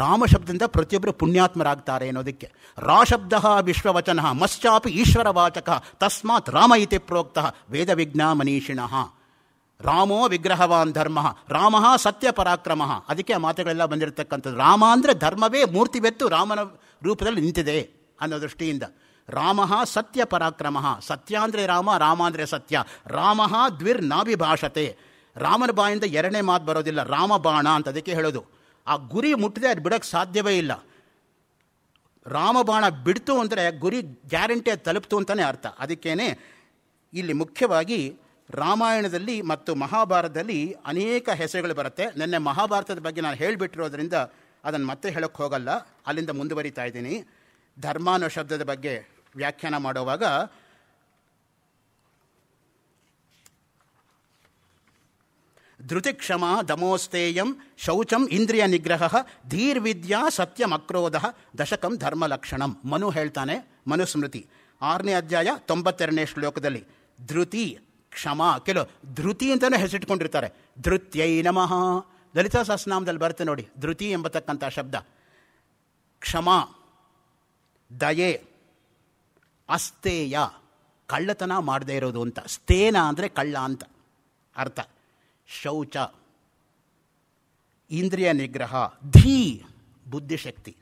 ರಾಮ ಶಬ್ದದಿಂದ ಪ್ರತಿಯೊಬ್ಬರು ಪುಣ್ಯಾತ್ಮರಾಗ್ತಾರೆ ಅನ್ನೋದಕ್ಕೆ ರಾ ಶಬ್ದ ವಿಶ್ವವಚನ ಮಶ್ಚಾಪಿ ಈಶ್ವರ ವಾಚಕ ತಸ್ಮಾತ್ ರಾಮ ಇತಿ ವೇದ ವೇದವಿಜ್ಞಾ ಮನೀಷಿಣಃ ರಾಮೋ ವಿಗ್ರಹವಾನ್ ಧರ್ಮ ರಾಮ ಸತ್ಯ ಪರಾಕ್ರಮ ಅದಕ್ಕೆ ಆ ಮಾತುಗಳೆಲ್ಲ ಬಂದಿರತಕ್ಕಂಥದ್ದು ರಾಮ ಅಂದರೆ ಧರ್ಮವೇ ಮೂರ್ತಿ ಬೆತ್ತು ರಾಮನ ರೂಪದಲ್ಲಿ ನಿಂತಿದೆ ಅನ್ನೋ ದೃಷ್ಟಿಯಿಂದ ರಾಮ ಸತ್ಯ ಪರಾಕ್ರಮ ಸತ್ಯ ಅಂದರೆ ರಾಮ ರಾಮ ಅಂದರೆ ಸತ್ಯ ರಾಮ ದ್ವಿರ್ನಾಭಿಭಾಷತೆ ರಾಮನ ಬಾಯಿಂದ ಎರಡನೇ ಮಾತು ಬರೋದಿಲ್ಲ ರಾಮಬಾಣ ಅಂತ ಅದಕ್ಕೆ ಹೇಳೋದು ಆ ಗುರಿ ಮುಟ್ಟದೆ ಅದು ಬಿಡೋಕ್ಕೆ ಸಾಧ್ಯವೇ ಇಲ್ಲ ರಾಮಬಾಣ ಬಿಡ್ತು ಅಂದರೆ ಗುರಿ ಗ್ಯಾರಂಟಿ ತಲುಪ್ತು ಅಂತಲೇ ಅರ್ಥ ಅದಕ್ಕೇ ಇಲ್ಲಿ ಮುಖ್ಯವಾಗಿ ರಾಮಾಯಣದಲ್ಲಿ ಮತ್ತು ಮಹಾಭಾರತದಲ್ಲಿ ಅನೇಕ ಹೆಸರುಗಳು ಬರುತ್ತೆ ನಿನ್ನೆ ಮಹಾಭಾರತದ ಬಗ್ಗೆ ನಾನು ಹೇಳಿಬಿಟ್ಟಿರೋದ್ರಿಂದ ಅದನ್ನು ಮತ್ತೆ ಹೇಳೋಕ್ಕೆ ಹೋಗಲ್ಲ ಅಲ್ಲಿಂದ ಮುಂದುವರಿತಾ ಇದ್ದೀನಿ ಧರ್ಮ ಅನ್ನೋ ಶಬ್ದದ ಬಗ್ಗೆ ವ್ಯಾಖ್ಯಾನ ಮಾಡುವಾಗ ಧೃತಿಕ್ಷಮ ದಮೋಸ್ತೇಯಂ ಶೌಚಂ ಇಂದ್ರಿಯ ನಿಗ್ರಹ ಧೀರ್ವಿದ್ಯಾ ಸತ್ಯಮಕ್ರೋಧ ದಶಕಂ ಧರ್ಮಲಕ್ಷಣಂ ಮನು ಹೇಳ್ತಾನೆ ಮನುಸ್ಮೃತಿ ಆರನೇ ಅಧ್ಯಾಯ ತೊಂಬತ್ತೆರಡನೇ ಶ್ಲೋಕದಲ್ಲಿ ಧೃತಿ ಕ್ಷಮ ಕೆಲವು ಧೃತಿ ಅಂತಲೂ ಹೆಸರಿಟ್ಕೊಂಡಿರ್ತಾರೆ ಧೃತ್ಯೈ ನಮಃ ದಲಿತ ಸಹಸ್ರನಾಮದಲ್ಲಿ ಬರುತ್ತೆ ನೋಡಿ ಧೃತಿ ಎಂಬತಕ್ಕಂಥ ಶಬ್ದ ಕ್ಷಮ ದಯೆ ಅಸ್ತೇಯ ಕಳ್ಳತನ ಮಾಡದೇ ಇರೋದು ಅಂತ ಸ್ತೇನ ಅಂದರೆ ಕಳ್ಳ ಅಂತ ಅರ್ಥ ಶೌಚ ಇಂದ್ರಿಯ ನಿಗ್ರಹ ಧೀ ಬುದ್ಧಿಶಕ್ತಿ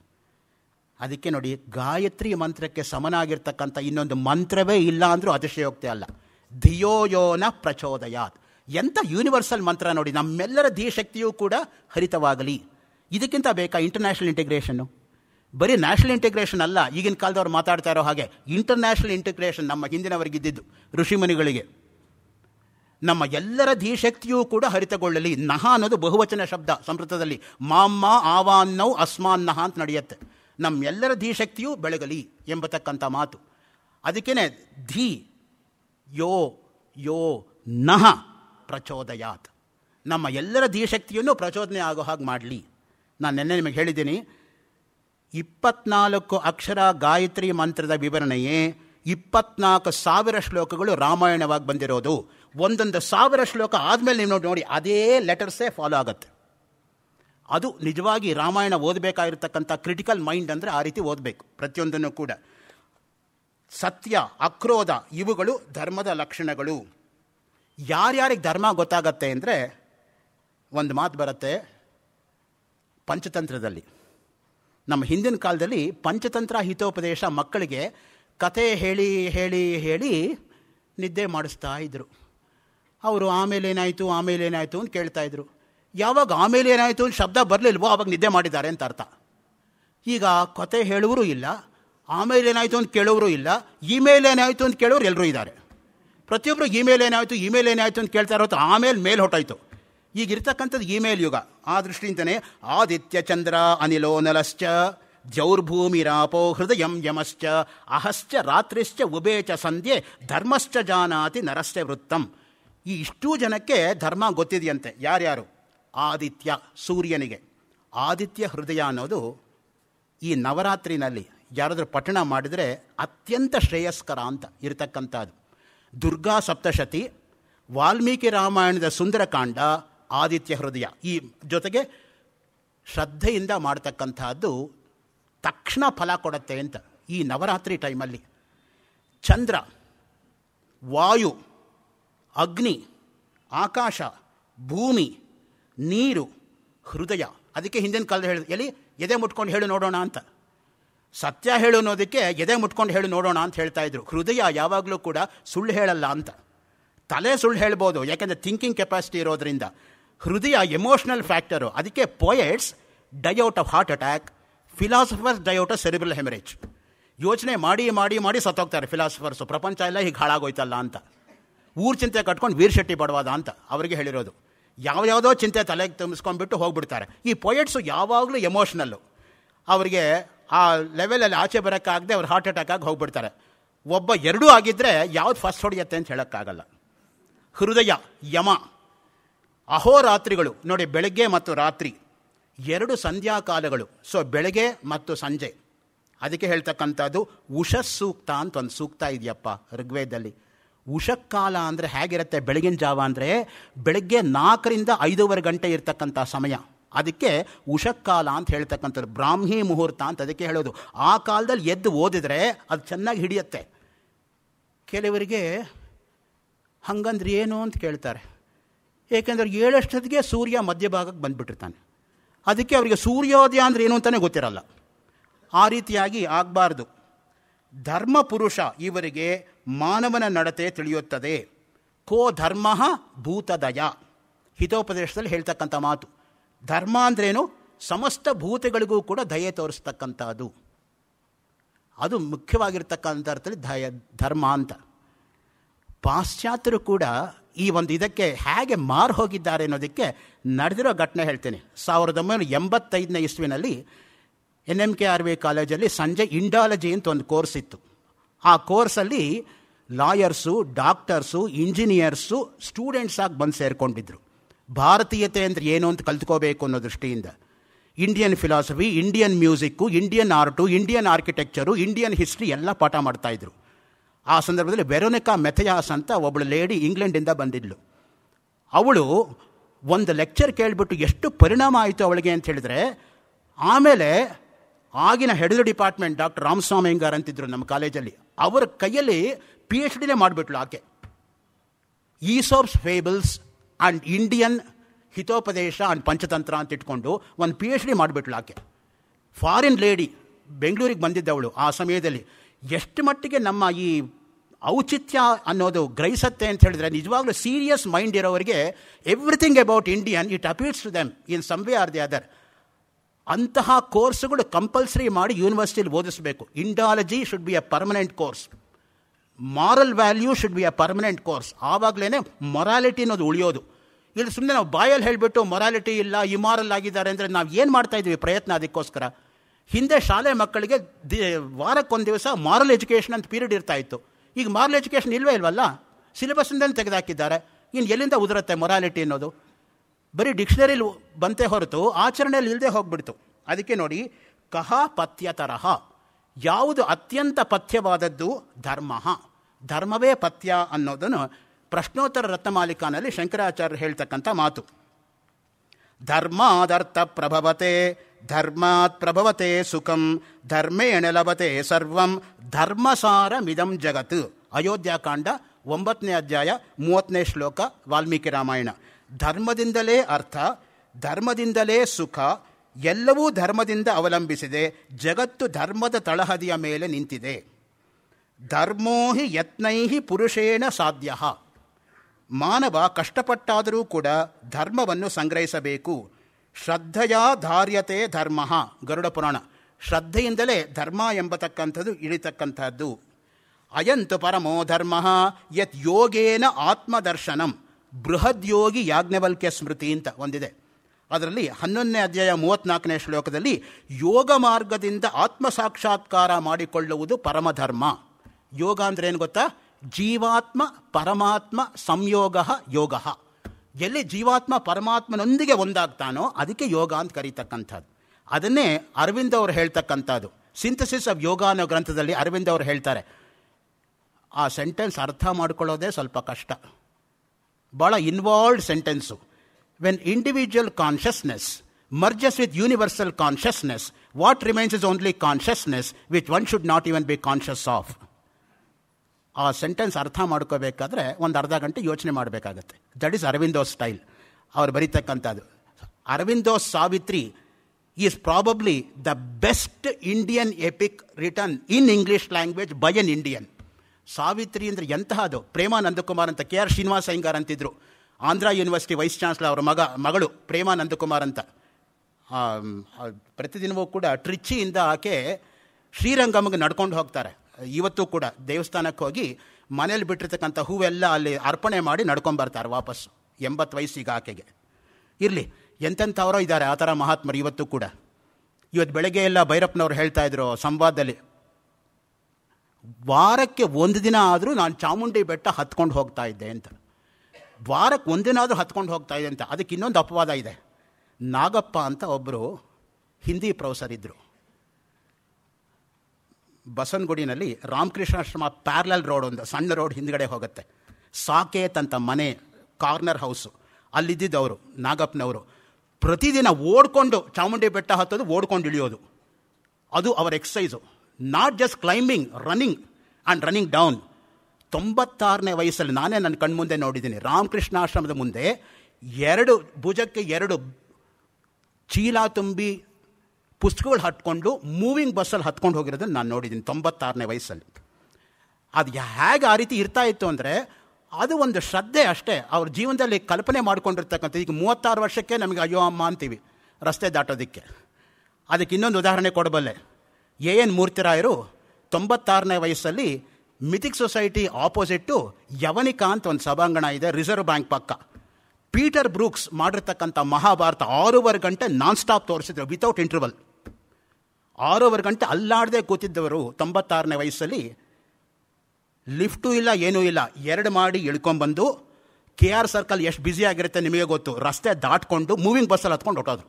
ಅದಕ್ಕೆ ನೋಡಿ ಗಾಯತ್ರಿ ಮಂತ್ರಕ್ಕೆ ಸಮನಾಗಿರ್ತಕ್ಕಂಥ ಇನ್ನೊಂದು ಮಂತ್ರವೇ ಇಲ್ಲ ಅಂದರೂ ಅತಿಶಯೋಕ್ತಿ ಅಲ್ಲ ಧಿಯೋಯೋನ ಪ್ರಚೋದಯಾತ್ ಎಂಥ ಯೂನಿವರ್ಸಲ್ ಮಂತ್ರ ನೋಡಿ ನಮ್ಮೆಲ್ಲರ ಶಕ್ತಿಯೂ ಕೂಡ ಹರಿತವಾಗಲಿ ಇದಕ್ಕಿಂತ ಬೇಕಾ ಇಂಟರ್ನ್ಯಾಷನಲ್ ಇಂಟಿಗ್ರೇಷನ್ನು ಬರೀ ನ್ಯಾಷನಲ್ ಇಂಟಿಗ್ರೇಷನ್ ಅಲ್ಲ ಈಗಿನ ಕಾಲದವ್ರು ಮಾತಾಡ್ತಾ ಇರೋ ಹಾಗೆ ಇಂಟರ್ನ್ಯಾಷನಲ್ ಇಂಟಿಗ್ರೇಷನ್ ನಮ್ಮ ಹಿಂದಿನವರಿಗಿದ್ದಿದ್ದು ಋಷಿಮುನಿಗಳಿಗೆ ನಮ್ಮ ಎಲ್ಲರ ಶಕ್ತಿಯೂ ಕೂಡ ಹರಿತಗೊಳ್ಳಲಿ ನಹ ಅನ್ನೋದು ಬಹುವಚನ ಶಬ್ದ ಸಂಸ್ಕೃತದಲ್ಲಿ ಮಾಮ್ಮ ಆವಾನ್ನೌ ಅಸ್ಮಾನ್ ನಹ ಅಂತ ನಡೆಯುತ್ತೆ ನಮ್ಮೆಲ್ಲರ ಧೀಶಕ್ತಿಯೂ ಬೆಳಗಲಿ ಎಂಬತಕ್ಕಂಥ ಮಾತು ಅದಕ್ಕೇ ಧೀ ಯೋ ಯೋ ನಹ ಪ್ರಚೋದಯಾತ್ ನಮ್ಮ ಎಲ್ಲರ ಧೀಶಕ್ತಿಯನ್ನು ಪ್ರಚೋದನೆ ಆಗೋ ಹಾಗೆ ಮಾಡಲಿ ನಾನು ನಿನ್ನೆ ನಿಮಗೆ ಹೇಳಿದ್ದೀನಿ ಇಪ್ಪತ್ನಾಲ್ಕು ಅಕ್ಷರ ಗಾಯತ್ರಿ ಮಂತ್ರದ ವಿವರಣೆಯೇ ಇಪ್ಪತ್ನಾಲ್ಕು ಸಾವಿರ ಶ್ಲೋಕಗಳು ರಾಮಾಯಣವಾಗಿ ಬಂದಿರೋದು ಒಂದೊಂದು ಸಾವಿರ ಶ್ಲೋಕ ಆದಮೇಲೆ ನೀವು ನೋಡಿ ನೋಡಿ ಅದೇ ಲೆಟರ್ಸೇ ಫಾಲೋ ಆಗುತ್ತೆ ಅದು ನಿಜವಾಗಿ ರಾಮಾಯಣ ಓದಬೇಕಾಗಿರ್ತಕ್ಕಂಥ ಕ್ರಿಟಿಕಲ್ ಮೈಂಡ್ ಅಂದರೆ ಆ ರೀತಿ ಓದಬೇಕು ಪ್ರತಿಯೊಂದನ್ನು ಕೂಡ ಸತ್ಯ ಅಕ್ರೋಧ ಇವುಗಳು ಧರ್ಮದ ಲಕ್ಷಣಗಳು ಯಾರ್ಯಾರಿಗೆ ಧರ್ಮ ಗೊತ್ತಾಗತ್ತೆ ಅಂದರೆ ಒಂದು ಮಾತು ಬರುತ್ತೆ ಪಂಚತಂತ್ರದಲ್ಲಿ ನಮ್ಮ ಹಿಂದಿನ ಕಾಲದಲ್ಲಿ ಪಂಚತಂತ್ರ ಹಿತೋಪದೇಶ ಮಕ್ಕಳಿಗೆ ಕತೆ ಹೇಳಿ ಹೇಳಿ ಹೇಳಿ ನಿದ್ದೆ ಮಾಡಿಸ್ತಾ ಇದ್ದರು ಅವರು ಆಮೇಲೆ ಏನಾಯಿತು ಆಮೇಲೆ ಏನಾಯಿತು ಅಂತ ಇದ್ದರು ಯಾವಾಗ ಆಮೇಲೆ ಏನಾಯಿತು ಅಂತ ಶಬ್ದ ಬರಲಿಲ್ವೋ ಆವಾಗ ನಿದ್ದೆ ಮಾಡಿದ್ದಾರೆ ಅಂತ ಅರ್ಥ ಈಗ ಕತೆ ಹೇಳುವರೂ ಇಲ್ಲ ಆಮೇಲೆ ಏನಾಯಿತು ಅಂತ ಕೇಳೋರು ಇಲ್ಲ ಇಮೇಲ್ ಏನಾಯಿತು ಅಂತ ಕೇಳೋರು ಎಲ್ಲರೂ ಇದ್ದಾರೆ ಪ್ರತಿಯೊಬ್ಬರು ಇಮೇಲ್ ಏನಾಯಿತು ಇಮೇಲ್ ಏನಾಯಿತು ಅಂತ ಕೇಳ್ತಾ ಇರೋದು ಆಮೇಲೆ ಮೇಲ್ ಹೊಟ್ಟಾಯಿತು ಈಗ ಇಮೇಲ್ ಯುಗ ಆ ದೃಷ್ಟಿಯಿಂದನೇ ಆದಿತ್ಯ ಚಂದ್ರ ಅನಿಲೋ ನಲಶ್ಚ ಜೌರ್ಭೂಮಿ ರಾಪೋ ಹೃದಯಂ ಯಮಶ್ಚ ಅಹಶ್ಚ ರಾತ್ರಿಶ್ಚ ಚ ಸಂಧ್ಯೆ ಧರ್ಮಶ್ಚ ಜಾನಾತಿ ನರಶ್ಚ ವೃತ್ತಂ ಈ ಇಷ್ಟೂ ಜನಕ್ಕೆ ಧರ್ಮ ಗೊತ್ತಿದೆಯಂತೆ ಯಾರ್ಯಾರು ಆದಿತ್ಯ ಸೂರ್ಯನಿಗೆ ಆದಿತ್ಯ ಹೃದಯ ಅನ್ನೋದು ಈ ನವರಾತ್ರಿನಲ್ಲಿ ಯಾರಾದರೂ ಪಠಣ ಮಾಡಿದರೆ ಅತ್ಯಂತ ಶ್ರೇಯಸ್ಕರ ಅಂತ ಇರತಕ್ಕಂಥದ್ದು ದುರ್ಗಾ ಸಪ್ತಶತಿ ವಾಲ್ಮೀಕಿ ರಾಮಾಯಣದ ಸುಂದರಕಾಂಡ ಆದಿತ್ಯ ಹೃದಯ ಈ ಜೊತೆಗೆ ಶ್ರದ್ಧೆಯಿಂದ ಮಾಡ್ತಕ್ಕಂಥದ್ದು ತಕ್ಷಣ ಫಲ ಕೊಡತ್ತೆ ಅಂತ ಈ ನವರಾತ್ರಿ ಟೈಮಲ್ಲಿ ಚಂದ್ರ ವಾಯು ಅಗ್ನಿ ಆಕಾಶ ಭೂಮಿ ನೀರು ಹೃದಯ ಅದಕ್ಕೆ ಹಿಂದಿನ ಕಾಲದಲ್ಲಿ ಹೇಳಿ ಎಲ್ಲಿ ಎದೆ ಮುಟ್ಕೊಂಡು ಹೇಳಿ ನೋಡೋಣ ಅಂತ ಸತ್ಯ ಹೇಳು ಅನ್ನೋದಕ್ಕೆ ಎದೆ ಮುಟ್ಕೊಂಡು ಹೇಳಿ ನೋಡೋಣ ಅಂತ ಹೇಳ್ತಾ ಇದ್ರು ಹೃದಯ ಯಾವಾಗಲೂ ಕೂಡ ಸುಳ್ಳು ಹೇಳಲ್ಲ ಅಂತ ತಲೆ ಸುಳ್ಳು ಹೇಳ್ಬೋದು ಯಾಕೆಂದರೆ ಥಿಂಕಿಂಗ್ ಕೆಪಾಸಿಟಿ ಇರೋದರಿಂದ ಹೃದಯ ಎಮೋಷ್ನಲ್ ಫ್ಯಾಕ್ಟರು ಅದಕ್ಕೆ poets die out of heart attack philosophers die out of cerebral haemorrhage ಯೋಚನೆ ಮಾಡಿ ಮಾಡಿ ಮಾಡಿ ಸತ್ತೋಗ್ತಾರೆ ಫಿಲಾಸಫರ್ಸು ಪ್ರಪಂಚ ಎಲ್ಲ ಹೀಗೆ ಹಾಳಾಗೋಯ್ತಲ್ಲ ಅಂತ ಊರು ಚಿಂತೆ ಕಟ್ಕೊಂಡು ವೀರ್ ಶೆಟ್ಟಿ ಬಡವಾದ ಅಂತ ಅವರಿಗೆ ಹೇಳಿರೋದು ಯಾವ್ಯಾವುದೋ ಚಿಂತೆ ತಲೆಗೆ ತುಂಬಿಸ್ಕೊಂಡ್ಬಿಟ್ಟು ಹೋಗ್ಬಿಡ್ತಾರೆ ಈ ಪೊಯೆಟ್ಸು ಯಾವಾಗಲೂ ಎಮೋಷ್ನಲ್ಲು ಅವರಿಗೆ ಆ ಲೆವೆಲಲ್ಲಿ ಆಚೆ ಬರೋಕ್ಕಾಗದೆ ಅವ್ರು ಹಾರ್ಟ್ ಅಟ್ಯಾಕ್ ಆಗಿ ಹೋಗ್ಬಿಡ್ತಾರೆ ಒಬ್ಬ ಎರಡೂ ಆಗಿದ್ದರೆ ಯಾವ್ದು ಫಸ್ಟ್ ಹೊಡೆಯತ್ತೆ ಅಂತ ಹೇಳೋಕ್ಕಾಗಲ್ಲ ಹೃದಯ ಯಮ ಅಹೋರಾತ್ರಿಗಳು ನೋಡಿ ಬೆಳಗ್ಗೆ ಮತ್ತು ರಾತ್ರಿ ಎರಡು ಸಂಧ್ಯಾಕಾಲಗಳು ಸೊ ಬೆಳಗ್ಗೆ ಮತ್ತು ಸಂಜೆ ಅದಕ್ಕೆ ಹೇಳ್ತಕ್ಕಂಥದ್ದು ಉಷ ಸೂಕ್ತ ಅಂತ ಒಂದು ಸೂಕ್ತ ಇದೆಯಪ್ಪ ಋಗ್ವೇದದಲ್ಲಿ ಉಷಕ್ಕಾಲ ಅಂದರೆ ಹೇಗಿರುತ್ತೆ ಬೆಳಗಿನ ಜಾವ ಅಂದರೆ ಬೆಳಗ್ಗೆ ನಾಲ್ಕರಿಂದ ಐದೂವರೆ ಗಂಟೆ ಇರತಕ್ಕಂಥ ಸಮಯ ಅದಕ್ಕೆ ಉಷಕ್ಕಾಲ ಅಂತ ಹೇಳ್ತಕ್ಕಂಥದ್ದು ಬ್ರಾಹ್ಮಿ ಮುಹೂರ್ತ ಅಂತ ಅದಕ್ಕೆ ಹೇಳೋದು ಆ ಕಾಲದಲ್ಲಿ ಎದ್ದು ಓದಿದರೆ ಅದು ಚೆನ್ನಾಗಿ ಹಿಡಿಯತ್ತೆ ಕೆಲವರಿಗೆ ಹಂಗಂದ್ರೆ ಏನು ಅಂತ ಕೇಳ್ತಾರೆ ಏಕೆಂದರೆ ಏಳಷ್ಟೊತ್ತಿಗೆ ಸೂರ್ಯ ಮಧ್ಯಭಾಗಕ್ಕೆ ಬಂದುಬಿಟ್ಟಿರ್ತಾನೆ ಅದಕ್ಕೆ ಅವರಿಗೆ ಸೂರ್ಯೋದಯ ಅಂದರೆ ಏನು ಅಂತಲೇ ಗೊತ್ತಿರಲ್ಲ ಆ ರೀತಿಯಾಗಿ ಆಗಬಾರ್ದು ಧರ್ಮ ಪುರುಷ ಇವರಿಗೆ ಮಾನವನ ನಡತೆ ತಿಳಿಯುತ್ತದೆ ಕೋ ಧರ್ಮ ಭೂತದಯ ಹಿತೋಪದೇಶದಲ್ಲಿ ಹೇಳ್ತಕ್ಕಂಥ ಮಾತು ಧರ್ಮ ಅಂದ್ರೇನು ಸಮಸ್ತ ಭೂತಗಳಿಗೂ ಕೂಡ ದಯೆ ತೋರಿಸ್ತಕ್ಕಂಥದ್ದು ಅದು ಮುಖ್ಯವಾಗಿರ್ತಕ್ಕಂಥ ಅರ್ಥದಲ್ಲಿ ದಯ ಧರ್ಮ ಅಂತ ಪಾಶ್ಚಾತ್ಯರು ಕೂಡ ಈ ಒಂದು ಇದಕ್ಕೆ ಹೇಗೆ ಮಾರು ಹೋಗಿದ್ದಾರೆ ಅನ್ನೋದಕ್ಕೆ ನಡೆದಿರೋ ಘಟನೆ ಹೇಳ್ತೇನೆ ಸಾವಿರದ ಒಂಬೈನೂರ ಎಂಬತ್ತೈದನೇ ಇಸ್ವಿನಲ್ಲಿ N M K R V ಕಾಲೇಜಲ್ಲಿ ಸಂಜೆ ಇಂಡಾಲಜಿ ಅಂತ ಒಂದು ಕೋರ್ಸ್ ಇತ್ತು ಆ ಕೋರ್ಸಲ್ಲಿ ಲಾಯರ್ಸು ಡಾಕ್ಟರ್ಸು ಇಂಜಿನಿಯರ್ಸು ಸ್ಟೂಡೆಂಟ್ಸ್ ಬಂದು ಸೇರಿಕೊಂಡಿದ್ರು ಭಾರತೀಯತೆ ಅಂದರೆ ಏನು ಅಂತ ಕಲ್ತ್ಕೋಬೇಕು ಅನ್ನೋ ದೃಷ್ಟಿಯಿಂದ Indian philosophy Indian music Indian art Indian architecture Indian history ಎಲ್ಲ ಪಾಠ ಮಾಡ್ತಾಯಿದ್ರು ಆ ಸಂದರ್ಭದಲ್ಲಿ ವೆರೋನಿಕಾ ಮೆಥಯಾಸ್ ಅಂತ ಒಬ್ಬಳು ಲೇಡಿ ಇಂಗ್ಲೆಂಡಿಂದ ಬಂದಿದ್ಳು ಅವಳು ಒಂದು ಲೆಕ್ಚರ್ ಕೇಳಿಬಿಟ್ಟು ಎಷ್ಟು ಪರಿಣಾಮ ಆಯಿತು ಅವಳಿಗೆ ಅಂತ ಹೇಳಿದರೆ ಆಮೇಲೆ ಆಗಿನ ಹೆಡ್ ಡಿಪಾರ್ಟ್ಮೆಂಟ್ ಡಾಕ್ಟರ್ ರಾಮಸ್ವಾಮಿ ಅಂತಿದ್ರು ನಮ್ಮ ಕಾಲೇಜಲ್ಲಿ ಅವರ ಕೈಯಲ್ಲಿ ಪಿ ಎಚ್ ಡಿನೇ ಮಾಡಿಬಿಟ್ಲು ಆಕೆ of fables and Indian Hitopadesha and Panchatantra ಅಂತ ಇಟ್ಕೊಂಡು ಒಂದು ಪಿ ಎಚ್ ಡಿ ಮಾಡಿಬಿಟ್ಲು ಆಕೆ ಫಾರಿನ್ ಲೇಡಿ ಬೆಂಗಳೂರಿಗೆ ಬಂದಿದ್ದವಳು ಆ ಸಮಯದಲ್ಲಿ ಎಷ್ಟು ಮಟ್ಟಿಗೆ ನಮ್ಮ ಈ ಔಚಿತ್ಯ ಅನ್ನೋದು ಗ್ರಹಿಸತ್ತೆ ಅಂತ ಹೇಳಿದ್ರೆ ನಿಜವಾಗ್ಲೂ ಸೀರಿಯಸ್ ಮೈಂಡ್ ಇರೋವರಿಗೆ everything about Indian it appeals to them in some way or the other ಅಂತಹ ಕೋರ್ಸ್ಗಳು ಕಂಪಲ್ಸರಿ ಮಾಡಿ ಯೂನಿವರ್ಸಿಟಿಲಿ ಓದಿಸ್ಬೇಕು Indology should be a permanent course moral value should be a permanent course ಆವಾಗಲೇ ಮೊರಾಲಿಟಿ ಅನ್ನೋದು ಉಳಿಯೋದು ಇಲ್ಲಿ ಸುಮ್ಮನೆ ನಾವು ಬಾಯಲ್ಲಿ ಹೇಳಿಬಿಟ್ಟು ಮೊರಾಲಿಟಿ ಇಲ್ಲ ಇಮಾರಲ್ ಆಗಿದ್ದಾರೆ ಅಂದರೆ ನಾವು ಏನು ಮಾಡ್ತಾ ಇದ್ದೀವಿ ಪ್ರಯತ್ನ ಅದಕ್ಕೋಸ್ಕರ ಹಿಂದೆ ಶಾಲೆ ಮಕ್ಕಳಿಗೆ ದಿ ವಾರಕ್ಕೊಂದು ದಿವಸ ಮಾರಲ್ ಎಜುಕೇಷನ್ ಅಂತ ಪೀರಿಯಡ್ ಇರ್ತಾ ಇತ್ತು ಈಗ ಮಾರಲ್ ಎಜುಕೇಷನ್ ಇಲ್ವೇ ಇಲ್ವಲ್ಲ ಸಿಲೆಬಸ್ಸಿಂದಲೇ ತೆಗೆದುಹಾಕಿದ್ದಾರೆ ಇನ್ನು ಎಲ್ಲಿಂದ ಉದುರುತ್ತೆ ಮೊರಾಲಿಟಿ ಅನ್ನೋದು ಬರೀ ಡಿಕ್ಷನರಿಲಿ ಬಂತೆ ಹೊರತು ಆಚರಣೆಯಲ್ಲಿ ಇಲ್ಲದೆ ಹೋಗ್ಬಿಡ್ತು ಅದಕ್ಕೆ ನೋಡಿ ಕಹ ತರಹ ಯಾವುದು ಅತ್ಯಂತ ಪಥ್ಯವಾದದ್ದು ಧರ್ಮ ಧರ್ಮವೇ ಪಥ್ಯ ಅನ್ನೋದನ್ನು ಪ್ರಶ್ನೋತ್ತರ ರತ್ನಮಾಲಿಕಾನಲ್ಲಿ ಶಂಕರಾಚಾರ್ಯ ಹೇಳ್ತಕ್ಕಂಥ ಮಾತು ಧರ್ಮಾದರ್ಥ ಪ್ರಭವತೆ ಧರ್ಮಾತ್ ಪ್ರಭವತೆ ಸುಖಂ ಧರ್ಮೇಣ ಲಭತೆ ಸರ್ವಂ ಧರ್ಮಸಾರಮಿದಂ ಜಗತ್ ಅಯೋಧ್ಯಾಕಾಂಡ ಒಂಬತ್ತನೇ ಅಧ್ಯಾಯ ಮೂವತ್ತನೇ ಶ್ಲೋಕ ವಾಲ್ಮೀಕಿ ರಾಮಾಯಣ ಧರ್ಮದಿಂದಲೇ ಅರ್ಥ ಧರ್ಮದಿಂದಲೇ ಸುಖ ಎಲ್ಲವೂ ಧರ್ಮದಿಂದ ಅವಲಂಬಿಸಿದೆ ಜಗತ್ತು ಧರ್ಮದ ತಳಹದಿಯ ಮೇಲೆ ನಿಂತಿದೆ ಧರ್ಮೋ ಹಿ ಯತ್ನೈ ಪುರುಷೇಣ ಸಾಧ್ಯ ಮಾನವ ಕಷ್ಟಪಟ್ಟಾದರೂ ಕೂಡ ಧರ್ಮವನ್ನು ಸಂಗ್ರಹಿಸಬೇಕು ಶ್ರದ್ಧೆಯಾಧಾರ್ಯತೆ ಧಾರ್ಯತೆ ಧರ್ಮ ಗರುಡ ಪುರಾಣ ಶ್ರದ್ಧೆಯಿಂದಲೇ ಧರ್ಮ ಎಂಬತಕ್ಕಂಥದ್ದು ಇಳಿತಕ್ಕಂಥದ್ದು ಅಯಂತು ಪರಮೋ ಧರ್ಮ ಯತ್ ಯೋಗೇನ ಆತ್ಮದರ್ಶನಂ ಬೃಹದ್ಯೋಗಿ ಯಾಜ್ಞವಲ್ಕ್ಯ ಸ್ಮೃತಿ ಅಂತ ಒಂದಿದೆ ಅದರಲ್ಲಿ ಹನ್ನೊಂದನೇ ಅಧ್ಯಾಯ ಮೂವತ್ನಾಲ್ಕನೇ ಶ್ಲೋಕದಲ್ಲಿ ಯೋಗ ಮಾರ್ಗದಿಂದ ಆತ್ಮ ಸಾಕ್ಷಾತ್ಕಾರ ಮಾಡಿಕೊಳ್ಳುವುದು ಪರಮಧರ್ಮ ಯೋಗ ಅಂದ್ರೆ ಏನು ಗೊತ್ತಾ ಜೀವಾತ್ಮ ಪರಮಾತ್ಮ ಸಂಯೋಗ ಯೋಗ ಎಲ್ಲಿ ಜೀವಾತ್ಮ ಪರಮಾತ್ಮನೊಂದಿಗೆ ಒಂದಾಗ್ತಾನೋ ಅದಕ್ಕೆ ಯೋಗ ಅಂತ ಕರೀತಕ್ಕಂಥದ್ದು ಅದನ್ನೇ ಅರವಿಂದ್ ಅವರು ಹೇಳ್ತಕ್ಕಂಥದ್ದು ಸಿಂಥಸಿಸ್ ಆಫ್ ಯೋಗ ಅನ್ನೋ ಗ್ರಂಥದಲ್ಲಿ ಅರವಿಂದ್ ಅವರು ಹೇಳ್ತಾರೆ ಆ ಸೆಂಟೆನ್ಸ್ ಅರ್ಥ ಮಾಡ್ಕೊಳ್ಳೋದೇ ಸ್ವಲ್ಪ ಕಷ್ಟ ಭಾಳ involved sentence when individual consciousness merges with universal consciousness what remains is only consciousness with one should not even be conscious of a sentence ಅರ್ಥ ಮಾಡ್ಕೋಬೇಕಾದ್ರೆ ಒಂದು ಅರ್ಧ ಗಂಟೆ ಯೋಚನೆ ಮಾಡಬೇಕಾಗತ್ತೆ ದಟ್ ಈಸ್ ಅರವಿಂದೋ ಸ್ಟೈಲ್ ಅವ್ರು ಬರೀತಕ್ಕಂಥದ್ದು Aurobindo Savitri is probably the best Indian epic return in English language by an Indian Savitri ಅಂದರೆ ಎಂತಹದು ಪ್ರೇಮ ನಂದಕುಮಾರ್ ಅಂತ ಕೆ ಆರ್ ಶ್ರೀನಿವಾಸ ಅಯ್ಯಂಗಾರ್ ಅಂತಿದ್ರು ಆಂಧ್ರ ಯೂನಿವರ್ಸಿಟಿ ವೈಸ್ ಚಾನ್ಸ್ಲರ್ ಅವರ ಮಗ ಮಗಳು ಪ್ರೇಮ ನಂದಕುಮಾರ್ ಅಂತ ಪ್ರತಿದಿನವೂ ಕೂಡ ಟ್ರಿಚ್ಚಿಯಿಂದ ಆಕೆ ಶ್ರೀರಂಗಮ್ಗೆ ನಡ್ಕೊಂಡು ಹೋಗ್ತಾರೆ ಇವತ್ತು ಕೂಡ ದೇವಸ್ಥಾನಕ್ಕೆ ಹೋಗಿ ಮನೇಲಿ ಬಿಟ್ಟಿರ್ತಕ್ಕಂಥ ಹೂವೆಲ್ಲ ಅಲ್ಲಿ ಅರ್ಪಣೆ ಮಾಡಿ ನಡ್ಕೊಂಬರ್ತಾರೆ ವಾಪಸ್ಸು ಎಂಬತ್ತು ವಯಸ್ಸಿಗೆ ಆಕೆಗೆ ಇರಲಿ ಎಂತೆಂಥವರೋ ಇದ್ದಾರೆ ಆ ಥರ ಮಹಾತ್ಮರು ಇವತ್ತು ಕೂಡ ಇವತ್ತು ಬೆಳಗ್ಗೆ ಎಲ್ಲ ಹೇಳ್ತಾ ಇದ್ರು ಸಂವಾದದಲ್ಲಿ ವಾರಕ್ಕೆ ಒಂದು ದಿನ ಆದರೂ ನಾನು ಚಾಮುಂಡಿ ಬೆಟ್ಟ ಹತ್ಕೊಂಡು ಹೋಗ್ತಾ ಇದ್ದೆ ಅಂತ ವಾರಕ್ಕೆ ಒಂದಿನ ಆದರೂ ಹತ್ಕೊಂಡು ಹೋಗ್ತಾ ಇದೆ ಅಂತ ಅದಕ್ಕೆ ಇನ್ನೊಂದು ಅಪವಾದ ಇದೆ ನಾಗಪ್ಪ ಅಂತ ಒಬ್ಬರು ಹಿಂದಿ ಪ್ರೊಫೆಸರ್ ಇದ್ದರು ರಾಮಕೃಷ್ಣ ರಾಮಕೃಷ್ಣಾಶ್ರಮ ಪ್ಯಾರಲಲ್ ರೋಡ್ ಒಂದು ಸಣ್ಣ ರೋಡ್ ಹಿಂದ್ಗಡೆ ಹೋಗುತ್ತೆ ಸಾಕೇತ್ ಅಂತ ಮನೆ ಕಾರ್ನರ್ ಹೌಸು ಅಲ್ಲಿದ್ದಿದ್ದವರು ನಾಗಪ್ಪನವರು ಪ್ರತಿದಿನ ಓಡ್ಕೊಂಡು ಚಾಮುಂಡಿ ಬೆಟ್ಟ ಹತ್ತೋದು ಓಡ್ಕೊಂಡು ಇಳಿಯೋದು ಅದು ಅವರ exercise not just climbing running and running down ತೊಂಬತ್ತಾರನೇ ವಯಸ್ಸಲ್ಲಿ ನಾನೇ ನನ್ನ ಕಣ್ಮುಂದೆ ನೋಡಿದ್ದೀನಿ ರಾಮಕೃಷ್ಣಾಶ್ರಮದ ಮುಂದೆ ಎರಡು ಭುಜಕ್ಕೆ ಎರಡು ಚೀಲ ತುಂಬಿ ಪುಸ್ತಕಗಳು ಹತ್ಕೊಂಡು ಮೂವಿಂಗ್ ಬಸ್ಸಲ್ಲಿ ಹತ್ಕೊಂಡು ಹೋಗಿರೋದನ್ನು ನಾನು ನೋಡಿದ್ದೀನಿ ತೊಂಬತ್ತಾರನೇ ವಯಸ್ಸಲ್ಲಿ ಅದು ಹೇಗೆ ಆ ರೀತಿ ಇರ್ತಾ ಇತ್ತು ಅಂದರೆ ಅದು ಒಂದು ಶ್ರದ್ಧೆ ಅಷ್ಟೇ ಅವ್ರ ಜೀವನದಲ್ಲಿ ಕಲ್ಪನೆ ಮಾಡಿಕೊಂಡಿರ್ತಕ್ಕಂಥ ಈಗ ಮೂವತ್ತಾರು ವರ್ಷಕ್ಕೆ ನಮಗೆ ಅಯ್ಯೋ ಅಮ್ಮ ಅಂತೀವಿ ರಸ್ತೆ ದಾಟೋದಕ್ಕೆ ಅದಕ್ಕೆ ಇನ್ನೊಂದು ಉದಾಹರಣೆ ಕೊಡಬಲ್ಲೆ ಎ ಎನ್ ಮೂರ್ತಿರಾಯರು ತೊಂಬತ್ತಾರನೇ ವಯಸ್ಸಲ್ಲಿ ಮಿಥಿಕ್ ಸೊಸೈಟಿ ಆಪೋಸಿಟ್ಟು ಯವನಿಕಾ ಅಂತ ಒಂದು ಸಭಾಂಗಣ ಇದೆ ರಿಸರ್ವ್ ಬ್ಯಾಂಕ್ ಪಕ್ಕ ಪೀಟರ್ ಬ್ರೂಕ್ಸ್ ಮಾಡಿರ್ತಕ್ಕಂಥ ಮಹಾಭಾರತ ಆರೂವರೆ ಗಂಟೆ ನಾನ್ ಸ್ಟಾಪ್ ತೋರಿಸಿದ್ರು ವಿತೌಟ್ ಇಂಟರ್ವಲ್ ಆರೂವರೆ ಗಂಟೆ ಅಲ್ಲಾಡದೆ ಕೂತಿದ್ದವರು ತೊಂಬತ್ತಾರನೇ ವಯಸ್ಸಲ್ಲಿ ಲಿಫ್ಟು ಇಲ್ಲ ಏನೂ ಇಲ್ಲ ಎರಡು ಮಾಡಿ ಇಳ್ಕೊಂಡ್ಬಂದು ಕೆ ಆರ್ ಸರ್ಕಲ್ ಎಷ್ಟು ಬ್ಯುಸಿ ಆಗಿರುತ್ತೆ ನಿಮಗೆ ಗೊತ್ತು ರಸ್ತೆ ದಾಟ್ಕೊಂಡು ಮೂವಿಂಗ್ ಬಸ್ಸಲ್ಲಿ ಹತ್ಕೊಂಡು ಹೊಟ್ಟೋದು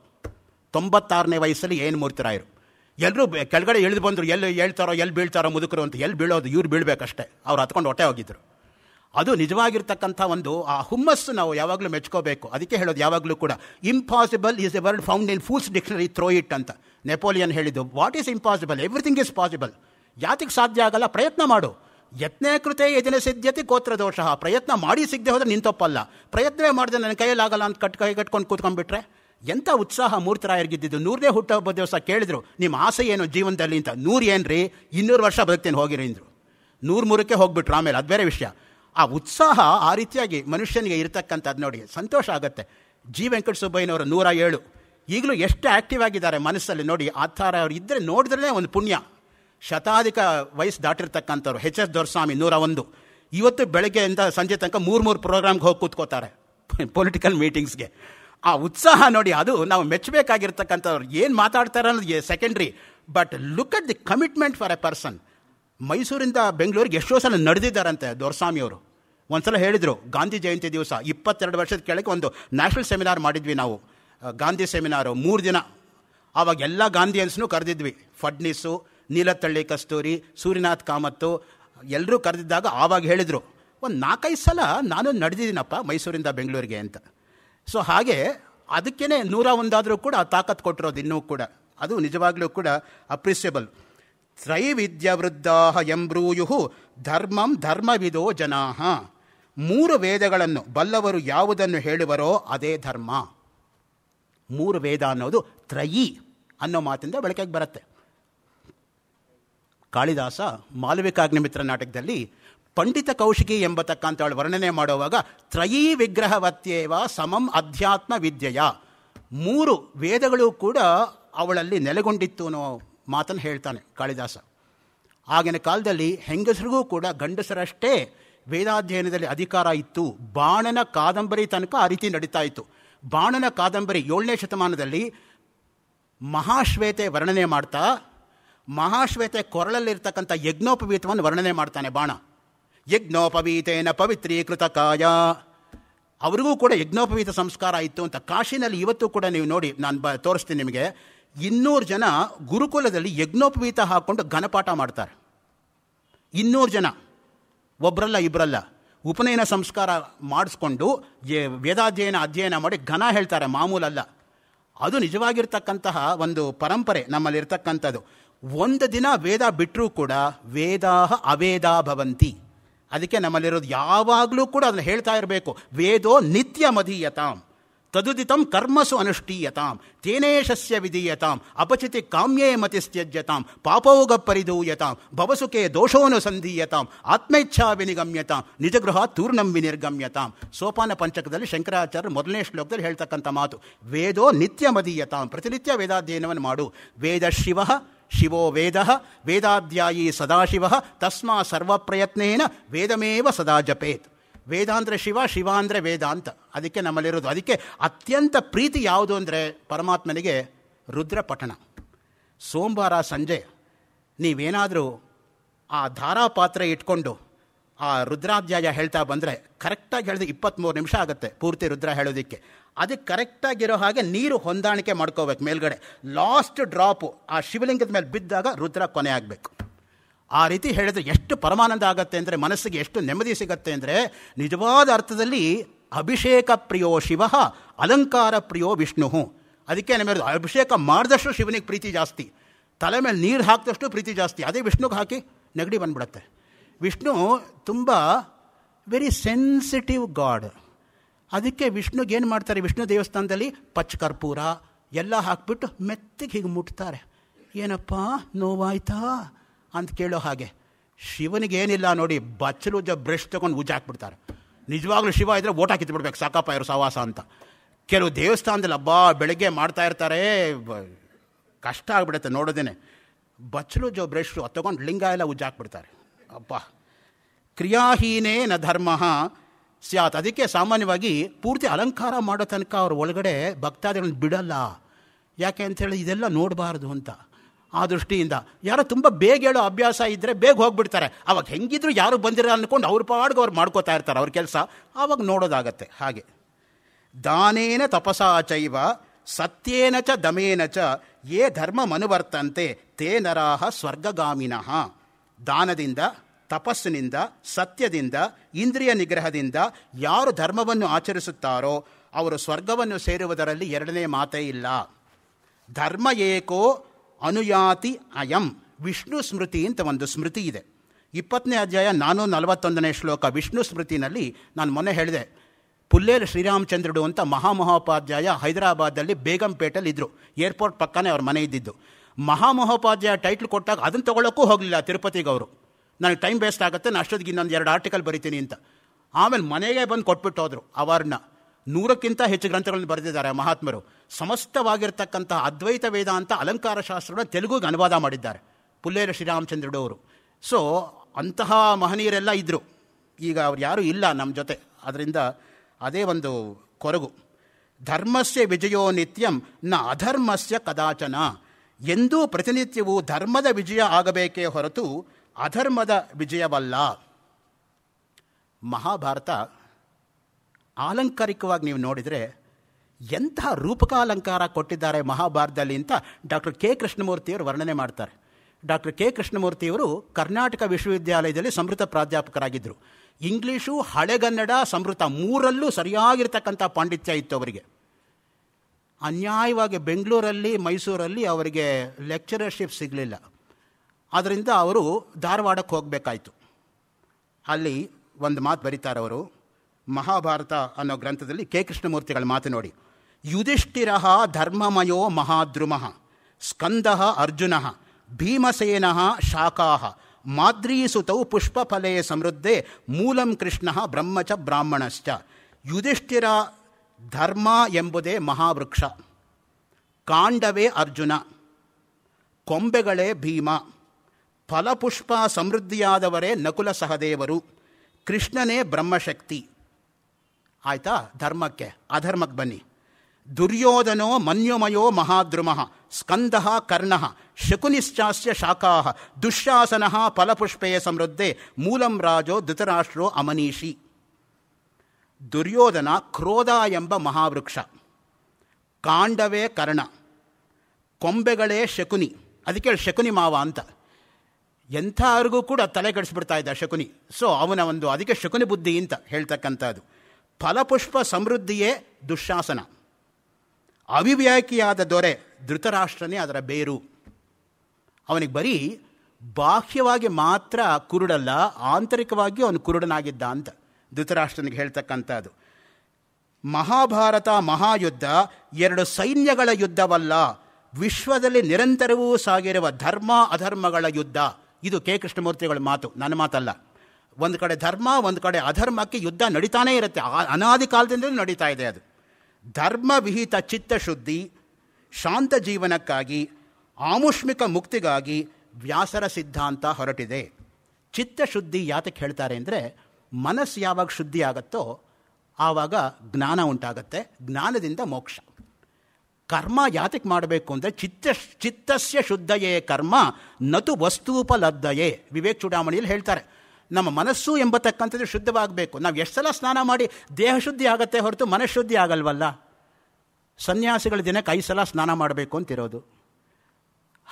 ತೊಂಬತ್ತಾರನೇ ವಯಸ್ಸಲ್ಲಿ ಏನು ಮೂರ್ತಿರಾಯರು ಎಲ್ಲರೂ ಕೆಳಗಡೆ ಇಳಿದು ಬಂದರು ಎಲ್ಲಿ ಹೇಳ್ತಾರೋ ಎಲ್ಲಿ ಬೀಳ್ತಾರೋ ಮುದುಕರು ಅಂತ ಎಲ್ಲಿ ಬೀಳೋದು ಇವ್ರು ಬೀಳಬೇಕಷ್ಟೇ ಅವ್ರು ಹತ್ಕೊಂಡು ಹೊಟ್ಟೆ ಹೋಗಿದ್ದರು ಅದು ನಿಜವಾಗಿರ್ತಕ್ಕಂಥ ಒಂದು ಆ ಹುಮ್ಮಸ್ಸು ನಾವು ಯಾವಾಗಲೂ ಮೆಚ್ಕೋಬೇಕು ಅದಕ್ಕೆ ಹೇಳೋದು ಯಾವಾಗಲೂ ಕೂಡ impossible is a word found in fools dictionary throw it ಅಂತ ನೆಪೋಲಿಯನ್ ಹೇಳಿದ್ದು what is impossible everything is possible ಯಾತಿಗೆ ಸಾಧ್ಯ ಆಗಲ್ಲ ಪ್ರಯತ್ನ ಮಾಡು ಯತ್ನೇ ಕೃತೆ ಯಜನ ಸಿದ್ಧತೆ ಗೋತ್ರ ದೋಷ ಪ್ರಯತ್ನ ಮಾಡಿ ಸಿಗದೆ ಹೋದರೆ ನಿಂತಪ್ಪಲ್ಲ ಪ್ರಯತ್ನವೇ ಮಾಡಿದೆ ನನ್ನ ಕೈಯಲ್ಲಾಗಲ್ಲ ಅಂತ ಕಟ್ ಕೈ ಕಟ್ಕೊಂಡು ಕೂತ್ಕೊಂಡ್ಬಿಟ್ರೆ ಎಂಥ ಉತ್ಸಾಹ ಮೂರ್ತರಾಯರ್ಗಿದ್ದಿದ್ದು ನೂರನೇ ಹುಟ್ಟಹಬ್ಬ ದಿವಸ ಕೇಳಿದ್ರು ನಿಮ್ಮ ಆಸೆ ಏನು ಜೀವನದಲ್ಲಿ ಅಂತ ನೂರು ಏನು ರೀ ಇನ್ನೂರು ವರ್ಷ ಬದುಕ್ತೇನೆ ಹೋಗಿರಿ ಅಂದರು ನೂರು ಮೂರಕ್ಕೆ ಹೋಗ್ಬಿಟ್ರು ಆಮೇಲೆ ಅದು ಬೇರೆ ವಿಷಯ ಆ ಉತ್ಸಾಹ ಆ ರೀತಿಯಾಗಿ ಮನುಷ್ಯನಿಗೆ ಇರತಕ್ಕಂಥದ್ದು ನೋಡಿ ಸಂತೋಷ ಆಗುತ್ತೆ ಜಿ ವೆಂಕಟ ಸುಬ್ಬಯ್ಯನವರು ನೂರ ಏಳು ಈಗಲೂ ಎಷ್ಟು ಆ್ಯಕ್ಟಿವ್ ಆಗಿದ್ದಾರೆ ಮನಸ್ಸಲ್ಲಿ ನೋಡಿ ಆ ಥರ ಅವ್ರು ಇದ್ದರೆ ನೋಡಿದ್ರೆ ಒಂದು ಪುಣ್ಯ ಶತಾಧಿಕ ವಯಸ್ಸು ದಾಟಿರ್ತಕ್ಕಂಥವ್ರು ಎಚ್ ಎಸ್ ದೊರೆಸ್ವಾಮಿ ನೂರ ಒಂದು ಇವತ್ತು ಬೆಳಗ್ಗೆಯಿಂದ ಸಂಜೆ ತನಕ ಮೂರು ಮೂರು ಪ್ರೋಗ್ರಾಮ್ಗೆ ಹೋಗಿ ಕೂತ್ಕೋತಾರೆ ಪೊಲಿಟಿಕಲ್ ಮೀಟಿಂಗ್ಸ್ಗೆ ಆ ಉತ್ಸಾಹ ನೋಡಿ ಅದು ನಾವು ಮೆಚ್ಚಬೇಕಾಗಿರ್ತಕ್ಕಂಥವ್ರು ಏನು ಮಾತಾಡ್ತಾರೆ ಅನ್ನೋದು secondary but look at the commitment for a person ಮೈಸೂರಿಂದ ಬೆಂಗಳೂರಿಗೆ ಎಷ್ಟೋ ಸಲ ನಡೆದಿದ್ದಾರಂತೆ ದೊರೆಸ್ವಾಮಿಯವರು ಒಂದು ಸಲ ಹೇಳಿದರು ಗಾಂಧಿ ಜಯಂತಿ ದಿವಸ ಇಪ್ಪತ್ತೆರಡು ವರ್ಷದ ಕೆಳಗೆ ಒಂದು ನ್ಯಾಷನಲ್ ಸೆಮಿನಾರ್ ಮಾಡಿದ್ವಿ ನಾವು ಗಾಂಧಿ ಸೆಮಿನಾರು ಮೂರು ದಿನ ಆವಾಗ ಎಲ್ಲ ಗಾಂಧಿಯನ್ಸ್ನೂ ಕರೆದಿದ್ವಿ ಫಡ್ನೀಸು ನೀಲತ್ತಳ್ಳಿ ಕಸ್ತೂರಿ ಸೂರ್ಯನಾಥ್ ಕಾಮತ್ತು ಎಲ್ಲರೂ ಕರೆದಿದ್ದಾಗ ಆವಾಗ ಹೇಳಿದರು ಒಂದು ನಾಲ್ಕೈದು ಸಲ ನಾನು ನಡೆದಿದ್ದೀನಪ್ಪ ಮೈಸೂರಿಂದ ಬೆಂಗಳೂರಿಗೆ ಅಂತ ಸೊ ಹಾಗೆ ಅದಕ್ಕೇ ನೂರ ಒಂದಾದರೂ ಕೂಡ ತಾಕತ್ತು ಕೊಟ್ಟಿರೋದು ಇನ್ನೂ ಕೂಡ ಅದು ನಿಜವಾಗಲೂ ಕೂಡ ಅಪ್ರಿಸಿಯಬಲ್ ವೃದ್ಧಾಹ ಎಂಬ್ರೂಯು ಧರ್ಮಂ ಧರ್ಮವಿದೋ ಜನಾಹ ಮೂರು ವೇದಗಳನ್ನು ಬಲ್ಲವರು ಯಾವುದನ್ನು ಹೇಳುವರೋ ಅದೇ ಧರ್ಮ ಮೂರು ವೇದ ಅನ್ನೋದು ತ್ರಯಿ ಅನ್ನೋ ಮಾತಿಂದ ಬಳಕೆಗೆ ಬರುತ್ತೆ ಕಾಳಿದಾಸ ಮಾಲವಿಕಾಗ್ನಿಮಿತ್ರ ನಾಟಕದಲ್ಲಿ ಪಂಡಿತ ಕೌಶಿಕಿ ಎಂಬತಕ್ಕಂಥವಳು ವರ್ಣನೆ ಮಾಡುವಾಗ ತ್ರಯೀ ವಿಗ್ರಹವತ್ಯೇವ ಸಮಂ ಅಧ್ಯಾತ್ಮ ವಿದ್ಯೆಯ ಮೂರು ವೇದಗಳು ಕೂಡ ಅವಳಲ್ಲಿ ನೆಲೆಗೊಂಡಿತ್ತು ಅನ್ನೋ ಮಾತನ್ನು ಹೇಳ್ತಾನೆ ಕಾಳಿದಾಸ ಆಗಿನ ಕಾಲದಲ್ಲಿ ಹೆಂಗಸರಿಗೂ ಕೂಡ ಗಂಡಸರಷ್ಟೇ ವೇದಾಧ್ಯಯನದಲ್ಲಿ ಅಧಿಕಾರ ಇತ್ತು ಬಾಣನ ಕಾದಂಬರಿ ತನಕ ಆ ರೀತಿ ನಡೀತಾ ಇತ್ತು ಬಾಣನ ಕಾದಂಬರಿ ಏಳನೇ ಶತಮಾನದಲ್ಲಿ ಮಹಾಶ್ವೇತೆ ವರ್ಣನೆ ಮಾಡ್ತಾ ಮಹಾಶ್ವೇತೆ ಕೊರಳಲ್ಲಿರ್ತಕ್ಕಂಥ ಯಜ್ಞೋಪವೀತವನ್ನು ವರ್ಣನೆ ಮಾಡ್ತಾನೆ ಬಾಣ ಯಜ್ಞೋಪವೀತೇನ ಪವಿತ್ರೀಕೃತ ಕಾಯ ಅವರಿಗೂ ಕೂಡ ಯಜ್ಞೋಪವೀತ ಸಂಸ್ಕಾರ ಇತ್ತು ಅಂತ ಕಾಶಿನಲ್ಲಿ ಇವತ್ತು ಕೂಡ ನೀವು ನೋಡಿ ನಾನು ಬ ತೋರಿಸ್ತೀನಿ ನಿಮಗೆ ಇನ್ನೂರು ಜನ ಗುರುಕುಲದಲ್ಲಿ ಯಜ್ಞೋಪವೀತ ಹಾಕ್ಕೊಂಡು ಘನಪಾಠ ಮಾಡ್ತಾರೆ ಇನ್ನೂರು ಜನ ಒಬ್ಬರಲ್ಲ ಇಬ್ಬರಲ್ಲ ಉಪನಯನ ಸಂಸ್ಕಾರ ಮಾಡಿಸ್ಕೊಂಡು ವೇದಾಧ್ಯಯನ ಅಧ್ಯಯನ ಮಾಡಿ ಘನ ಹೇಳ್ತಾರೆ ಮಾಮೂಲಲ್ಲ ಅದು ನಿಜವಾಗಿರ್ತಕ್ಕಂತಹ ಒಂದು ಪರಂಪರೆ ನಮ್ಮಲ್ಲಿರ್ತಕ್ಕಂಥದ್ದು ಒಂದು ದಿನ ವೇದ ಬಿಟ್ಟರೂ ಕೂಡ ವೇದಾ ಅವೇದಾ ಭವಂತಿ ಅದಕ್ಕೆ ನಮ್ಮಲ್ಲಿರೋದು ಯಾವಾಗಲೂ ಕೂಡ ಅದನ್ನು ಹೇಳ್ತಾ ಇರಬೇಕು ವೇದೋ ನಿತ್ಯ ಮಧೀಯತಾಂ ತದುದಿತಂ ಕರ್ಮಸು ಅನುಷ್ಠೀಯತಾಂ ತೇನೇಶಸ್ಯ ವಿಧೀಯತಾಂ ಅಪಚಿತಿ ಕಾಮ್ಯೇ ಮತಿಸ್ತ್ಯಜ್ಯತಾಂ ಪಾಪೌಗಪ್ಪರಿಧೂಯತಾಂ ಭವಸುಕೆ ದೋಷೋನು ಸಂಧೀಯತಾಂ ಆತ್ಮೇಚ್ಛಾ ವಿನಿಗಮ್ಯತಾಂ ನಿಜಗೃಹ ತೂರ್ಣಂ ವಿನಿರ್ಗಮ್ಯತಾಂ ಸೋಪಾನ ಪಂಚಕದಲ್ಲಿ ಶಂಕರಾಚಾರ್ಯ ಮೊದಲನೇ ಶ್ಲೋಕದಲ್ಲಿ ಹೇಳ್ತಕ್ಕಂಥ ಮಾತು ವೇದೋ ನಿತ್ಯ ಮದೀಯತಾಂ ಪ್ರತಿನಿತ್ಯ ವೇದಾಧ್ಯಯನವನ್ನು ಮಾಡು ವೇದ ಶಿವ ಶಿವೋ ವೇದ ವೇದಾಧ್ಯಾಯಿ ಸದಾಶಿವ ತಸ್ಮಾ ಸರ್ವಪ್ರಯತ್ನೇನ ವೇದಮೇವ ಸದಾ ಜಪೇತ್ ವೇದ ಅಂದರೆ ಶಿವ ಶಿವ ಅಂದರೆ ವೇದ ಅದಕ್ಕೆ ನಮ್ಮಲ್ಲಿರೋದು ಅದಕ್ಕೆ ಅತ್ಯಂತ ಪ್ರೀತಿ ಯಾವುದು ಅಂದರೆ ಪರಮಾತ್ಮನಿಗೆ ರುದ್ರ ಪಠಣ ಸೋಮವಾರ ಸಂಜೆ ನೀವೇನಾದರೂ ಆ ಧಾರಾಪಾತ್ರೆ ಇಟ್ಕೊಂಡು ಆ ರುದ್ರಾಧ್ಯಾಯ ಹೇಳ್ತಾ ಬಂದರೆ ಕರೆಕ್ಟಾಗಿ ಹೇಳಿದ್ರೆ ಇಪ್ಪತ್ತ್ಮೂರು ನಿಮಿಷ ಆಗುತ್ತೆ ಪೂರ್ತಿ ರುದ್ರ ಹೇಳೋದಕ್ಕೆ ಅದಕ್ಕೆ ಕರೆಕ್ಟಾಗಿರೋ ಹಾಗೆ ನೀರು ಹೊಂದಾಣಿಕೆ ಮಾಡ್ಕೋಬೇಕು ಮೇಲ್ಗಡೆ ಲಾಸ್ಟ್ ಡ್ರಾಪು ಆ ಶಿವಲಿಂಗದ ಮೇಲೆ ಬಿದ್ದಾಗ ರುದ್ರ ಕೊನೆ ಆಗಬೇಕು ಆ ರೀತಿ ಹೇಳಿದರೆ ಎಷ್ಟು ಪರಮಾನಂದ ಆಗತ್ತೆ ಅಂದರೆ ಮನಸ್ಸಿಗೆ ಎಷ್ಟು ನೆಮ್ಮದಿ ಸಿಗುತ್ತೆ ಅಂದರೆ ನಿಜವಾದ ಅರ್ಥದಲ್ಲಿ ಅಭಿಷೇಕ ಪ್ರಿಯೋ ಶಿವ ಅಲಂಕಾರ ಪ್ರಿಯೋ ವಿಷ್ಣು ಅದಕ್ಕೆ ನಮ್ಮ ಅಭಿಷೇಕ ಮಾಡಿದಷ್ಟು ಶಿವನಿಗೆ ಪ್ರೀತಿ ಜಾಸ್ತಿ ತಲೆ ಮೇಲೆ ನೀರು ಹಾಕಿದಷ್ಟು ಪ್ರೀತಿ ಜಾಸ್ತಿ ಅದೇ ವಿಷ್ಣುಗೆ ಹಾಕಿ ನೆಗಡಿ ಬಂದ್ಬಿಡತ್ತೆ ವಿಷ್ಣು ತುಂಬ ವೆರಿ ಸೆನ್ಸಿಟಿವ್ ಗಾಡ್ ಅದಕ್ಕೆ ವಿಷ್ಣುಗೆ ಏನು ಮಾಡ್ತಾರೆ ವಿಷ್ಣು ದೇವಸ್ಥಾನದಲ್ಲಿ ಪಚ್ಚ ಕರ್ಪೂರ ಎಲ್ಲ ಹಾಕ್ಬಿಟ್ಟು ಮೆತ್ತಿಗೆ ಹೀಗೆ ಮುಟ್ತಾರೆ ಏನಪ್ಪ ನೋವಾಯ್ತಾ ಅಂತ ಕೇಳೋ ಹಾಗೆ ಶಿವನಿಗೆ ಏನಿಲ್ಲ ನೋಡಿ ಬಚ್ಚಲು ಜ ಬ್ರಷ್ ತೊಗೊಂಡು ಉಜ್ಜಾಕ್ಬಿಡ್ತಾರೆ ನಿಜವಾಗ್ಲೂ ಶಿವ ಇದ್ದರೆ ಓಟ ಹಾಕಿತ್ಬಿಡ್ಬೇಕು ಸಾಕಪ್ಪ ಇವರು ಸವಾಸ ಅಂತ ಕೆಲವು ದೇವಸ್ಥಾನದಲ್ಲಿ ಹಬ್ಬ ಬೆಳಗ್ಗೆ ಮಾಡ್ತಾ ಇರ್ತಾರೆ ಕಷ್ಟ ಆಗ್ಬಿಡುತ್ತೆ ನೋಡೋದೇನೆ ಬಚ್ಚಲು ಜೋ ಬ್ರಷ್ ತಗೊಂಡು ಲಿಂಗ ಎಲ್ಲ ಹಾಕ್ಬಿಡ್ತಾರೆ ಹಾಕ್ಬಿಡ್ತಾರೆ ಕ್ರಿಯಾಹೀನೇ ನ ಧರ್ಮ ಸ್ಯಾತ್ ಅದಕ್ಕೆ ಸಾಮಾನ್ಯವಾಗಿ ಪೂರ್ತಿ ಅಲಂಕಾರ ಮಾಡೋ ತನಕ ಅವ್ರ ಒಳಗಡೆ ಭಕ್ತಾದಿಗಳನ್ನ ಬಿಡಲ್ಲ ಯಾಕೆ ಅಂಥೇಳಿ ಇದೆಲ್ಲ ನೋಡಬಾರ್ದು ಅಂತ ಆ ದೃಷ್ಟಿಯಿಂದ ಯಾರೋ ತುಂಬ ಬೇಗ ಹೇಳೋ ಅಭ್ಯಾಸ ಇದ್ದರೆ ಬೇಗ ಹೋಗ್ಬಿಡ್ತಾರೆ ಅವಾಗ ಹೆಂಗಿದ್ರು ಯಾರು ಬಂದಿರ ಅಂದ್ಕೊಂಡು ಅವ್ರ ಪಾಡ್ಗೆ ಅವ್ರು ಮಾಡ್ಕೋತಾ ಇರ್ತಾರೆ ಅವ್ರ ಕೆಲಸ ಆವಾಗ ನೋಡೋದಾಗತ್ತೆ ಹಾಗೆ ದಾನೇನ ತಪಸಾ ಚೈವ ಸತ್ಯೇನ ಚ ದಮೇನ ಚ ಏ ಧರ್ಮ ಮನುವರ್ತಂತೆ ತೇ ನರಾಹ ಸ್ವರ್ಗಗಾಮಿನಃ ದಾನದಿಂದ ತಪಸ್ಸಿನಿಂದ ಸತ್ಯದಿಂದ ಇಂದ್ರಿಯ ನಿಗ್ರಹದಿಂದ ಯಾರು ಧರ್ಮವನ್ನು ಆಚರಿಸುತ್ತಾರೋ ಅವರು ಸ್ವರ್ಗವನ್ನು ಸೇರುವುದರಲ್ಲಿ ಎರಡನೇ ಮಾತೇ ಇಲ್ಲ ಧರ್ಮ ಏಕೋ ಅನುಯಾತಿ ಅಯಂ ವಿಷ್ಣು ಸ್ಮೃತಿ ಅಂತ ಒಂದು ಸ್ಮೃತಿ ಇದೆ ಇಪ್ಪತ್ತನೇ ಅಧ್ಯಾಯ ನಾನು ನಲವತ್ತೊಂದನೇ ಶ್ಲೋಕ ವಿಷ್ಣು ಸ್ಮೃತಿನಲ್ಲಿ ನಾನು ಮೊನ್ನೆ ಹೇಳಿದೆ ಪುಲ್ಲೇರು ಶ್ರೀರಾಮಚಂದ್ರಡು ಅಂತ ಮಹಾಮಹೋಪಾಧ್ಯಾಯ ಹೈದರಾಬಾದಲ್ಲಿ ಬೇಗಂಪೇಟಲ್ಲಿ ಇದ್ದರು ಏರ್ಪೋರ್ಟ್ ಪಕ್ಕನೇ ಅವ್ರ ಮನೆ ಇದ್ದಿದ್ದು ಮಹಾಮಹೋಪಾಧ್ಯಾಯ ಟೈಟ್ಲ್ ಕೊಟ್ಟಾಗ ಅದನ್ನು ತೊಗೊಳಕ್ಕೂ ಹೋಗಲಿಲ್ಲ ತಿರುಪತಿಗೆ ಅವರು ನನಗೆ ಟೈಮ್ ವೇಸ್ಟ್ ಆಗುತ್ತೆ ನಾನು ಅಷ್ಟೊತ್ತಿಗೆ ಇನ್ನೊಂದು ಎರಡು ಆರ್ಟಿಕಲ್ ಬರಿತೀನಿ ಅಂತ ಆಮೇಲೆ ಮನೆಗೆ ಬಂದು ಕೊಟ್ಬಿಟ್ಟು ಹೋದರು ಅವಾರ್ಡ್ನ ನೂರಕ್ಕಿಂತ ಹೆಚ್ಚು ಗ್ರಂಥಗಳನ್ನು ಬರೆದಿದ್ದಾರೆ ಮಹಾತ್ಮರು ಸಮಸ್ತವಾಗಿರ್ತಕ್ಕಂತಹ ಅದ್ವೈತ ವೇದಾಂತ ಅಲಂಕಾರ ಶಾಸ್ತ್ರವನ್ನು ತೆಲುಗುಗೆ ಅನುವಾದ ಮಾಡಿದ್ದಾರೆ ಪುಲ್ಲೇರ ಶ್ರೀರಾಮಚಂದ್ರಡು ಅವರು ಸೊ ಅಂತಹ ಮಹನೀಯರೆಲ್ಲ ಇದ್ದರು ಈಗ ಅವ್ರು ಯಾರೂ ಇಲ್ಲ ನಮ್ಮ ಜೊತೆ ಅದರಿಂದ ಅದೇ ಒಂದು ಕೊರಗು ಧರ್ಮಸ್ಯ ವಿಜಯೋ ನಿತ್ಯಂ ನ ಅಧರ್ಮಸ್ಯ ಕದಾಚನ ಎಂದೂ ಪ್ರತಿನಿತ್ಯವೂ ಧರ್ಮದ ವಿಜಯ ಆಗಬೇಕೇ ಹೊರತು ಅಧರ್ಮದ ವಿಜಯವಲ್ಲ ಮಹಾಭಾರತ ಆಲಂಕಾರಿಕವಾಗಿ ನೀವು ನೋಡಿದರೆ ಎಂತಹ ರೂಪಕಾಲಂಕಾರ ಕೊಟ್ಟಿದ್ದಾರೆ ಮಹಾಭಾರತದಲ್ಲಿ ಅಂತ ಡಾಕ್ಟರ್ ಕೆ ಕೃಷ್ಣಮೂರ್ತಿಯವರು ವರ್ಣನೆ ಮಾಡ್ತಾರೆ ಡಾಕ್ಟರ್ ಕೆ ಕೃಷ್ಣಮೂರ್ತಿಯವರು ಕರ್ನಾಟಕ ವಿಶ್ವವಿದ್ಯಾಲಯದಲ್ಲಿ ಸಮೃತ ಪ್ರಾಧ್ಯಾಪಕರಾಗಿದ್ದರು ಇಂಗ್ಲೀಷು ಹಳೆಗನ್ನಡ ಸಮೃತ ಮೂರಲ್ಲೂ ಸರಿಯಾಗಿರ್ತಕ್ಕಂಥ ಪಾಂಡಿತ್ಯ ಇತ್ತು ಅವರಿಗೆ ಅನ್ಯಾಯವಾಗಿ ಬೆಂಗಳೂರಲ್ಲಿ ಮೈಸೂರಲ್ಲಿ ಅವರಿಗೆ ಲೆಕ್ಚರರ್ಶಿಪ್ ಸಿಗಲಿಲ್ಲ ಆದ್ದರಿಂದ ಅವರು ಧಾರವಾಡಕ್ಕೆ ಹೋಗಬೇಕಾಯಿತು ಅಲ್ಲಿ ಒಂದು ಮಾತು ಬರೀತಾರೆ ಅವರು ಮಹಾಭಾರತ ಅನ್ನೋ ಗ್ರಂಥದಲ್ಲಿ ಕೆ ಕೃಷ್ಣಮೂರ್ತಿಗಳ ಮಾತು ನೋಡಿ ಯುಧಿಷ್ಠಿರ ಧರ್ಮಮಯೋ ಮಹಾದ್ರುಮ ಸ್ಕಂದ ಅರ್ಜುನ ಭೀಮಸೇನ ಶಾಖಾ ಮಾದ್ರೀಸುತೌ ಪುಷ್ಪಫಲೇ ಸಮೃದ್ಧೇ ಮೂಲಂ ಕೃಷ್ಣ ಬ್ರಹ್ಮಚ ಬ್ರಾಹ್ಮಣಶ್ಚ ಯುಧಿಷ್ಠಿರ ಧರ್ಮ ಎಂಬುದೇ ಮಹಾವೃಕ್ಷ ಕಾಂಡವೇ ಅರ್ಜುನ ಕೊಂಬೆಗಳೇ ಭೀಮ ಫಲಪುಷ್ಪ ಸಮೃದ್ಧಿಯಾದವರೇ ನಕುಲ ಸಹದೇವರು ಕೃಷ್ಣನೇ ಬ್ರಹ್ಮಶಕ್ತಿ ಆಯಿತಾ ಧರ್ಮಕ್ಕೆ ಅಧರ್ಮಕ್ಕೆ ಬನ್ನಿ ದುರ್ಯೋಧನೋ ಮನ್ಯುಮಯೋ ಮಹಾದ್ರುಮಃ ಸ್ಕಂದ ಕರ್ಣ ಶಕುನಿಶ್ಚಾಸ್ಯ ಶಾಖಾ ದುಶ್ಯಾಸನ ಫಲಪುಷ್ಪೇಯ ಸಮೃದ್ಧೆ ಮೂಲಂ ರಾಜೋ ಧೃತರಾಷ್ಟ್ರೋ ಅಮನೀಷಿ ದುರ್ಯೋಧನ ಕ್ರೋಧ ಎಂಬ ಮಹಾವೃಕ್ಷ ಕಾಂಡವೇ ಕರ್ಣ ಕೊಂಬೆಗಳೇ ಶಕುನಿ ಅದಕ್ಕೆ ಶಕುನಿ ಮಾವ ಅಂತ ಎಂಥವ್ರಿಗೂ ಕೂಡ ತಲೆ ಕೆಡಿಸ್ಬಿಡ್ತಾ ಇದ್ದ ಶಕುನಿ ಸೊ ಅವನ ಒಂದು ಅದಕ್ಕೆ ಶಕುನಿ ಬುದ್ಧಿ ಅಂತ ಹೇಳ್ತಕ್ಕಂಥದ್ದು ಫಲಪುಷ್ಪ ಸಮೃದ್ಧಿಯೇ ದುಶ್ಯಾಸನ ಅವಿವೇಕಿಯಾದ ದೊರೆ ಧೃತರಾಷ್ಟ್ರನೇ ಅದರ ಬೇರು ಅವನಿಗೆ ಬರೀ ಬಾಹ್ಯವಾಗಿ ಮಾತ್ರ ಕುರುಡಲ್ಲ ಆಂತರಿಕವಾಗಿ ಅವನು ಕುರುಡನಾಗಿದ್ದ ಅಂತ ಧೃತರಾಷ್ಟ್ರನಿಗೆ ಹೇಳ್ತಕ್ಕಂಥದ್ದು ಮಹಾಭಾರತ ಮಹಾಯುದ್ಧ ಎರಡು ಸೈನ್ಯಗಳ ಯುದ್ಧವಲ್ಲ ವಿಶ್ವದಲ್ಲಿ ನಿರಂತರವೂ ಸಾಗಿರುವ ಧರ್ಮ ಅಧರ್ಮಗಳ ಯುದ್ಧ ಇದು ಕೆ ಕೃಷ್ಣಮೂರ್ತಿಗಳ ಮಾತು ನನ್ನ ಮಾತಲ್ಲ ಒಂದು ಕಡೆ ಧರ್ಮ ಒಂದು ಕಡೆ ಅಧರ್ಮಕ್ಕೆ ಯುದ್ಧ ನಡೀತಾನೇ ಇರುತ್ತೆ ಅನಾದಿ ಕಾಲದಿಂದಲೂ ನಡೀತಾ ಇದೆ ಅದು ಧರ್ಮ ವಿಹಿತ ಚಿತ್ತಶುದ್ಧಿ ಶಾಂತ ಜೀವನಕ್ಕಾಗಿ ಆಮುಷ್ಮಿಕ ಮುಕ್ತಿಗಾಗಿ ವ್ಯಾಸರ ಸಿದ್ಧಾಂತ ಹೊರಟಿದೆ ಚಿತ್ತಶುದ್ಧಿ ಯಾತಕ್ಕೆ ಹೇಳ್ತಾರೆ ಅಂದರೆ ಮನಸ್ಸು ಯಾವಾಗ ಶುದ್ಧಿ ಆಗುತ್ತೋ ಆವಾಗ ಜ್ಞಾನ ಉಂಟಾಗತ್ತೆ ಜ್ಞಾನದಿಂದ ಮೋಕ್ಷ ಕರ್ಮ ಯಾತಕ್ಕೆ ಮಾಡಬೇಕು ಅಂದರೆ ಚಿತ್ತ ಚಿತ್ತಸ್ಯ ಶುದ್ಧಯೇ ಕರ್ಮ ನತು ವಸ್ತೂಪಲಬ್ಧಯೇ ವಿವೇಕ್ ಚೂಡಾಮಣಿಯಲ್ಲಿ ಹೇಳ್ತಾರೆ ನಮ್ಮ ಮನಸ್ಸು ಎಂಬತಕ್ಕಂಥದ್ದು ಶುದ್ಧವಾಗಬೇಕು ನಾವು ಎಷ್ಟು ಸಲ ಸ್ನಾನ ಮಾಡಿ ದೇಹ ಶುದ್ಧಿ ಆಗತ್ತೆ ಹೊರತು ಮನಃಶುದ್ಧಿ ಆಗಲ್ವಲ್ಲ ಸನ್ಯಾಸಿಗಳ ದಿನಕ್ಕೆ ಐದು ಸಲ ಸ್ನಾನ ಮಾಡಬೇಕು ಅಂತಿರೋದು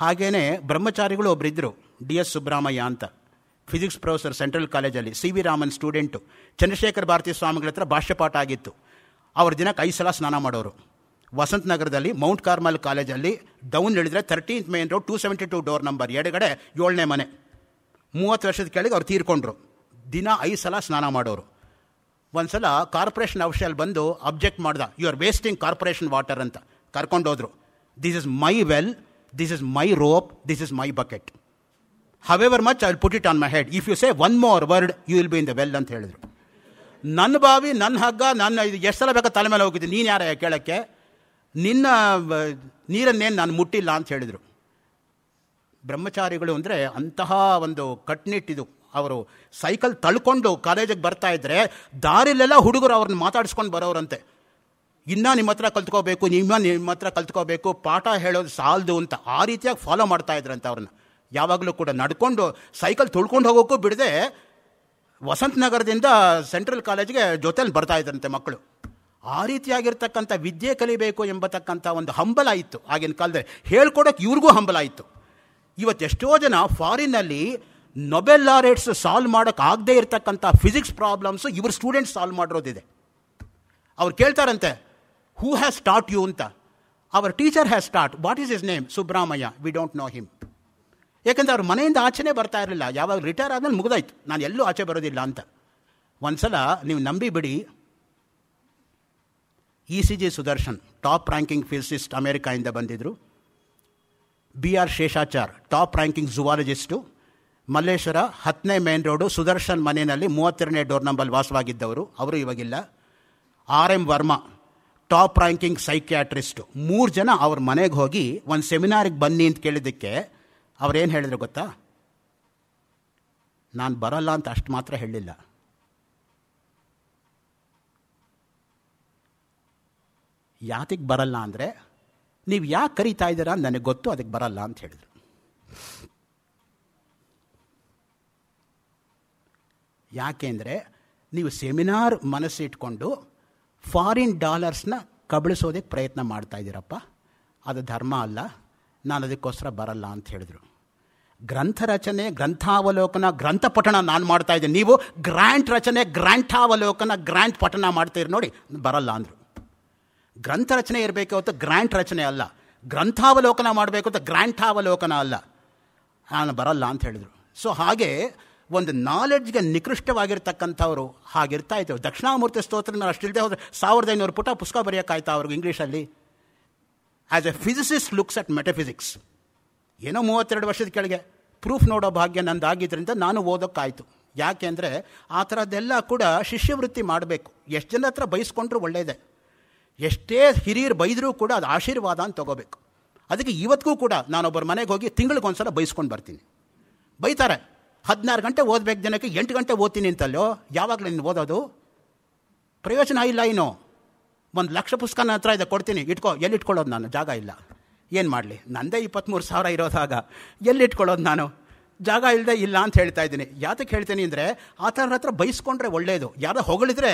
ಹಾಗೆಯೇ ಬ್ರಹ್ಮಚಾರಿಗಳು ಒಬ್ಬರಿದ್ದರು ಡಿ ಎಸ್ ಸುಬ್ರಹ್ಮಯ್ಯ ಅಂತ ಫಿಸಿಕ್ಸ್ ಪ್ರೊಫೆಸರ್ ಸೆಂಟ್ರಲ್ ಕಾಲೇಜಲ್ಲಿ C V Raman student Chandrashekhara Bharati ಸ್ವಾಮಿಗಳ ಹತ್ರ ಭಾಷ್ಯಪಾಠ ಆಗಿತ್ತು ಅವ್ರ ದಿನಕ್ಕೆ ಐದು ಸಲ ಸ್ನಾನ ಮಾಡೋರು ವಸಂತ ನಗರದಲ್ಲಿ ಮೌಂಟ್ ಕಾರ್ಮಲ್ ಕಾಲೇಜಲ್ಲಿ ಡೌನ್ ಇಳಿದ್ರೆ thirteenth main road two seventy two door number ಎಡಗಡೆ ಏಳನೇ ಮನೆ ಮೂವತ್ತು ವರ್ಷದ ಕೆಳಗೆ ಅವ್ರು ತೀರ್ಕೊಂಡ್ರು ದಿನ ಐದು ಸಲ ಸ್ನಾನ ಮಾಡೋರು ಒಂದು ಸಲ ಕಾರ್ಪೊರೇಷನ್ ಅವಶ್ಯಲ್ಲಿ ಬಂದು ಅಬ್ಜೆಕ್ಟ್ ಮಾಡ್ದ you are wasting corporation water ಅಂತ ಕರ್ಕೊಂಡೋದ್ರು this is my well this is my rope this is my bucket however much I put it on my head if you say one more word you will be in the well ಅಂತ ಹೇಳಿದರು ನನ್ನ ಬಾವಿ ನನ್ನ ಹಗ್ಗ ನನ್ನ ಎಷ್ಟು ಸಲ ಬೇಕಾ ತಲೆ ಮೇಲೆ ಹೋಗಿದ್ದು ನೀನು ಯಾರ ಕೇಳೋಕ್ಕೆ ನಿನ್ನ ನೀರನ್ನೇನು ನಾನು ಮುಟ್ಟಿಲ್ಲ ಅಂತ ಹೇಳಿದರು ಬ್ರಹ್ಮಚಾರಿಗಳು ಅಂದರೆ ಅಂತಹ ಒಂದು ಕಟ್ನಿಟ್ಟಿದು ಅವರು ಸೈಕಲ್ ತಳ್ಕೊಂಡು ಕಾಲೇಜಿಗೆ ಬರ್ತಾ ಇದ್ದರೆ ದಾರಿಲೆಲ್ಲ ಹುಡುಗರು ಅವ್ರನ್ನ ಮಾತಾಡಿಸ್ಕೊಂಡು ಬರೋರಂತೆ ಇನ್ನೂ ನಿಮ್ಮ ಹತ್ರ ಕಲ್ತ್ಕೋಬೇಕು ನಿಮ್ಮ ನಿಮ್ಮ ಹತ್ರ ಕಲ್ತ್ಕೋಬೇಕು ಪಾಠ ಹೇಳೋದು ಸಾಲದು ಅಂತ ಆ ರೀತಿಯಾಗಿ ಫಾಲೋ ಮಾಡ್ತಾ ಇದ್ರಂತೆ ಅವ್ರನ್ನ ಯಾವಾಗಲೂ ಕೂಡ ನಡ್ಕೊಂಡು ಸೈಕಲ್ ತುಳ್ಕೊಂಡು ಹೋಗೋಕ್ಕೂ ಬಿಡದೆ ವಸಂತ ನಗರದಿಂದ ಸೆಂಟ್ರಲ್ ಕಾಲೇಜ್ಗೆ ಜೊತೆಲಿ ಬರ್ತಾ ಇದ್ರಂತೆ ಮಕ್ಕಳು ಆ ರೀತಿಯಾಗಿರ್ತಕ್ಕಂಥ ವಿದ್ಯೆ ಕಲಿಬೇಕು ಎಂಬತಕ್ಕಂಥ ಒಂದು ಹಂಬಲ ಇತ್ತು ಆಗಿನ ಕಾಲದಲ್ಲಿ ಹೇಳ್ಕೊಡೋಕೆ ಇವ್ರಿಗೂ ಹಂಬಲ ಇತ್ತು ಇವತ್ತೆಷ್ಟೋ ಜನ ಫಾರಿನ್ನಲ್ಲಿ ನೊಬೆಲ್ ಲಾರೇಟ್ಸ್ ಸಾಲ್ವ್ ಮಾಡೋಕ್ಕಾಗದೇ ಇರತಕ್ಕಂಥ ಫಿಸಿಕ್ಸ್ ಪ್ರಾಬ್ಲಮ್ಸು ಇವ್ರ ಸ್ಟೂಡೆಂಟ್ಸ್ ಸಾಲ್ವ್ ಮಾಡಿರೋದಿದೆ ಅವ್ರು ಕೇಳ್ತಾರಂತೆ ಹೂ ಹ್ಯಾಸ್ ಸ್ಟಾರ್ಟ್ ಯು ಅಂತ our teacher has start what is his name Subramaiah we don't know him ಏಕೆಂದರೆ ಅವ್ರ ಮನೆಯಿಂದ ಆಚೆನೇ ಬರ್ತಾ ಇರಲಿಲ್ಲ ಯಾವಾಗ ರಿಟೈರ್ ಆದಮೇಲೆ ಮುಗಿದಾಯ್ತು ನಾನು ಎಲ್ಲೂ ಆಚೆ ಬರೋದಿಲ್ಲ ಅಂತ ಒಂದು ಸಲ ನೀವು ನಂಬಿ ಬಿಡಿ E C G Sudarshan top ranking physicist ಅಮೇರಿಕಾಯಿಂದ ಬಂದಿದ್ದರು B R Seshachar top ranking zoologist Malleshwara ಹತ್ತನೇ ಮೇನ್ ರೋಡು ಸುದರ್ಶನ್ ಮನೆಯಲ್ಲಿ ಮೂವತ್ತೆರಡನೇ ಡೋರ್ ನಂಬರ್ ವಾಸವಾಗಿದ್ದವರು ಅವರು ಇವಾಗಿಲ್ಲ R M Varma top ranking psychiatrist ಮೂರು ಜನ ಅವ್ರ ಮನೆಗೆ ಹೋಗಿ ಒಂದು ಸೆಮಿನಾರಿಗೆ ಬನ್ನಿ ಅಂತ ಕೇಳಿದ್ದಕ್ಕೆ ಅವ್ರೇನು ಹೇಳಿದ್ರು ಗೊತ್ತಾ ನಾನು ಬರಲ್ಲ ಅಂತ ಅಷ್ಟು ಮಾತ್ರ ಹೇಳಿಲ್ಲ ಯಾತಿಗೆ ಬರಲ್ಲ ಅಂದರೆ ನೀವು ಯಾಕೆ ಕರಿತಾ ಇದ್ದೀರಾ ನನಗೆ ಗೊತ್ತು ಅದಕ್ಕೆ ಬರಲ್ಲ ಅಂತ ಹೇಳಿದರು ಅಂದರೆ ನೀವು ಸೆಮಿನಾರ್ ಮನಸ್ಸಿಟ್ಕೊಂಡು ಫಾರಿನ್ ಡಾಲರ್ಸ್ನ ಕಬಳಿಸೋದಕ್ಕೆ ಪ್ರಯತ್ನ ಮಾಡ್ತಾಯಿದ್ದೀರಪ್ಪ ಅದು ಧರ್ಮ ಅಲ್ಲ ನಾನು ಅದಕ್ಕೋಸ್ಕರ ಬರಲ್ಲ ಅಂತ ಹೇಳಿದರು ಗ್ರಂಥ ರಚನೆ ಗ್ರಂಥಾವಲೋಕನ ಗ್ರಂಥ ಪಠಣ ನಾನು ಮಾಡ್ತಾ ನೀವು ಗ್ರ್ಯಾಂಟ್ ರಚನೆ ಗ್ರ್ಯಾಂಟಾವಲೋಕನ ಗ್ರ್ಯಾಂಟ್ ಪಠಣ ಮಾಡ್ತೀರಿ ನೋಡಿ ಬರಲ್ಲ ಅಂದರು ಗ್ರಂಥ ರಚನೆ ಇರಬೇಕು ಅಂತ ಗ್ರ್ಯಾಂಟ್ ರಚನೆ ಅಲ್ಲ ಗ್ರಂಥಾವಲೋಕನ ಮಾಡಬೇಕು ಅಂತ ಗ್ರ್ಯಾಂಟಾವಲೋಕನ ಅಲ್ಲ ನಾನು ಬರಲ್ಲ ಅಂತ ಹೇಳಿದರು ಸೊ ಹಾಗೆ ಒಂದು ನಾಲೆಡ್ಜ್ಗೆ ನಿಕೃಷ್ಟವಾಗಿರ್ತಕ್ಕಂಥವ್ರು ಹಾಗಿರ್ತಾ ಇತ್ತು ದಕ್ಷಿಣಾಮೂರ್ತಿ ಸ್ತೋತ್ರ ನಾನು ಅಷ್ಟಿಲ್ಲದೆ ಹೋದರೆ ಸಾವಿರದ ಐನೂರು ಪುಟ ಪುಸ್ತಕ ಬರೆಯೋಕ್ಕಾಯ್ತಾ ಅವ್ರಿಗೆ ಇಂಗ್ಲೀಷಲ್ಲಿ as a physicist looks at metaphysics ಏನೋ ಮೂವತ್ತೆರಡು ವರ್ಷದ ಕೆಳಗೆ ಪ್ರೂಫ್ ನೋಡೋ ಭಾಗ್ಯ ನಂದಾಗಿದ್ದರಿಂದ ನಾನು ಓದೋಕ್ಕಾಯಿತು ಯಾಕೆಂದರೆ ಆ ಥರದ್ದೆಲ್ಲ ಕೂಡ ಶಿಷ್ಯವೃತ್ತಿ ಮಾಡಬೇಕು ಎಷ್ಟು ಜನ ಹತ್ರ ಬಯಸ್ಕೊಂಡ್ರೂ ಒಳ್ಳೆಯದೇ ಎಷ್ಟೇ ಹಿರಿಯರು ಬೈದರೂ ಕೂಡ ಅದು ಆಶೀರ್ವಾದ ಅಂತ ತೊಗೋಬೇಕು ಅದಕ್ಕೆ ಇವತ್ತಿಗೂ ಕೂಡ ನಾನೊಬ್ಬರ ಮನೆಗೆ ಹೋಗಿ ತಿಂಗಳಿಗೆ ಸಲ ಬೈಸ್ಕೊಂಡು ಬರ್ತೀನಿ ಬೈತಾರೆ ಹದಿನಾರು ಗಂಟೆ ಓದಬೇಕು ಜನಕ್ಕೆ ಎಂಟು ಗಂಟೆ ಓದ್ತೀನಿ ಅಂತಲ್ಲೋ ಯಾವಾಗಲೂ ನೀನು ಓದೋದು ಪ್ರಯೋಜನ ಇಲ್ಲ ಏನು ಒಂದು ಲಕ್ಷ ಪುಸ್ತಕ ಹತ್ರ ಇದೆ ಕೊಡ್ತೀನಿ ಇಟ್ಕೋ ಎಲ್ಲಿ ಇಟ್ಕೊಳ್ಳೋದು ನಾನು ಜಾಗ ಇಲ್ಲ ಏನು ಮಾಡಲಿ ನನ್ನದೇ ಇಪ್ಪತ್ತ್ಮೂರು ಸಾವಿರ ಇರೋದಾಗ ಎಲ್ಲಿ ಇಟ್ಕೊಳ್ಳೋದು ನಾನು ಜಾಗ ಇಲ್ಲದೆ ಇಲ್ಲ ಅಂತ ಹೇಳ್ತಾ ಇದ್ದೀನಿ ಯಾತಕ್ಕೆ ಹೇಳ್ತೀನಿ ಅಂದರೆ ಆ ಥರ ಹತ್ರ ಬೈಸ್ಕೊಂಡ್ರೆ ಒಳ್ಳೆಯದು ಯಾರೋ ಹೊಗಳಿದ್ರೆ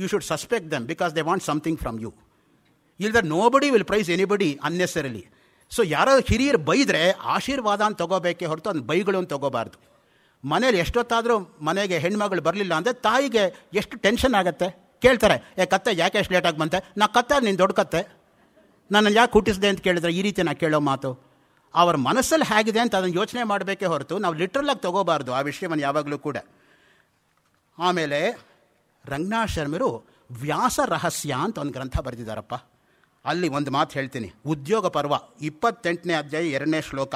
you should suspect them because they want something from you. ಇಲ್ದ ನೋಬಡಿ ವಿಲ್ ಪ್ರೈಸ್ ಎನಿಬಡಿ ಅನ್ನೆಸರಲಿ ಸೊ ಯಾರೋ ಹಿರಿಯರು ಬೈದರೆ ಆಶೀರ್ವಾದ ಅಂತ ತೊಗೋಬೇಕೆ ಹೊರತು ಅದನ್ನ ಬೈಗಳು ಅಂತ ತೊಗೋಬಾರ್ದು ಮನೇಲಿ ಎಷ್ಟೊತ್ತಾದರೂ ಮನೆಗೆ ಹೆಣ್ಮಗಳು ಬರಲಿಲ್ಲ ಅಂದರೆ ತಾಯಿಗೆ ಎಷ್ಟು ಟೆನ್ಷನ್ ಆಗುತ್ತೆ ಕೇಳ್ತಾರೆ ಏ ಕತ್ತೆ ಯಾಕೆ ಎಷ್ಟು ಲೇಟಾಗಿ ಬಂತೆ ನಾ ಕತ್ತೆ ನೀನು ದೊಡ್ಡ ಕತ್ತೆ ನನ್ನನ್ನು ಯಾಕೆ ಹುಟ್ಟಿಸಿದೆ ಅಂತ ಕೇಳಿದ್ರೆ ಈ ರೀತಿ ನಾನು ಕೇಳೋ ಮಾತು ಅವರ ಮನಸ್ಸಲ್ಲಿ ಹೇಗಿದೆ ಅಂತ ಅದನ್ನು ಯೋಚನೆ ಮಾಡಬೇಕೇ ಹೊರತು ನಾವು ಲಿಟ್ರಲಾಗಿ ತೊಗೋಬಾರ್ದು ಆ ವಿಷಯವನ್ನು ಯಾವಾಗಲೂ ಕೂಡ ಆಮೇಲೆ ರಂಗನಾಶರ್ಮರು ವ್ಯಾಸ ರಹಸ್ಯ ಅಂತ ಒಂದು ಗ್ರಂಥ ಬರೆದಿದ್ದಾರಪ್ಪ ಅಲ್ಲಿ ಒಂದು ಮಾತು ಹೇಳ್ತೀನಿ ಉದ್ಯೋಗ ಪರ್ವ ಇಪ್ಪತ್ತೆಂಟನೇ ಅಧ್ಯಾಯ ಎರಡನೇ ಶ್ಲೋಕ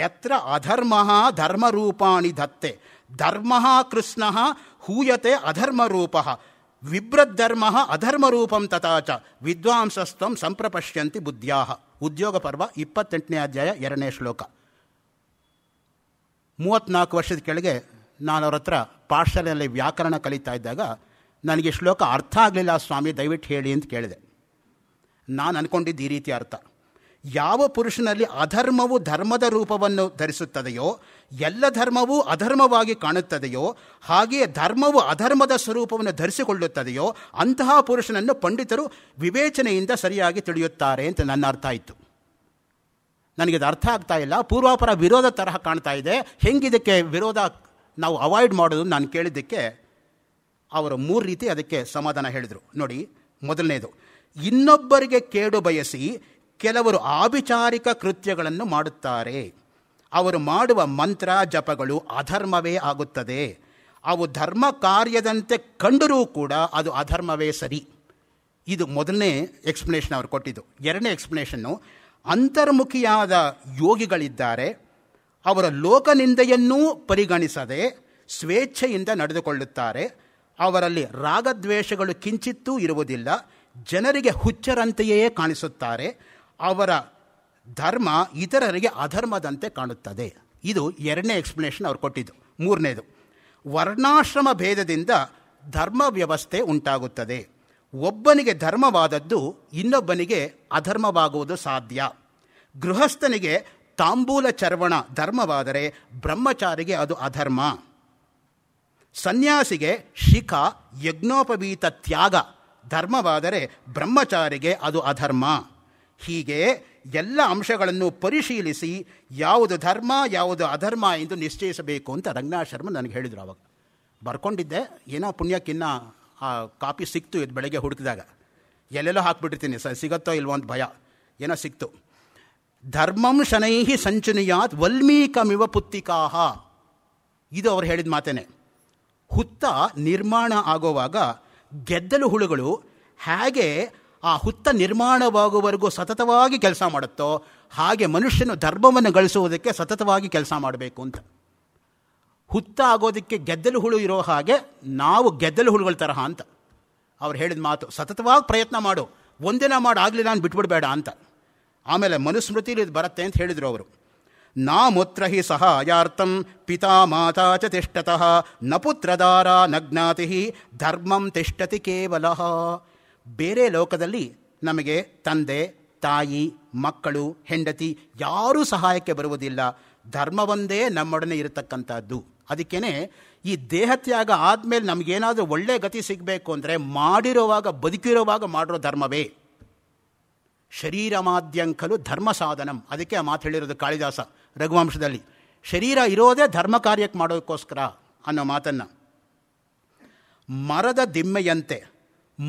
ಯತ್ರ ಅಧರ್ಮ ಧರ್ಮರೂಪಾಣಿ ದತ್ತೆ ಧರ್ಮ ಕೃಷ್ಣ ಹೂಯತೆ ಅಧರ್ಮರೂಪ ವಿಭ್ರದ್ಧರ್ಮ ಅಧರ್ಮರೂಪಂ ತಥಾಚ ವಿದ್ವಾಂಸಸ್ತ್ವಂ ಸಂಪ್ರಪಶ್ಯಂತಿ ಬುದ್ಧ್ಯಾ ಉದ್ಯೋಗ ಪರ್ವ ಇಪ್ಪತ್ತೆಂಟನೇ ಅಧ್ಯಾಯ ಎರಡನೇ ಶ್ಲೋಕ ಮೂವತ್ತ್ನಾಲ್ಕು ವರ್ಷದ ಕೆಳಗೆ ನಾನು ಅವರ ಹತ್ರ ಪಾಠಶಾಲೆಯಲ್ಲಿ ವ್ಯಾಕರಣ ಕಲಿತಾ ಇದ್ದಾಗ ನನಗೆ ಶ್ಲೋಕ ಅರ್ಥ ಆಗಲಿಲ್ಲ ಸ್ವಾಮಿ ದಯವಿಟ್ಟು ಹೇಳಿ ಅಂತ ಕೇಳಿದೆ ನಾನು ಅಂದ್ಕೊಂಡಿದ್ದು ಈ ರೀತಿ ಅರ್ಥ ಯಾವ ಪುರುಷನಲ್ಲಿ ಅಧರ್ಮವು ಧರ್ಮದ ರೂಪವನ್ನು ಧರಿಸುತ್ತದೆಯೋ ಎಲ್ಲ ಧರ್ಮವೂ ಅಧರ್ಮವಾಗಿ ಕಾಣುತ್ತದೆಯೋ ಹಾಗೆಯೇ ಧರ್ಮವು ಅಧರ್ಮದ ಸ್ವರೂಪವನ್ನು ಧರಿಸಿಕೊಳ್ಳುತ್ತದೆಯೋ ಅಂತಹ ಪುರುಷನನ್ನು ಪಂಡಿತರು ವಿವೇಚನೆಯಿಂದ ಸರಿಯಾಗಿ ತಿಳಿಯುತ್ತಾರೆ ಅಂತ ನನ್ನ ಅರ್ಥ ಆಯಿತು ನನಗೆ ಇದು ಅರ್ಥ ಆಗ್ತಾ ಇಲ್ಲ ಪೂರ್ವಾಪರ ವಿರೋಧ ತರಹ ಕಾಣ್ತಾ ಇದೆ ಹೆಂಗಿದಕ್ಕೆ ವಿರೋಧ ನಾವು ಅವಾಯ್ಡ್ ಮಾಡೋದು ನಾನು ಕೇಳಿದ್ದಕ್ಕೆ ಅವರು ಮೂರು ರೀತಿ ಅದಕ್ಕೆ ಸಮಾಧಾನ ಹೇಳಿದರು ನೋಡಿ ಮೊದಲನೇದು ಇನ್ನೊಬ್ಬರಿಗೆ ಕೇಡು ಬಯಸಿ ಕೆಲವರು ಆಭಿಚಾರಿಕ ಕೃತ್ಯಗಳನ್ನು ಮಾಡುತ್ತಾರೆ ಅವರು ಮಾಡುವ ಮಂತ್ರ ಜಪಗಳು ಅಧರ್ಮವೇ ಆಗುತ್ತದೆ ಅವು ಧರ್ಮ ಕಾರ್ಯದಂತೆ ಕಂಡರೂ ಕೂಡ ಅದು ಅಧರ್ಮವೇ ಸರಿ ಇದು ಮೊದಲನೇ ಎಕ್ಸ್ಪ್ಲನೇಷನ್ ಅವರು ಕೊಟ್ಟಿದ್ದು ಎರಡನೇ ಎಕ್ಸ್ಪ್ಲನೇಷನ್ನು ಅಂತರ್ಮುಖಿಯಾದ ಯೋಗಿಗಳಿದ್ದಾರೆ ಅವರ ಲೋಕನಿಂದೆಯನ್ನೂ ಪರಿಗಣಿಸದೆ ಸ್ವೇಚ್ಛೆಯಿಂದ ನಡೆದುಕೊಳ್ಳುತ್ತಾರೆ ಅವರಲ್ಲಿ ರಾಗದ್ವೇಷಗಳು ಕಿಂಚಿತ್ತೂ ಇರುವುದಿಲ್ಲ ಜನರಿಗೆ ಹುಚ್ಚರಂತೆಯೇ ಕಾಣಿಸುತ್ತಾರೆ ಅವರ ಧರ್ಮ ಇತರರಿಗೆ ಅಧರ್ಮದಂತೆ ಕಾಣುತ್ತದೆ ಇದು ಎರಡನೇ ಎಕ್ಸ್ಪ್ಲನೇಷನ್ ಅವರು ಕೊಟ್ಟಿದ್ದು ಮೂರನೇದು ವರ್ಣಾಶ್ರಮ ಭೇದದಿಂದ ಧರ್ಮ ವ್ಯವಸ್ಥೆ ಉಂಟಾಗುತ್ತದೆ ಒಬ್ಬನಿಗೆ ಧರ್ಮವಾದದ್ದು ಇನ್ನೊಬ್ಬನಿಗೆ ಅಧರ್ಮವಾಗುವುದು ಸಾಧ್ಯ ಗೃಹಸ್ಥನಿಗೆ ತಾಂಬೂಲ ಚರ್ವಣ ಧರ್ಮವಾದರೆ ಬ್ರಹ್ಮಚಾರಿಗೆ ಅದು ಅಧರ್ಮ ಸನ್ಯಾಸಿಗೆ ಶಿಖ ಯಜ್ಞೋಪವೀತ ತ್ಯಾಗ ಧರ್ಮವಾದರೆ ಬ್ರಹ್ಮಚಾರಿಗೆ ಅದು ಅಧರ್ಮ ಹೀಗೆ ಎಲ್ಲ ಅಂಶಗಳನ್ನು ಪರಿಶೀಲಿಸಿ ಯಾವುದು ಧರ್ಮ ಯಾವುದು ಅಧರ್ಮ ಎಂದು ನಿಶ್ಚಯಿಸಬೇಕು ಅಂತ ರಂಗನಾಶರ್ಮ ಶರ್ಮ ನನಗೆ ಹೇಳಿದರು ಅವಾಗ ಬರ್ಕೊಂಡಿದ್ದೆ ಏನೋ ಪುಣ್ಯಕ್ಕಿನ್ನ ಆ ಕಾಪಿ ಸಿಕ್ತು ಇದು ಬೆಳಗ್ಗೆ ಹುಡುಕಿದಾಗ ಎಲ್ಲೆಲ್ಲೋ ಹಾಕ್ಬಿಟ್ಟಿರ್ತೀನಿ ಸರ್ ಸಿಗತ್ತೋ ಇಲ್ವೋ ಅಂತ ಭಯ ಏನೋ ಸಿಕ್ತು ಧರ್ಮಂ ಶನೈಹಿ ಸಂಚುನಿಯಾತ್ ವಲ್ಮೀಕಮಿವ ಪುತ್ತಿಕಾಹ ಇದು ಅವ್ರು ಹೇಳಿದ ಮಾತೇನೆ ಹುತ್ತ ನಿರ್ಮಾಣ ಆಗುವಾಗ ಗೆದ್ದಲು ಹುಳುಗಳು ಹೇಗೆ ಆ ಹುತ್ತ ನಿರ್ಮಾಣವಾಗುವವರೆಗೂ ಸತತವಾಗಿ ಕೆಲಸ ಮಾಡುತ್ತೋ ಹಾಗೆ ಮನುಷ್ಯನು ಧರ್ಮವನ್ನು ಗಳಿಸುವುದಕ್ಕೆ ಸತತವಾಗಿ ಕೆಲಸ ಮಾಡಬೇಕು ಅಂತ ಹುತ್ತ ಆಗೋದಕ್ಕೆ ಗೆದ್ದಲು ಹುಳು ಇರೋ ಹಾಗೆ ನಾವು ಗೆದ್ದಲು ಹುಳುಗಳ ತರಹ ಅಂತ ಅವ್ರು ಹೇಳಿದ ಮಾತು ಸತತವಾಗಿ ಪ್ರಯತ್ನ ಮಾಡು ಒಂದಿನ ಆಗಲಿಲ್ಲ ನಾನು ಬಿಟ್ಬಿಡಬೇಡ ಅಂತ ಆಮೇಲೆ ಮನುಸ್ಮೃತಿಲಿ ಇದು ಬರುತ್ತೆ ಅಂತ ಹೇಳಿದರು ಅವರು ನಾಮುತ್ರ ಹಿ ಸಹಾಯಾರ್ಥಂ ಪಿತಾ ಮಾತಾ ಚ ತಿಷ್ಟತಃ ನ ಪುತ್ರದಾರ ನ ಜ್ಞಾತಿ ಧರ್ಮಂ ತಿಷ್ಟತಿ ಕೇವಲ ಬೇರೆ ಲೋಕದಲ್ಲಿ ನಮಗೆ ತಂದೆ ತಾಯಿ ಮಕ್ಕಳು ಹೆಂಡತಿ ಯಾರೂ ಸಹಾಯಕ್ಕೆ ಬರುವುದಿಲ್ಲ ಧರ್ಮವೊಂದೇ ನಮ್ಮೊಡನೆ ಇರತಕ್ಕಂಥದ್ದು ಅದಕ್ಕೇನೆ ಈ ದೇಹತ್ಯಾಗ ಆದಮೇಲೆ ನಮಗೇನಾದರೂ ಒಳ್ಳೆಯ ಗತಿ ಸಿಗಬೇಕು ಅಂದರೆ ಮಾಡಿರೋವಾಗ ಬದುಕಿರೋವಾಗ ಮಾಡಿರೋ ಧರ್ಮವೇ ಶರೀರ ಮಾಧ್ಯಂಕಲು ಧರ್ಮ ಸಾಧನಂ ಅದಕ್ಕೆ ಆ ಮಾತು ಹೇಳಿರೋದು ಕಾಳಿದಾಸ ರಘುವಂಶದಲ್ಲಿ ಶರೀರ ಇರೋದೇ ಧರ್ಮ ಕಾರ್ಯಕ್ಕೆ ಮಾಡೋಕ್ಕೋಸ್ಕರ ಅನ್ನೋ ಮಾತನ್ನು ಮರದ ದಿಮ್ಮೆಯಂತೆ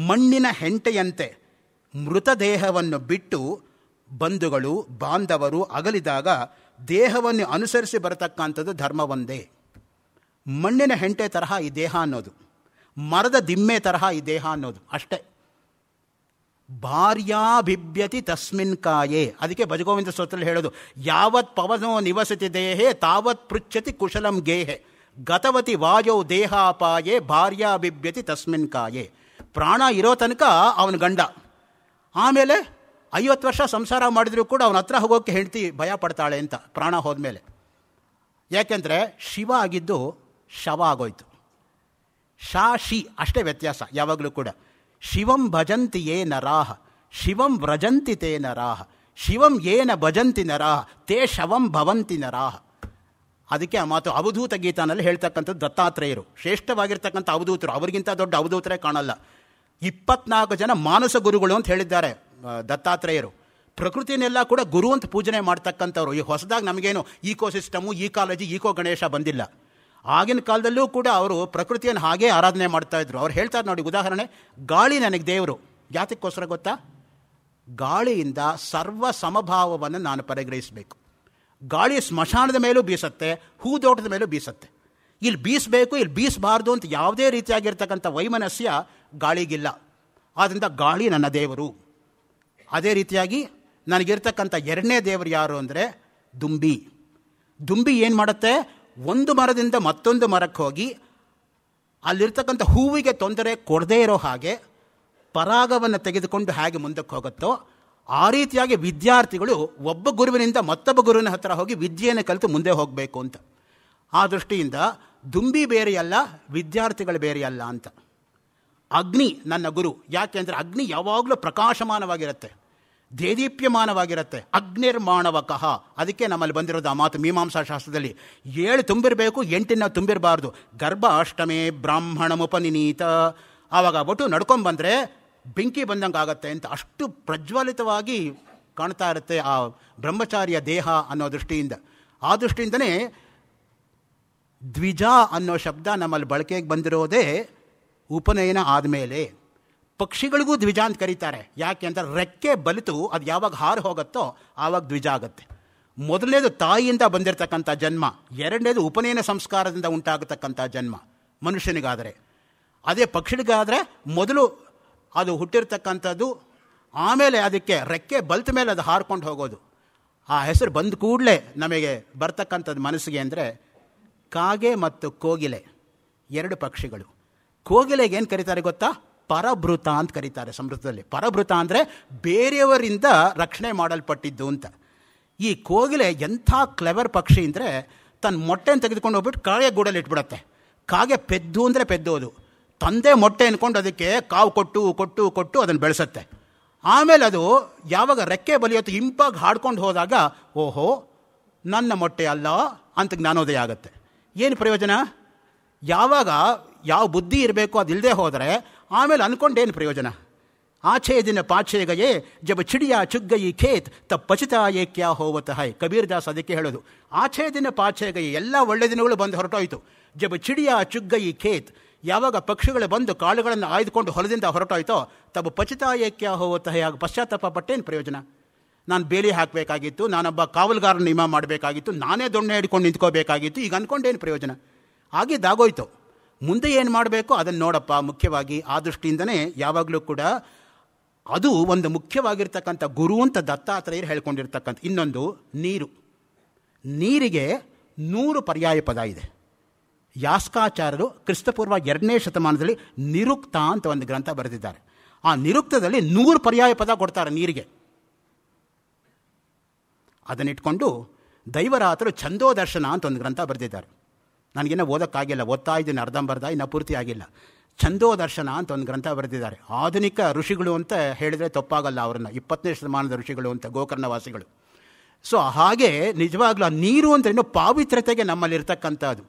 ಮಣ್ಣಿನ ಹೆಂಟೆಯಂತೆ ದೇಹವನ್ನು ಬಿಟ್ಟು ಬಂಧುಗಳು ಬಾಂಧವರು ಅಗಲಿದಾಗ ದೇಹವನ್ನು ಅನುಸರಿಸಿ ಬರತಕ್ಕಂಥದ್ದು ಧರ್ಮ ಒಂದೇ ಮಣ್ಣಿನ ಹೆಂಟೆ ತರಹ ಈ ದೇಹ ಅನ್ನೋದು ಮರದ ದಿಮ್ಮೆ ತರಹ ಈ ದೇಹ ಅನ್ನೋದು ಅಷ್ಟೇ ಭಾರ್ಯಾಭಿಭ್ಯತಿ ತಸ್ಮಿನ್ ಕಾಯೇ ಅದಕ್ಕೆ ಭಜಗೋವಿಂದ ಸ್ತೋತ್ರದಲ್ಲಿ ಹೇಳೋದು ಯಾವತ್ ಪವನೋ ನಿವಸತಿ ದೇಹೆ ತಾವತ್ ಪೃಚ್ಛತಿ ಕುಶಲಂ ಗೇಹೆ ಗತವತಿ ವಾಯೋ ದೇಹಾಪಾಯೇ ಭಾರ್ಯಾಭಿಭ್ಯತಿ ತಸ್ಮಿನ್ ಕಾಯೇ ಪ್ರಾಣ ಇರೋ ತನಕ ಅವನ ಗಂಡ ಆಮೇಲೆ ಐವತ್ತು ವರ್ಷ ಸಂಸಾರ ಮಾಡಿದ್ರು ಕೂಡ ಅವನ ಹತ್ರ ಹೋಗೋಕ್ಕೆ ಹೆಂಡ್ತಿ ಭಯ ಪಡ್ತಾಳೆ ಅಂತ ಪ್ರಾಣ ಹೋದ್ಮೇಲೆ ಯಾಕೆಂದರೆ ಶಿವ ಆಗಿದ್ದು ಶವ ಆಗೋಯ್ತು ಶಾ ಶಿ ಅಷ್ಟೇ ವ್ಯತ್ಯಾಸ ಯಾವಾಗಲೂ ಕೂಡ ಶಿವಂ ಭಜಂತಿ ಯೇ ನರಾಹ ಶಿವಂ ವ್ರಜಂತಿ ತೇ ನರಾಹ ಶಿವಂ ಏನ ಭಜಂತಿ ನರಾಹ ತೇ ಶವಂ ಭವಂತಿ ನರಾಹ ಅದಕ್ಕೆ ಆ ಮಾತು ಅವಧೂತ ಗೀತಾನಲ್ಲಿ ಹೇಳ್ತಕ್ಕಂಥದ್ದು ದತ್ತಾತ್ರೇಯರು ಶ್ರೇಷ್ಠವಾಗಿರ್ತಕ್ಕಂಥ ಅವಧೂತರು ಅವರಿಗಿಂತ ದೊಡ್ಡ ಅವಧೂತರೇ ಕಾಣಲ್ಲ ಇಪ್ಪತ್ನಾಲ್ಕು ಜನ ಮಾನಸ ಗುರುಗಳು ಅಂತ ಹೇಳಿದ್ದಾರೆ ದತ್ತಾತ್ರೇಯರು ಪ್ರಕೃತಿನೆಲ್ಲ ಕೂಡ ಗುರು ಅಂತ ಪೂಜನೆ ಮಾಡ್ತಕ್ಕಂಥವ್ರು ಈ ಹೊಸದಾಗಿ ನಮಗೇನು ಸಿಸ್ಟಮು ಈಕಾಲಜಿ ಈಕೋ ಗಣೇಶ ಬಂದಿಲ್ಲ ಆಗಿನ ಕಾಲದಲ್ಲೂ ಕೂಡ ಅವರು ಪ್ರಕೃತಿಯನ್ನು ಹಾಗೇ ಆರಾಧನೆ ಮಾಡ್ತಾಯಿದ್ರು ಅವ್ರು ಹೇಳ್ತಾರೆ ನೋಡಿ ಉದಾಹರಣೆ ಗಾಳಿ ನನಗೆ ದೇವರು ಯಾತಕ್ಕೋಸ್ಕರ ಗೊತ್ತಾ ಗಾಳಿಯಿಂದ ಸರ್ವ ಸಮಭಾವವನ್ನು ನಾನು ಪರಿಗ್ರಹಿಸಬೇಕು ಗಾಳಿ ಸ್ಮಶಾನದ ಮೇಲೂ ಬೀಸತ್ತೆ ಹೂದೋಟದ ಮೇಲೂ ಬೀಸತ್ತೆ ಇಲ್ಲಿ ಬೀಸಬೇಕು ಇಲ್ಲಿ ಬೀಸಬಾರ್ದು ಅಂತ ಯಾವುದೇ ರೀತಿಯಾಗಿರ್ತಕ್ಕಂಥ ವೈಮನಸ್ಯ ಗಾಳಿಗಿಲ್ಲ ಆದ್ದರಿಂದ ಗಾಳಿ ನನ್ನ ದೇವರು ಅದೇ ರೀತಿಯಾಗಿ ನನಗಿರ್ತಕ್ಕಂಥ ಎರಡನೇ ದೇವರು ಯಾರು ಅಂದರೆ ದುಂಬಿ ದುಂಬಿ ಏನು ಮಾಡುತ್ತೆ ಒಂದು ಮರದಿಂದ ಮತ್ತೊಂದು ಮರಕ್ಕೆ ಹೋಗಿ ಅಲ್ಲಿರ್ತಕ್ಕಂಥ ಹೂವಿಗೆ ತೊಂದರೆ ಕೊಡದೇ ಇರೋ ಹಾಗೆ ಪರಾಗವನ್ನು ತೆಗೆದುಕೊಂಡು ಹೇಗೆ ಮುಂದಕ್ಕೆ ಹೋಗುತ್ತೋ ಆ ರೀತಿಯಾಗಿ ವಿದ್ಯಾರ್ಥಿಗಳು ಒಬ್ಬ ಗುರುವಿನಿಂದ ಮತ್ತೊಬ್ಬ ಗುರುವಿನ ಹತ್ತಿರ ಹೋಗಿ ವಿದ್ಯೆಯನ್ನು ಕಲಿತು ಮುಂದೆ ಹೋಗಬೇಕು ಅಂತ ಆ ದೃಷ್ಟಿಯಿಂದ ದುಂಬಿ ಬೇರೆಯಲ್ಲ ವಿದ್ಯಾರ್ಥಿಗಳು ಬೇರೆಯಲ್ಲ ಅಂತ ಅಗ್ನಿ ನನ್ನ ಗುರು ಯಾಕೆಂದರೆ ಅಗ್ನಿ ಯಾವಾಗಲೂ ಪ್ರಕಾಶಮಾನವಾಗಿರುತ್ತೆ ದೇದೀಪ್ಯಮಾನವಾಗಿರುತ್ತೆ ಕಹ ಅದಕ್ಕೆ ನಮ್ಮಲ್ಲಿ ಬಂದಿರೋದು ಆ ಮಾತು ಮೀಮಾಂಸಾ ಶಾಸ್ತ್ರದಲ್ಲಿ ಏಳು ತುಂಬಿರಬೇಕು ಎಂಟಿನ ತುಂಬಿರಬಾರ್ದು ಗರ್ಭ ಅಷ್ಟಮಿ ಬ್ರಾಹ್ಮಣ ಉಪನಿನೀತ ಆವಾಗ ಒಟ್ಟು ನಡ್ಕೊಂಬಂದರೆ ಬೆಂಕಿ ಬಂದಂಗೆ ಆಗುತ್ತೆ ಅಂತ ಅಷ್ಟು ಪ್ರಜ್ವಲಿತವಾಗಿ ಕಾಣ್ತಾ ಇರುತ್ತೆ ಆ ಬ್ರಹ್ಮಚಾರ್ಯ ದೇಹ ಅನ್ನೋ ದೃಷ್ಟಿಯಿಂದ ಆ ದೃಷ್ಟಿಯಿಂದನೇ ದ್ವಿಜ ಅನ್ನೋ ಶಬ್ದ ನಮ್ಮಲ್ಲಿ ಬಳಕೆಗೆ ಬಂದಿರೋದೇ ಉಪನಯನ ಆದಮೇಲೆ ಪಕ್ಷಿಗಳಿಗೂ ದ್ವಿಜ ಅಂತ ಕರೀತಾರೆ ಯಾಕೆ ಅಂದರೆ ರೆಕ್ಕೆ ಬಲಿತು ಅದು ಯಾವಾಗ ಹಾರು ಹೋಗುತ್ತೋ ಆವಾಗ ದ್ವಿಜ ಆಗುತ್ತೆ ಮೊದಲನೇದು ತಾಯಿಯಿಂದ ಬಂದಿರತಕ್ಕಂಥ ಜನ್ಮ ಎರಡನೇದು ಉಪನಯನ ಸಂಸ್ಕಾರದಿಂದ ಉಂಟಾಗತಕ್ಕಂಥ ಜನ್ಮ ಮನುಷ್ಯನಿಗಾದರೆ ಅದೇ ಪಕ್ಷಿಗಾದರೆ ಮೊದಲು ಅದು ಹುಟ್ಟಿರ್ತಕ್ಕಂಥದ್ದು ಆಮೇಲೆ ಅದಕ್ಕೆ ರೆಕ್ಕೆ ಬಲ್ತ ಮೇಲೆ ಅದು ಹಾರ್ಕೊಂಡು ಹೋಗೋದು ಆ ಹೆಸರು ಬಂದ ಕೂಡಲೇ ನಮಗೆ ಬರ್ತಕ್ಕಂಥದ್ದು ಮನಸ್ಸಿಗೆ ಅಂದರೆ ಕಾಗೆ ಮತ್ತು ಕೋಗಿಲೆ ಎರಡು ಪಕ್ಷಿಗಳು ಕೋಗಿಲೆಗೆ ಏನು ಕರೀತಾರೆ ಗೊತ್ತಾ ಪರಭೃತ ಅಂತ ಕರೀತಾರೆ ಸಂಸ್ಕೃತದಲ್ಲಿ ಪರಭೃತ ಅಂದರೆ ಬೇರೆಯವರಿಂದ ರಕ್ಷಣೆ ಮಾಡಲ್ಪಟ್ಟಿದ್ದು ಅಂತ ಈ ಕೋಗಿಲೆ ಎಂಥ ಕ್ಲೆವರ್ ಪಕ್ಷಿ ಅಂದರೆ ತನ್ನ ಮೊಟ್ಟೆನ ತೆಗೆದುಕೊಂಡು ಹೋಗ್ಬಿಟ್ಟು ಕಾಗೆ ಗೂಡಲ್ಲಿ ಇಟ್ಬಿಡತ್ತೆ ಕಾಗೆ ಪೆದ್ದು ಅಂದರೆ ಪೆದ್ದೋದು ತಂದೆ ಮೊಟ್ಟೆ ಅಂದ್ಕೊಂಡು ಅದಕ್ಕೆ ಕಾವು ಕೊಟ್ಟು ಕೊಟ್ಟು ಕೊಟ್ಟು ಅದನ್ನು ಬೆಳೆಸುತ್ತೆ ಆಮೇಲೆ ಅದು ಯಾವಾಗ ರೆಕ್ಕೆ ಬಲಿಯೋತ್ತು ಇಂಪಾಗಿ ಹಾಡ್ಕೊಂಡು ಹೋದಾಗ ಓಹೋ ನನ್ನ ಮೊಟ್ಟೆ ಅಲ್ಲ ಅಂತ ಜ್ಞಾನೋದಯ ಆಗುತ್ತೆ ಏನು ಪ್ರಯೋಜನ ಯಾವಾಗ ಯಾವ ಬುದ್ಧಿ ಇರಬೇಕು ಅದು ಇಲ್ಲದೆ ಹೋದರೆ ಆಮೇಲೆ ಅನ್ಕೊಂಡೇನು ಪ್ರಯೋಜನ ಆಛೆ ದಿನ ಪಾಚೇಗಯೇ ಜಬ ಚಿಡಿಯ ಚುಗ್ಗಯಿ ಖೇತ್ ತಪ್ಪಚಿತ ಏಕ್ಯಾ ಹೋವತ ಹಾಯ್ ಕಬೀರ್ ದಾಸ್ ಅದಕ್ಕೆ ಹೇಳೋದು ಆಛೆ ದಿನ ಎಲ್ಲ ಒಳ್ಳೆ ದಿನಗಳು ಬಂದು ಹೊರಟೋಯಿತು ಜಬ ಚಿಡಿಯ ಚುಗ್ಗಯಿ ಖೇತ್ ಯಾವಾಗ ಪಕ್ಷಿಗಳು ಬಂದು ಕಾಳುಗಳನ್ನು ಆಯ್ದುಕೊಂಡು ಹೊಲದಿಂದ ಹೊರಟೋಯ್ತೋ ತಬ ಪಚಿತ ಏಕ್ಯಾ ಹೋವತ ಹೈ ಆಗ ಪಶ್ಚಾತ್ತಾಪ ಪಟ್ಟೇನು ಪ್ರಯೋಜನ ನಾನು ಬೇಲಿ ಹಾಕಬೇಕಾಗಿತ್ತು ನಾನೊಬ್ಬ ಕಾವಲುಗಾರನ ನಿಮ ಮಾಡಬೇಕಾಗಿತ್ತು ನಾನೇ ದೊಣ್ಣೆ ಹಿಡ್ಕೊಂಡು ನಿಂತ್ಕೋಬೇಕಾಗಿತ್ತು ಈಗ ಅಂದ್ಕೊಂಡೇನು ಪ್ರಯೋಜನ ಆಗಿದ್ದಾಗೋಯ್ತು ಮುಂದೆ ಏನು ಮಾಡಬೇಕು ಅದನ್ನು ನೋಡಪ್ಪ ಮುಖ್ಯವಾಗಿ ಆ ದೃಷ್ಟಿಯಿಂದನೇ ಯಾವಾಗಲೂ ಕೂಡ ಅದು ಒಂದು ಮುಖ್ಯವಾಗಿರ್ತಕ್ಕಂಥ ಗುರು ಅಂತ ದತ್ತಾತ್ರೇಯರು ಹೇಳ್ಕೊಂಡಿರ್ತಕ್ಕಂಥ ಇನ್ನೊಂದು ನೀರು ನೀರಿಗೆ ನೂರು ಪರ್ಯಾಯ ಪದ ಇದೆ ಯಾಸ್ಕಾಚಾರರು ಕ್ರಿಸ್ತಪೂರ್ವ ಎರಡನೇ ಶತಮಾನದಲ್ಲಿ ನಿರುಕ್ತ ಅಂತ ಒಂದು ಗ್ರಂಥ ಬರೆದಿದ್ದಾರೆ ಆ ನಿರುಕ್ತದಲ್ಲಿ ನೂರು ಪರ್ಯಾಯ ಪದ ಕೊಡ್ತಾರೆ ನೀರಿಗೆ ಅದನ್ನಿಟ್ಕೊಂಡು ದೈವರಾತರು ಛಂದೋದರ್ಶನ ಅಂತ ಒಂದು ಗ್ರಂಥ ಬರೆದಿದ್ದಾರೆ ನನಗಿನ್ನೂ ಓದೋಕ್ಕಾಗಿಲ್ಲ ಓದ್ತಾ ಇದ್ದೀನಿ ಅರ್ಧಂಬರ್ಧ ಇನ್ನೂ ಪೂರ್ತಿ ಆಗಿಲ್ಲ ಛಂದೋದರ್ಶನ ದರ್ಶನ ಅಂತ ಒಂದು ಗ್ರಂಥ ಬರೆದಿದ್ದಾರೆ ಆಧುನಿಕ ಋಷಿಗಳು ಅಂತ ಹೇಳಿದರೆ ತಪ್ಪಾಗಲ್ಲ ಅವರನ್ನು ಇಪ್ಪತ್ತನೇ ಶತಮಾನದ ಋಷಿಗಳು ಅಂತ ಗೋಕರ್ಣವಾಸಿಗಳು ಸೊ ಹಾಗೆ ನಿಜವಾಗ್ಲೂ ಆ ನೀರು ಅಂದರೆ ಇನ್ನೂ ಪಾವಿತ್ರ್ಯತೆಗೆ ನಮ್ಮಲ್ಲಿರ್ತಕ್ಕಂಥದ್ದು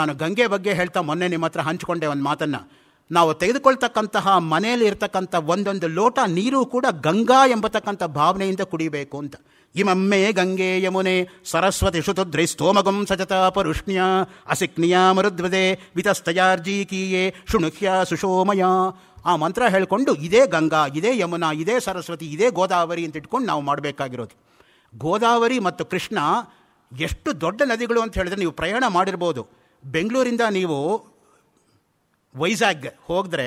ನಾನು ಗಂಗೆ ಬಗ್ಗೆ ಹೇಳ್ತಾ ಮೊನ್ನೆ ನಿಮ್ಮ ಹತ್ರ ಹಂಚ್ಕೊಂಡೆ ಒಂದು ಮಾತನ್ನು ನಾವು ತೆಗೆದುಕೊಳ್ತಕ್ಕಂತಹ ಮನೆಯಲ್ಲಿ ಇರತಕ್ಕಂಥ ಒಂದೊಂದು ಲೋಟ ನೀರು ಕೂಡ ಗಂಗಾ ಎಂಬತಕ್ಕಂಥ ಭಾವನೆಯಿಂದ ಕುಡಿಬೇಕು ಅಂತ ಇಮಮ್ಮೆ ಗಂಗೆ ಯಮುನೆ ಸರಸ್ವತಿ ಶುತುದ್ರಿ ಸ್ತೋಮಗಂ ಸಜತ ಪರುಷ್ಣ್ಯ ಅಸಿಕ್ನಿಯ ಮರುದ್ವದೆ ವಿತಸ್ತಯಾರ್ಜಿ ಕೀಯೆ ಶುಣುಹ್ಯ ಸುಶೋಮಯ ಆ ಮಂತ್ರ ಹೇಳಿಕೊಂಡು ಇದೇ ಗಂಗಾ ಇದೇ ಯಮುನಾ ಇದೇ ಸರಸ್ವತಿ ಇದೇ ಗೋದಾವರಿ ಅಂತ ಇಟ್ಕೊಂಡು ನಾವು ಮಾಡಬೇಕಾಗಿರೋದು ಗೋದಾವರಿ ಮತ್ತು ಕೃಷ್ಣ ಎಷ್ಟು ದೊಡ್ಡ ನದಿಗಳು ಅಂತ ಹೇಳಿದ್ರೆ ನೀವು ಪ್ರಯಾಣ ಮಾಡಿರ್ಬೋದು ಬೆಂಗಳೂರಿಂದ ನೀವು ವೈಸಾಗ್ ಹೋಗಿದ್ರೆ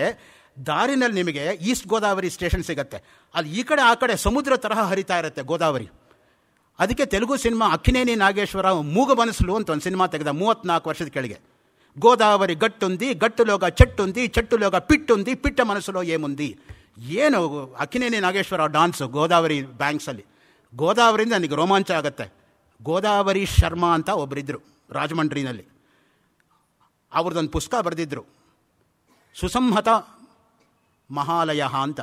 ದಾರಿನಲ್ಲಿ ನಿಮಗೆ ಈಸ್ಟ್ ಗೋದಾವರಿ ಸ್ಟೇಷನ್ ಸಿಗುತ್ತೆ ಅಲ್ಲಿ ಈ ಕಡೆ ಆ ಕಡೆ ಸಮುದ್ರ ತರಹ ಹರಿತಾ ಇರುತ್ತೆ ಗೋದಾವರಿ ಅದಕ್ಕೆ ತೆಲುಗು ಸಿನಿಮಾ ಅಕ್ಕಿನೇನಿ ನಾಗೇಶ್ವರ ಮೂಗ ಮನಸ್ಸು ಅಂತ ಒಂದು ಸಿನಿಮಾ ತೆಗೆದ ಮೂವತ್ತ್ನಾಲ್ಕು ವರ್ಷದ ಕೆಳಗೆ ಗೋದಾವರಿ ಗಟ್ಟುಂದಿ ಲೋಗ ಚಟ್ಟುಂದಿ ಲೋಗ ಪಿಟ್ಟುಂದಿ ಪಿಟ್ಟ ಮನಸ್ಸುಲೋ ಏಮುಂದಿ ಏನು ಅಕ್ಕಿನೇನಿ ನಾಗೇಶ್ವರ ಡಾನ್ಸು ಗೋದಾವರಿ ಬ್ಯಾಂಕ್ಸಲ್ಲಿ ಗೋದಾವರಿಯಿಂದ ನನಗೆ ರೋಮಾಂಚ ಆಗುತ್ತೆ ಗೋದಾವರಿ ಶರ್ಮಾ ಅಂತ ಒಬ್ಬರಿದ್ದರು ರಾಜಮಂಡ್ರಿನಲ್ಲಿ ಅವ್ರದ್ದೊಂದು ಪುಸ್ತಕ ಬರೆದಿದ್ದರು ಸುಸಂಹತ ಮಹಾಲಯ ಅಂತ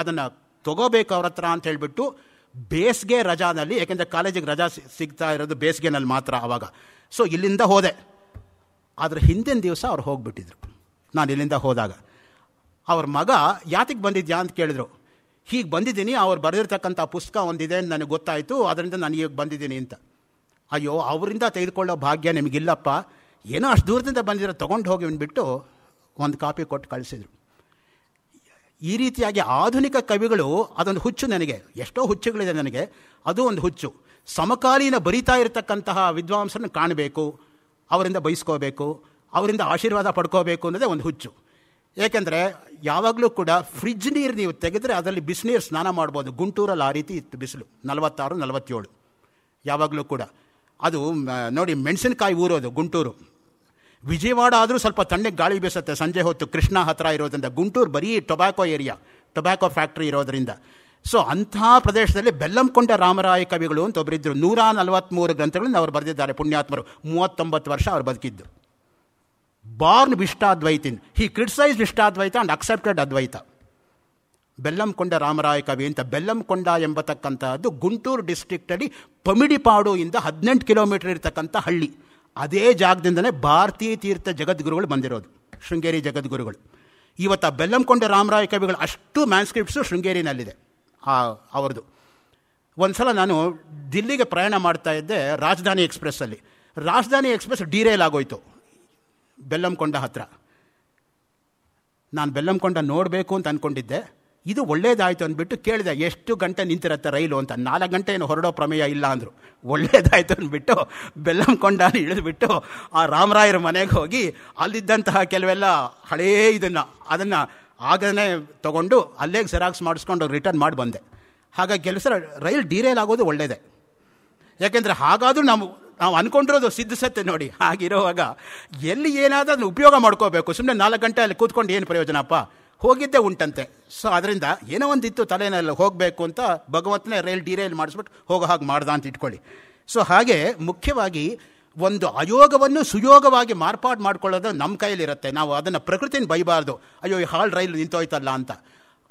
ಅದನ್ನು ತಗೋಬೇಕು ಅವ್ರ ಹತ್ರ ಅಂತ ಹೇಳಿಬಿಟ್ಟು ಬೇಸಿಗೆ ರಜಾನಲ್ಲಿ ಯಾಕೆಂದರೆ ಕಾಲೇಜಿಗೆ ರಜಾ ಸಿಗ್ತಾ ಇರೋದು ಬೇಸಿಗೆನಲ್ಲಿ ಮಾತ್ರ ಆವಾಗ ಸೊ ಇಲ್ಲಿಂದ ಹೋದೆ ಆದರೆ ಹಿಂದಿನ ದಿವಸ ಅವ್ರು ಹೋಗಿಬಿಟ್ಟಿದ್ರು ನಾನು ಇಲ್ಲಿಂದ ಹೋದಾಗ ಅವ್ರ ಮಗ ಯಾತಿಗೆ ಬಂದಿದ್ಯಾ ಅಂತ ಕೇಳಿದ್ರು ಹೀಗೆ ಬಂದಿದ್ದೀನಿ ಅವ್ರು ಬರೆದಿರ್ತಕ್ಕಂಥ ಪುಸ್ತಕ ಒಂದಿದೆ ಅಂತ ನನಗೆ ಗೊತ್ತಾಯಿತು ಅದರಿಂದ ನಾನು ಈಗ ಬಂದಿದ್ದೀನಿ ಅಂತ ಅಯ್ಯೋ ಅವರಿಂದ ತೆಗೆದುಕೊಳ್ಳೋ ಭಾಗ್ಯ ನಿಮಗಿಲ್ಲಪ್ಪ ಏನೋ ಅಷ್ಟು ದೂರದಿಂದ ಬಂದಿರೋ ತೊಗೊಂಡು ಹೋಗಿ ಅಂದ್ಬಿಟ್ಟು ಒಂದು ಕಾಪಿ ಕೊಟ್ಟು ಕಳಿಸಿದರು ಈ ರೀತಿಯಾಗಿ ಆಧುನಿಕ ಕವಿಗಳು ಅದೊಂದು ಹುಚ್ಚು ನನಗೆ ಎಷ್ಟೋ ಹುಚ್ಚುಗಳಿದೆ ನನಗೆ ಅದು ಒಂದು ಹುಚ್ಚು ಸಮಕಾಲೀನ ಬರಿತಾ ಇರತಕ್ಕಂತಹ ವಿದ್ವಾಂಸರನ್ನು ಕಾಣಬೇಕು ಅವರಿಂದ ಬಯಸ್ಕೋಬೇಕು ಅವರಿಂದ ಆಶೀರ್ವಾದ ಪಡ್ಕೋಬೇಕು ಅನ್ನೋದೇ ಒಂದು ಹುಚ್ಚು ಏಕೆಂದರೆ ಯಾವಾಗಲೂ ಕೂಡ ಫ್ರಿಜ್ ನೀರು ನೀವು ತೆಗೆದರೆ ಅದರಲ್ಲಿ ಬಿಸಿನೀರು ಸ್ನಾನ ಮಾಡ್ಬೋದು ಗುಂಟೂರಲ್ಲಿ ಆ ರೀತಿ ಇತ್ತು ಬಿಸಿಲು ನಲವತ್ತಾರು ನಲವತ್ತೇಳು ಯಾವಾಗಲೂ ಕೂಡ ಅದು ನೋಡಿ ಮೆಣಸಿನಕಾಯಿ ಊರೋದು ಗುಂಟೂರು ವಿಜಯವಾಡ ಆದರೂ ಸ್ವಲ್ಪ ತಣ್ಣಗೆ ಗಾಳಿ ಬೀಸುತ್ತೆ ಸಂಜೆ ಹೊತ್ತು ಕೃಷ್ಣ ಹತ್ರ ಇರೋದ್ರಿಂದ ಗುಂಟೂರು ಬರೀ ಟೊಬ್ಯಾಕೋ ಏರಿಯಾ ಟೊಬ್ಯಾಕೋ ಫ್ಯಾಕ್ಟ್ರಿ ಇರೋದರಿಂದ ಸೊ ಅಂಥ ಪ್ರದೇಶದಲ್ಲಿ ಬೆಲ್ಲಂಕೊಂಡ ರಾಮರಾಯ ಕವಿಗಳು ಅಂತ ಒಬ್ಬರಿದ್ದರು ನೂರ ನಲವತ್ತ್ಮೂರು ಗ್ರಂಥಗಳನ್ನು ಅವರು ಬರೆದಿದ್ದಾರೆ ಪುಣ್ಯಾತ್ಮರು ಮೂವತ್ತೊಂಬತ್ತು ವರ್ಷ ಅವರು ಬದುಕಿದ್ದು born Vishishtadvaitin he criticise Vishishtadvaita and accepted Advaita Bellamkonda Ramaraya ಕವಿ ಅಂತ ಬೆಲ್ಲಂಕೊಂಡ ಎಂಬತಕ್ಕಂಥದ್ದು ಗುಂಟೂರು ಡಿಸ್ಟ್ರಿಕ್ಟಲ್ಲಿ ಪಮಿಡಿಪಾಡು ಇಂದ ಹದಿನೆಂಟು ಕಿಲೋಮೀಟರ್ ಇರತಕ್ಕಂಥ ಹಳ್ಳಿ ಅದೇ ಜಾಗದಿಂದಲೇ ಭಾರತೀಯ ತೀರ್ಥ ಜಗದ್ಗುರುಗಳು ಬಂದಿರೋದು ಶೃಂಗೇರಿ ಜಗದ್ಗುರುಗಳು ಇವತ್ತು ಆ ಬೆಲ್ಲಂಕೊಂಡ ರಾಮರಾಯ ಕವಿಗಳು ಅಷ್ಟು ಮ್ಯಾನ್ಸ್ಕ್ರಿಪ್ಟ್ಸು ಶೃಂಗೇರಿನಲ್ಲಿದೆ ಆ ಅವ್ರದ್ದು ಒಂದು ಸಲ ನಾನು ದಿಲ್ಲಿಗೆ ಪ್ರಯಾಣ ಮಾಡ್ತಾ ಇದ್ದೆ ರಾಜಧಾನಿ ಎಕ್ಸ್ಪ್ರೆಸ್ಸಲ್ಲಿ ರಾಜಧಾನಿ ಎಕ್ಸ್ಪ್ರೆಸ್ ಡೀರೇಲ್ ಆಗೋಯ್ತು ಬೆಲ್ಲಂಕೊಂಡ ಹತ್ರ ನಾನು ಬೆಲ್ಲಂಕೊಂಡ ನೋಡಬೇಕು ಅಂತ ಅಂದ್ಕೊಂಡಿದ್ದೆ ಇದು ಒಳ್ಳೇದಾಯಿತು ಅಂದ್ಬಿಟ್ಟು ಕೇಳಿದೆ ಎಷ್ಟು ಗಂಟೆ ನಿಂತಿರತ್ತೆ ರೈಲು ಅಂತ ನಾಲ್ಕು ಗಂಟೆ ಏನು ಹೊರಡೋ ಪ್ರಮೇಯ ಇಲ್ಲ ಅಂದರು ಒಳ್ಳೇದಾಯಿತು ಅಂದ್ಬಿಟ್ಟು ಬೆಲ್ಲಂಕೊಂಡಾನ ಇಳಿದ್ಬಿಟ್ಟು ಆ ರಾಮರಾಯರ ಮನೆಗೆ ಹೋಗಿ ಅಲ್ಲಿದ್ದಂತಹ ಕೆಲವೆಲ್ಲ ಹಳೇ ಇದನ್ನು ಅದನ್ನು ಆಗನೇ ತೊಗೊಂಡು ಅಲ್ಲೇ ಸೆರಾಕ್ಸ್ ಮಾಡಿಸ್ಕೊಂಡು ರಿಟರ್ನ್ ಮಾಡಿ ಬಂದೆ ಹಾಗಾಗಿ ಕೆಲಸ ರೈಲ್ ಡೀರೇಲ್ ಆಗೋದು ಒಳ್ಳೆಯದೇ ಯಾಕೆಂದರೆ ಹಾಗಾದರೂ ನಾವು ನಾವು ಅಂದ್ಕೊಂಡಿರೋದು ಸಿದ್ಧಿಸತ್ತೆ ನೋಡಿ ಹಾಗಿರುವಾಗ ಎಲ್ಲಿ ಏನಾದರೂ ಅದನ್ನು ಉಪಯೋಗ ಮಾಡ್ಕೋಬೇಕು ಸುಮ್ಮನೆ ನಾಲ್ಕು ಗಂಟೆ ಅಲ್ಲಿ ಕೂತ್ಕೊಂಡು ಏನು ಪ್ರಯೋಜನಪ್ಪ ಹೋಗಿದ್ದೇ ಉಂಟಂತೆ ಸೊ ಅದರಿಂದ ಏನೋ ಒಂದಿತ್ತು ತಲೆನಲ್ಲಿ ಹೋಗಬೇಕು ಅಂತ ಭಗವಂತನೇ ರೈಲ್ ಡಿರೈಲ್ ಮಾಡಿಸ್ಬಿಟ್ಟು ಹೋಗೋ ಹಾಗೆ ಮಾಡ್ದ ಅಂತ ಇಟ್ಕೊಳ್ಳಿ ಸೊ ಹಾಗೆ ಮುಖ್ಯವಾಗಿ ಒಂದು ಅಯೋಗವನ್ನು ಸುಯೋಗವಾಗಿ ಮಾರ್ಪಾಡು ಮಾಡ್ಕೊಳ್ಳೋದು ನಮ್ಮ ಕೈಯಲ್ಲಿರುತ್ತೆ ನಾವು ಅದನ್ನು ಪ್ರಕೃತಿನ ಬೈಬಾರ್ದು ಅಯ್ಯೋ ಈ ಹಾಳು ರೈಲು ನಿಂತೋಯ್ತಲ್ಲ ಅಂತ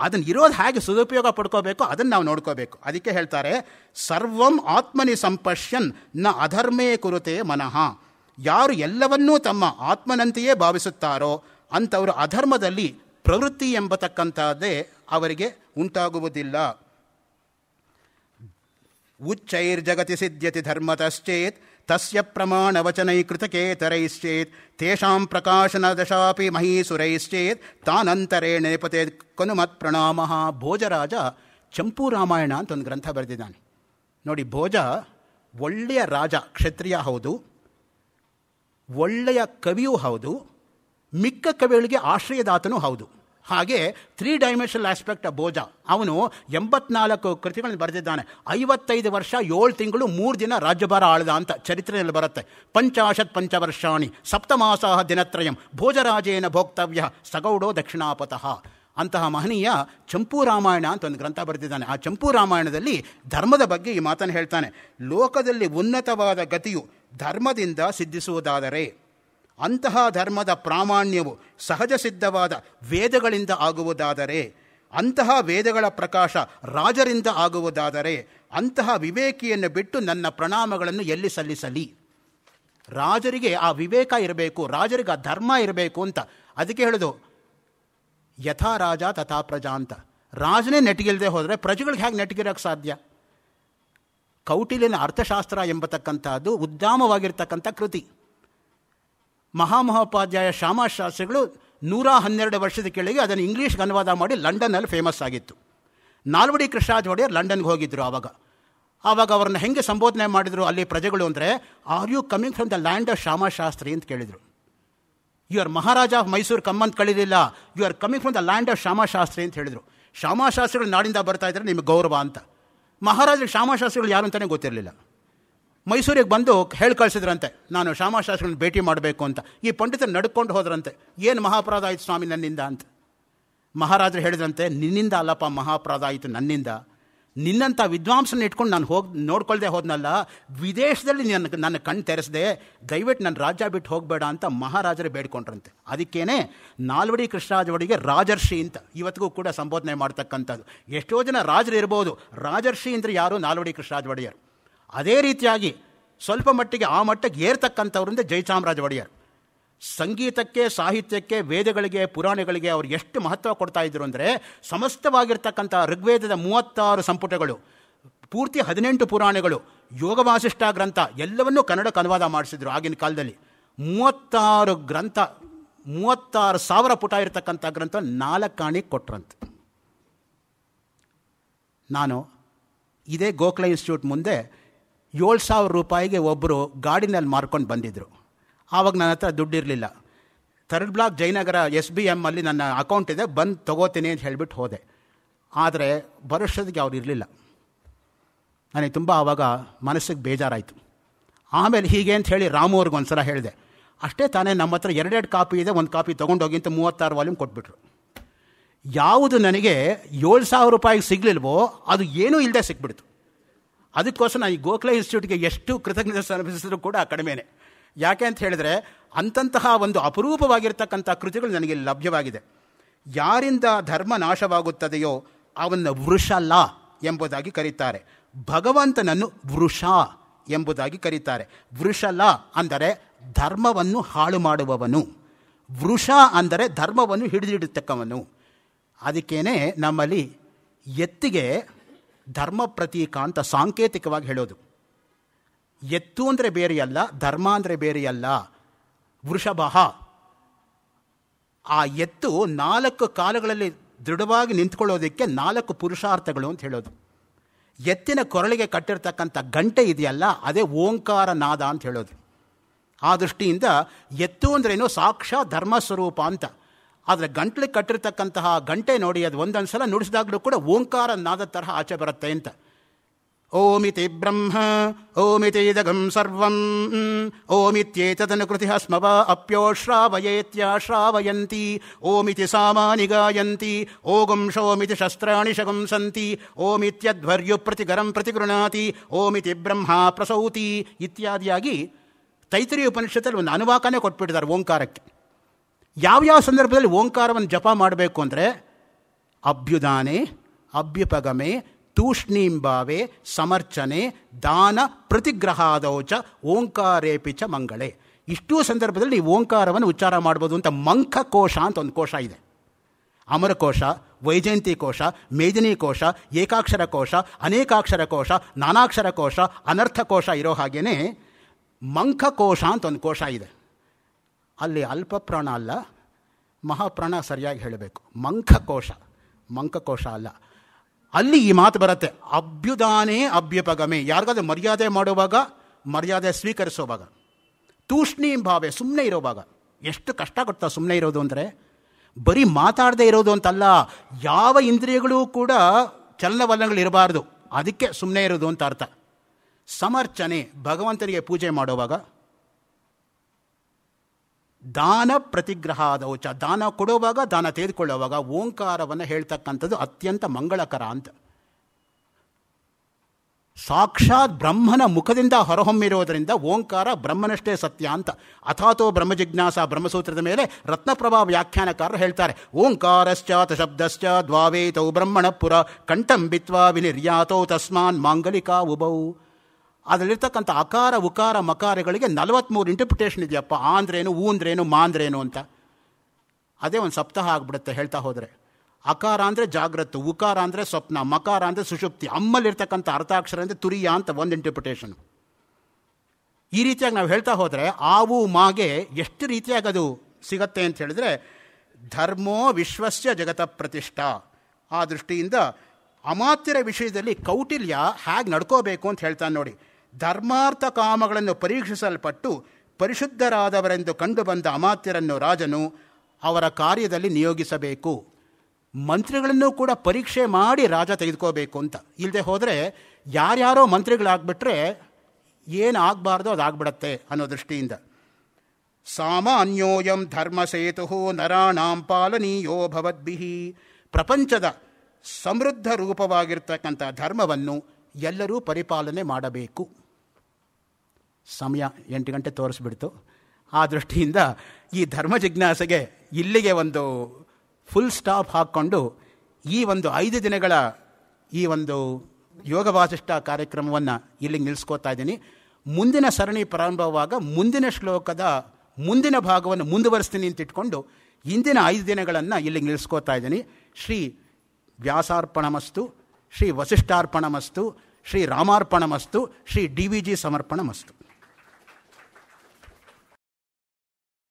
ಅದನ್ನು ಇರೋದು ಹೇಗೆ ಸದುಪಯೋಗ ಪಡ್ಕೋಬೇಕು ಅದನ್ನು ನಾವು ನೋಡ್ಕೋಬೇಕು ಅದಕ್ಕೆ ಹೇಳ್ತಾರೆ ಸರ್ವಂ ಆತ್ಮನಿ ಸಂಪಶ್ಯನ್ ನ ಅಧರ್ಮೇ ಕುರುತೆ ಮನಃ ಯಾರು ಎಲ್ಲವನ್ನೂ ತಮ್ಮ ಆತ್ಮನಂತೆಯೇ ಭಾವಿಸುತ್ತಾರೋ ಅಂಥವರು ಅಧರ್ಮದಲ್ಲಿ ಪ್ರವೃತ್ತಿ ಎಂಬತಕ್ಕಂಥದ್ದೇ ಅವರಿಗೆ ಉಂಟಾಗುವುದಿಲ್ಲ ಉಚ್ಚೈರ್ಜಗತಿ ಸಿದ್ಧತಿ ಧರ್ಮತಶ್ಚೇತ್ ತಸ್ಯ ವಚನೈಕೃತಕೇತರೈಶ್ಚೇತ್ ತೇಷಾಂ ಪ್ರಕಾಶನದಶಾಪಿ ಮಹೀಸುರೈಶ್ಚೇತ್ ತಾನಂತರೇ ನೇಪತೆ ಕನುಮತ್ ಪ್ರಣಾಮ ಭೋಜರಾಜ ಚಂಪು ರಾಮಾಯಣ ಅಂತ ಒಂದು ಗ್ರಂಥ ಬರೆದಿದ್ದಾನೆ ನೋಡಿ ಭೋಜ ಒಳ್ಳೆಯ ರಾಜ ಕ್ಷತ್ರಿಯ ಹೌದು ಒಳ್ಳೆಯ ಕವಿಯೂ ಹೌದು ಮಿಕ್ಕ ಕವಿಗಳಿಗೆ ಆಶ್ರಯದಾತನೂ ಹೌದು ಹಾಗೆ three dimensional aspect of Bhoja ಅವನು ಎಂಬತ್ನಾಲ್ಕು ಕೃತಿಗಳನ್ನು ಬರೆದಿದ್ದಾನೆ ಐವತ್ತೈದು ವರ್ಷ ಏಳು ತಿಂಗಳು ಮೂರು ದಿನ ರಾಜ್ಯಭಾರ ಆಳದ ಅಂತ ಚರಿತ್ರೆಯಲ್ಲಿ ಬರುತ್ತೆ ಪಂಚಾಶತ್ ಪಂಚವರ್ಷಾಣಿ ಸಪ್ತಮಾಸಾಹ ದಿನತ್ರಯಂ ಭೋಜರಾಜೇನ ಭೋಕ್ತವ್ಯ ಸಗೌಡೋ ದಕ್ಷಿಣಾಪತಃ ಅಂತಹ ಮಹನೀಯ ಚಂಪು ರಾಮಾಯಣ ಅಂತ ಒಂದು ಗ್ರಂಥ ಬರೆದಿದ್ದಾನೆ ಆ ಚಂಪೂ ರಾಮಾಯಣದಲ್ಲಿ ಧರ್ಮದ ಬಗ್ಗೆ ಈ ಮಾತನ್ನು ಹೇಳ್ತಾನೆ ಲೋಕದಲ್ಲಿ ಉನ್ನತವಾದ ಗತಿಯು ಧರ್ಮದಿಂದ ಸಿದ್ಧಿಸುವುದಾದರೆ ಅಂತಹ ಧರ್ಮದ ಪ್ರಾಮಾಣ್ಯವು ಸಹಜ ಸಿದ್ಧವಾದ ವೇದಗಳಿಂದ ಆಗುವುದಾದರೆ ಅಂತಹ ವೇದಗಳ ಪ್ರಕಾಶ ರಾಜರಿಂದ ಆಗುವುದಾದರೆ ಅಂತಹ ವಿವೇಕಿಯನ್ನು ಬಿಟ್ಟು ನನ್ನ ಪ್ರಣಾಮಗಳನ್ನು ಎಲ್ಲಿ ಸಲ್ಲಿಸಲಿ ರಾಜರಿಗೆ ಆ ವಿವೇಕ ಇರಬೇಕು ರಾಜರಿಗೆ ಆ ಧರ್ಮ ಇರಬೇಕು ಅಂತ ಅದಕ್ಕೆ ಹೇಳೋದು ಯಥಾ ರಾಜ ತಥಾ ಪ್ರಜಾ ಅಂತ ರಾಜನೇ ನೆಟಿಗಿಲ್ಲದೆ ಹೋದರೆ ಪ್ರಜೆಗಳಿಗೆ ಹೇಗೆ ನೆಟಿಗಿರೋಕ್ಕೆ ಸಾಧ್ಯ ಕೌಟಿಲ್ಯನ ಅರ್ಥಶಾಸ್ತ್ರ ಎಂಬತಕ್ಕಂಥದ್ದು ಉದ್ದಾಮವಾಗಿರ್ತಕ್ಕಂಥ ಕೃತಿ ಮಹಾಮಹೋಪಾಧ್ಯಾಯ ಶಾಸ್ತ್ರಿಗಳು ನೂರ ಹನ್ನೆರಡು ವರ್ಷದ ಕೆಳಗೆ ಅದನ್ನು ಇಂಗ್ಲೀಷ್ಗೆ ಅನುವಾದ ಮಾಡಿ ಲಂಡನ್ನಲ್ಲಿ ಫೇಮಸ್ ಆಗಿತ್ತು ನಾಲ್ವಡಿ ಕೃಷ್ಣರಾಜ ಒಡೆಯರ್ ಲಂಡನ್ಗೆ ಹೋಗಿದ್ದರು ಆವಾಗ ಆವಾಗ ಅವ್ರನ್ನ ಹೆಂಗೆ ಸಂಬೋಧನೆ ಮಾಡಿದರು ಅಲ್ಲಿ ಪ್ರಜೆಗಳು ಅಂದರೆ are you coming from the land of Shyamashastri ಅಂತ ಕೇಳಿದರು you are Maharaja of Mysore ಕಮ್ಮಂತ ಕಳೀಲಿಲ್ಲ you are coming from the land of Shastri ಅಂತ ಹೇಳಿದರು ಶ್ಯಾಮಾಶಾಸ್ತ್ರಿಗಳು ನಾಡಿಂದ ಬರ್ತಾ ಇದ್ದರೆ ನಿಮಗೆ ಗೌರವ ಅಂತ ಮಹಾರಾಜರು ಶ್ಯಾಮಾಶಾಸ್ತ್ರಿಗಳು ಯಾರು ಅಂತಲೇ ಗೊತ್ತಿರಲಿಲ್ಲ ಮೈಸೂರಿಗೆ ಬಂದು ಹೇಳಿ ಕಳಿಸಿದ್ರಂತೆ ನಾನು ಶ್ಯಾಮಶಾಸ್ತ್ರಿಗಳನ್ನ ಭೇಟಿ ಮಾಡಬೇಕು ಅಂತ ಈ ಪಂಡಿತರು ನಡ್ಕೊಂಡು ಹೋದ್ರಂತೆ ಏನು ಮಹಾಪರಾಧ ಆಯಿತು ಸ್ವಾಮಿ ನನ್ನಿಂದ ಅಂತ ಮಹಾರಾಜರು ಹೇಳಿದ್ರಂತೆ ನಿನ್ನಿಂದ ಅಲ್ಲಪ್ಪ ಮಹಾಪರಾಧ ಆಯಿತು ನನ್ನಿಂದ ನಿನ್ನಂಥ ವಿದ್ವಾಂಸನ ಇಟ್ಕೊಂಡು ನಾನು ಹೋಗಿ ನೋಡ್ಕೊಳ್ದೆ ಹೋದ್ನಲ್ಲ ವಿದೇಶದಲ್ಲಿ ನನ್ನ ನನ್ನ ಕಣ್ಣು ತೆರೆಸಿದೆ ದಯವಿಟ್ಟು ನನ್ನ ರಾಜ್ಯ ಬಿಟ್ಟು ಹೋಗಬೇಡ ಅಂತ ಮಹಾರಾಜರೇ ಬೇಡ್ಕೊಂಡ್ರಂತೆ ಅದಕ್ಕೇನೆ ನಾಲ್ವಡಿ ಕೃಷ್ಣರಾಜ ಒಡೆಗೆ ರಾಜರ್ಷಿ ಅಂತ ಇವತ್ತಿಗೂ ಕೂಡ ಸಂಬೋಧನೆ ಮಾಡ್ತಕ್ಕಂಥದ್ದು ಎಷ್ಟೋ ಜನ ರಾಜರು ಇರ್ಬೋದು ರಾಜರ್ಷಿ ಅಂದರೆ ಯಾರು ನಾಲ್ವಡಿ ಕೃಷ್ಣರಾಜ ಒಡೆಯರು ಅದೇ ರೀತಿಯಾಗಿ ಸ್ವಲ್ಪ ಮಟ್ಟಿಗೆ ಆ ಮಟ್ಟಕ್ಕೆ ಏರ್ತಕ್ಕಂಥವ್ರಿಂದ ಜಯಚಾಮರಾಜ ಒಡೆಯರ್ ಸಂಗೀತಕ್ಕೆ ಸಾಹಿತ್ಯಕ್ಕೆ ವೇದಗಳಿಗೆ ಪುರಾಣಗಳಿಗೆ ಅವರು ಎಷ್ಟು ಮಹತ್ವ ಕೊಡ್ತಾ ಇದ್ರು ಅಂದರೆ ಸಮಸ್ತವಾಗಿರ್ತಕ್ಕಂಥ ಋಗ್ವೇದದ ಮೂವತ್ತಾರು ಸಂಪುಟಗಳು ಪೂರ್ತಿ ಹದಿನೆಂಟು ಪುರಾಣಗಳು ಯೋಗ ಗ್ರಂಥ ಎಲ್ಲವನ್ನೂ ಕನ್ನಡಕ್ಕೆ ಅನುವಾದ ಮಾಡಿಸಿದ್ರು ಆಗಿನ ಕಾಲದಲ್ಲಿ ಮೂವತ್ತಾರು ಗ್ರಂಥ ಮೂವತ್ತಾರು ಸಾವಿರ ಪುಟ ಇರತಕ್ಕಂಥ ಗ್ರಂಥ ನಾಲ್ಕಾಣಿ ಕೊಟ್ರಂತೆ ನಾನು ಇದೇ ಗೋಖಲೆ ಇನ್ಸ್ಟಿಟ್ಯೂಟ್ ಮುಂದೆ ಏಳು ಸಾವಿರ ರೂಪಾಯಿಗೆ ಒಬ್ಬರು ಗಾಡಿನಲ್ಲಿ ಮಾರ್ಕೊಂಡು ಬಂದಿದ್ದರು ಆವಾಗ ನನ್ನ ಹತ್ರ ದುಡ್ಡಿರಲಿಲ್ಲ third block Jayanagar S B ಎಮ್ಮಲ್ಲಿ ನನ್ನ ಅಕೌಂಟ್ ಇದೆ ಬಂದು ತೊಗೋತೀನಿ ಅಂತ ಹೇಳಿಬಿಟ್ಟು ಹೋದೆ ಆದರೆ ಬರೋಷ್ಟೊತ್ತಿಗೆ ಅವ್ರು ಇರಲಿಲ್ಲ ನನಗೆ ತುಂಬ ಆವಾಗ ಮನಸ್ಸಿಗೆ ಬೇಜಾರಾಯಿತು ಆಮೇಲೆ ಹೀಗೆ ಅಂತ ಹೇಳಿ ರಾಮು ಅವ್ರಿಗೊಂದು ಸಲ ಹೇಳಿದೆ ಅಷ್ಟೇ ತಾನೇ ನಮ್ಮ ಹತ್ರ ಎರಡೆರಡು ಕಾಪಿ ಇದೆ ಒಂದು ಕಾಪಿ ತೊಗೊಂಡೋಗಿ ಅಂತ ಮೂವತ್ತಾರು ವಾಲ್ಯೂಮ್ ಕೊಟ್ಬಿಟ್ರು ಯಾವುದು ನನಗೆ ಏಳು ಸಾವಿರ ರೂಪಾಯಿಗೆ ಸಿಗಲಿಲ್ವೋ ಅದು ಏನೂ ಇಲ್ಲದೆ ಸಿಕ್ಬಿಡ್ತು ಅದಕ್ಕೋಸ್ಕರ ನಾನು ಈ ಗೋಖಲೆ ಇನ್ಸ್ಟಿಟ್ಯೂಟ್ಗೆ ಎಷ್ಟು ಕೃತಜ್ಞತೆ ಸಮರ್ಪಿಸಿದ್ರು ಕೂಡ ಕಡಿಮೆನೆ ಯಾಕೆ ಅಂತ ಹೇಳಿದರೆ ಅಂತಹ ಒಂದು ಅಪರೂಪವಾಗಿರ್ತಕ್ಕಂಥ ಕೃತಿಗಳು ನನಗೆ ಲಭ್ಯವಾಗಿದೆ ಯಾರಿಂದ ಧರ್ಮ ನಾಶವಾಗುತ್ತದೆಯೋ ಅವನ್ನು ವೃಷಲ ಎಂಬುದಾಗಿ ಕರೀತಾರೆ ಭಗವಂತನನ್ನು ವೃಷ ಎಂಬುದಾಗಿ ಕರೀತಾರೆ ವೃಷಲ ಅಂದರೆ ಧರ್ಮವನ್ನು ಹಾಳು ಮಾಡುವವನು ವೃಷ ಅಂದರೆ ಧರ್ಮವನ್ನು ಹಿಡಿದಿಡತಕ್ಕವನು ಅದಕ್ಕೇನೆ ನಮ್ಮಲ್ಲಿ ಎತ್ತಿಗೆ ಧರ್ಮ ಪ್ರತೀಕ ಅಂತ ಸಾಂಕೇತಿಕವಾಗಿ ಹೇಳೋದು ಎತ್ತು ಅಂದರೆ ಬೇರೆಯಲ್ಲ ಧರ್ಮ ಅಂದರೆ ಬೇರೆಯಲ್ಲ ವೃಷಭ ಆ ಎತ್ತು ನಾಲ್ಕು ಕಾಲಗಳಲ್ಲಿ ದೃಢವಾಗಿ ನಿಂತ್ಕೊಳ್ಳೋದಕ್ಕೆ ನಾಲ್ಕು ಪುರುಷಾರ್ಥಗಳು ಅಂತ ಹೇಳೋದು ಎತ್ತಿನ ಕೊರಳಿಗೆ ಕಟ್ಟಿರ್ತಕ್ಕಂಥ ಗಂಟೆ ಇದೆಯಲ್ಲ ಅದೇ ಓಂಕಾರ ನಾದ ಅಂತ ಹೇಳೋದು ಆ ದೃಷ್ಟಿಯಿಂದ ಎತ್ತು ಅಂದ್ರೇನು ಸಾಕ್ಷಾ ಧರ್ಮ ಸ್ವರೂಪ ಅಂತ ಆದರೆ ಗಂಟ್ಲಿಗೆ ಕಟ್ಟಿರ್ತಕ್ಕಂತಹ ಗಂಟೆ ನೋಡಿ ಅದು ಒಂದೊಂದು ಸಲ ನುಡಿಸಿದಾಗಲೂ ಕೂಡ ಓಂಕಾರ ನಾದ ತರಹ ಆಚೆ ಬರುತ್ತೆ ಅಂತ ಓಮಿತಿ ಬ್ರಹ್ಮ ಓಮಿತಿ ಇದಗಂ ಸರ್ವಂ ಓಮಿತ್ಯೇತದನು ಕೃತಿ ಸ್ಮವ ಅಪ್ಯೋ ಶ್ರಾವಯೇತ್ಯ ಶ್ರಾವಯಂತಿ ಓಮಿತಿ ಸಾಮಾನಿ ಗಾಯಂತಿ ಓಗಂ ಶೋಮಿತಿ ಶಸ್ತ್ರಾಣಿ ಶಗಂ ಸಂತಿ ಓಮಿತ್ಯಧ್ವರ್ಯು ಪ್ರತಿಗರಂ ಪ್ರತಿಗೃಣಾತಿ ಓಮಿತಿ ಬ್ರಹ್ಮ ಪ್ರಸೌತಿ ಇತ್ಯಾದಿಯಾಗಿ ತೈತರಿ ಉಪನಿಷತ್ತಲ್ಲಿ ಒಂದು ಅನುವಾಕನೇ ಕೊಟ್ಬಿಟ್ಟಿದ್ದಾರೆ ಓಂಕಾರಕ್ಕೆ ಯಾವ್ಯಾವ ಸಂದರ್ಭದಲ್ಲಿ ಓಂಕಾರವನ್ನು ಜಪ ಮಾಡಬೇಕು ಅಂದರೆ ಅಭ್ಯುದಾನೆ ಅಭ್ಯುಪಗಮೆ ತೂಷ್ಣೀಂಬಾವೆ ಸಮರ್ಚನೆ ದಾನ ಪ್ರತಿಗ್ರಹಾದೌಚ ಓಂಕಾರೇಪಿಚ ಮಂಗಳೇ ಇಷ್ಟೂ ಸಂದರ್ಭದಲ್ಲಿ ಓಂಕಾರವನ್ನು ಉಚ್ಚಾರ ಮಾಡ್ಬೋದು ಅಂತ ಮಂಖಕೋಶ ಅಂತ ಒಂದು ಕೋಶ ಇದೆ ಅಮರಕೋಶ ವೈಜಯಂತಿ ಕೋಶ ಮೇದಿನಿ ಕೋಶ ಏಕಾಕ್ಷರ ಕೋಶ ಅನೇಕಾಕ್ಷರ ಕೋಶ ನಾನಾಕ್ಷರ ಕೋಶ ಅನರ್ಥಕೋಶ ಇರೋ ಹಾಗೇ ಮಂಖಕೋಶ ಅಂತ ಒಂದು ಕೋಶ ಇದೆ ಅಲ್ಲಿ ಅಲ್ಪ ಪ್ರಾಣ ಅಲ್ಲ ಮಹಾಪ್ರಾಣ ಸರಿಯಾಗಿ ಹೇಳಬೇಕು ಮಂಕಕೋಶ ಮಂಕಕೋಶ ಅಲ್ಲ ಅಲ್ಲಿ ಈ ಮಾತು ಬರುತ್ತೆ ಅಭ್ಯುದಾನೇ ಅಭ್ಯುಪಗಮೆ ಯಾರಿಗಾದ್ರೂ ಮರ್ಯಾದೆ ಮಾಡುವಾಗ ಮರ್ಯಾದೆ ಸ್ವೀಕರಿಸೋವಾಗ ತೂಷ್ಣೀ ಭಾವೆ ಸುಮ್ಮನೆ ಇರೋವಾಗ ಎಷ್ಟು ಕಷ್ಟ ಕೊಡ್ತಾ ಸುಮ್ಮನೆ ಇರೋದು ಅಂದರೆ ಬರೀ ಮಾತಾಡದೇ ಇರೋದು ಅಂತಲ್ಲ ಯಾವ ಇಂದ್ರಿಯಗಳೂ ಕೂಡ ಚಲನವಲನಗಳಿರಬಾರ್ದು ಅದಕ್ಕೆ ಸುಮ್ಮನೆ ಇರೋದು ಅಂತ ಅರ್ಥ ಸಮರ್ಚನೆ ಭಗವಂತನಿಗೆ ಪೂಜೆ ಮಾಡುವಾಗ ದಾನ ಪ್ರತಿಗ್ರಹಾದೌಚ ದಾನ ಕೊಡುವಾಗ ದಾನ ತೆಗೆದುಕೊಳ್ಳುವಾಗ ಓಂಕಾರವನ್ನು ಹೇಳ್ತಕ್ಕಂಥದ್ದು ಅತ್ಯಂತ ಮಂಗಳಕರ ಅಂತ ಸಾಕ್ಷಾತ್ ಬ್ರಹ್ಮನ ಮುಖದಿಂದ ಹೊರಹೊಮ್ಮಿರೋದರಿಂದ ಓಂಕಾರ ಬ್ರಹ್ಮನಷ್ಟೇ ಸತ್ಯ ಅಂತ ಅಥಾತೋ ಬ್ರಹ್ಮ ಬ್ರಹ್ಮಸೂತ್ರದ ಮೇಲೆ ರತ್ನಪ್ರಭಾ ವ್ಯಾಖ್ಯಾನಕಾರರು ಹೇಳ್ತಾರೆ ಓಂಕಾರಶ್ಚಾತ ಶಬ್ದಶ್ಚ ದ್ವಾವೇತೌ ಬ್ರಹ್ಮಣಪುರ ಪುರ ಕಂಠಂಬಿತ್ವಾ ವಿನಿರ್ಯಾತೌ ತಸ್ಮಾನ್ ಮಾಂಗಲಿಕಾ ಉಭೌ ಅದರಲ್ಲಿರ್ತಕ್ಕಂಥ ಅಕಾರ ಉಕಾರ ಮಕಾರಗಳಿಗೆ ನಲವತ್ತ್ಮೂರು ಇಂಟರ್ಪ್ರಿಟೇಷನ್ ಇದೆಯಪ್ಪ ಆಂದ್ರೇನು ಊಂದ್ರೇನು ಮಾಂದ್ರೇನು ಅಂತ ಅದೇ ಒಂದು ಸಪ್ತಾಹ ಆಗಿಬಿಡುತ್ತೆ ಹೇಳ್ತಾ ಹೋದರೆ ಅಕಾರ ಅಂದರೆ ಜಾಗ್ರತ್ತು ಉಕಾರ ಅಂದರೆ ಸ್ವಪ್ನ ಮಕಾರ ಅಂದರೆ ಸುಷುಪ್ತಿ ಅಮ್ಮಲ್ಲಿರ್ತಕ್ಕಂಥ ಅರ್ಥಾಕ್ಷರ ಅಂದರೆ ತುರಿಯ ಅಂತ ಒಂದು ಇಂಟರ್ಪ್ರಿಟೇಷನು ಈ ರೀತಿಯಾಗಿ ನಾವು ಹೇಳ್ತಾ ಹೋದರೆ ಆವು ಮಾಗೆ ಎಷ್ಟು ರೀತಿಯಾಗಿ ಅದು ಸಿಗತ್ತೆ ಅಂತ ಹೇಳಿದ್ರೆ ಧರ್ಮೋ ವಿಶ್ವಸ್ಯ ಜಗತ ಪ್ರತಿಷ್ಠಾ ಆ ದೃಷ್ಟಿಯಿಂದ ಅಮಾತ್ಯರ ವಿಷಯದಲ್ಲಿ ಕೌಟಿಲ್ಯ ಹೇಗೆ ನಡ್ಕೋಬೇಕು ಅಂತ ಹೇಳ್ತಾನೆ ನೋಡಿ ಧರ್ಮಾರ್ಥ ಕಾಮಗಳನ್ನು ಪರೀಕ್ಷಿಸಲ್ಪಟ್ಟು ಪರಿಶುದ್ಧರಾದವರೆಂದು ಕಂಡುಬಂದ ಅಮಾತ್ಯರನ್ನು ರಾಜನು ಅವರ ಕಾರ್ಯದಲ್ಲಿ ನಿಯೋಗಿಸಬೇಕು ಮಂತ್ರಿಗಳನ್ನು ಕೂಡ ಪರೀಕ್ಷೆ ಮಾಡಿ ರಾಜ ತೆಗೆದುಕೋಬೇಕು ಅಂತ ಇಲ್ಲದೆ ಹೋದರೆ ಯಾರ್ಯಾರೋ ಮಂತ್ರಿಗಳಾಗ್ಬಿಟ್ರೆ ಏನು ಆಗಬಾರ್ದು ಅದಾಗ್ಬಿಡತ್ತೆ ಅನ್ನೋ ದೃಷ್ಟಿಯಿಂದ ಸಾಮಾನ್ಯೋಯಂ ಸೇತು ನರಾಣಾಂ ಪಾಲನೀಯೋ ಭವದ್ಭಿಹಿ ಪ್ರಪಂಚದ ಸಮೃದ್ಧ ರೂಪವಾಗಿರ್ತಕ್ಕಂಥ ಧರ್ಮವನ್ನು ಎಲ್ಲರೂ ಪರಿಪಾಲನೆ ಮಾಡಬೇಕು ಸಮಯ ಎಂಟು ಗಂಟೆ ತೋರಿಸ್ಬಿಡ್ತು ಆ ದೃಷ್ಟಿಯಿಂದ ಈ ಧರ್ಮ ಜಿಜ್ಞಾಸೆಗೆ ಇಲ್ಲಿಗೆ ಒಂದು ಫುಲ್ ಸ್ಟಾಪ್ ಹಾಕ್ಕೊಂಡು ಈ ಒಂದು ಐದು ದಿನಗಳ ಈ ಒಂದು ಯೋಗ ವಾಸಿಷ್ಠ ಕಾರ್ಯಕ್ರಮವನ್ನು ಇಲ್ಲಿಗೆ ನಿಲ್ಲಿಸ್ಕೋತಾ ಇದ್ದೀನಿ ಮುಂದಿನ ಸರಣಿ ಪ್ರಾರಂಭವಾಗ ಮುಂದಿನ ಶ್ಲೋಕದ ಮುಂದಿನ ಭಾಗವನ್ನು ಮುಂದುವರಿಸ್ತೀನಿ ಅಂತ ಇಟ್ಕೊಂಡು ಇಂದಿನ ಐದು ದಿನಗಳನ್ನು ಇಲ್ಲಿಗೆ ನಿಲ್ಲಿಸ್ಕೋತಾ ಇದ್ದೀನಿ ಶ್ರೀ ವ್ಯಾಸಾರ್ಪಣಮಸ್ತು ಶ್ರೀ ವಸಿಷ್ಠಾರ್ಪಣಮಸ್ತು ಶ್ರೀ ರಾಮಾರ್ಪಣಮಸ್ತು ಶ್ರೀ ಡಿ ವಿ ಜಿ ಸಮರ್ಪಣಮಸ್ತು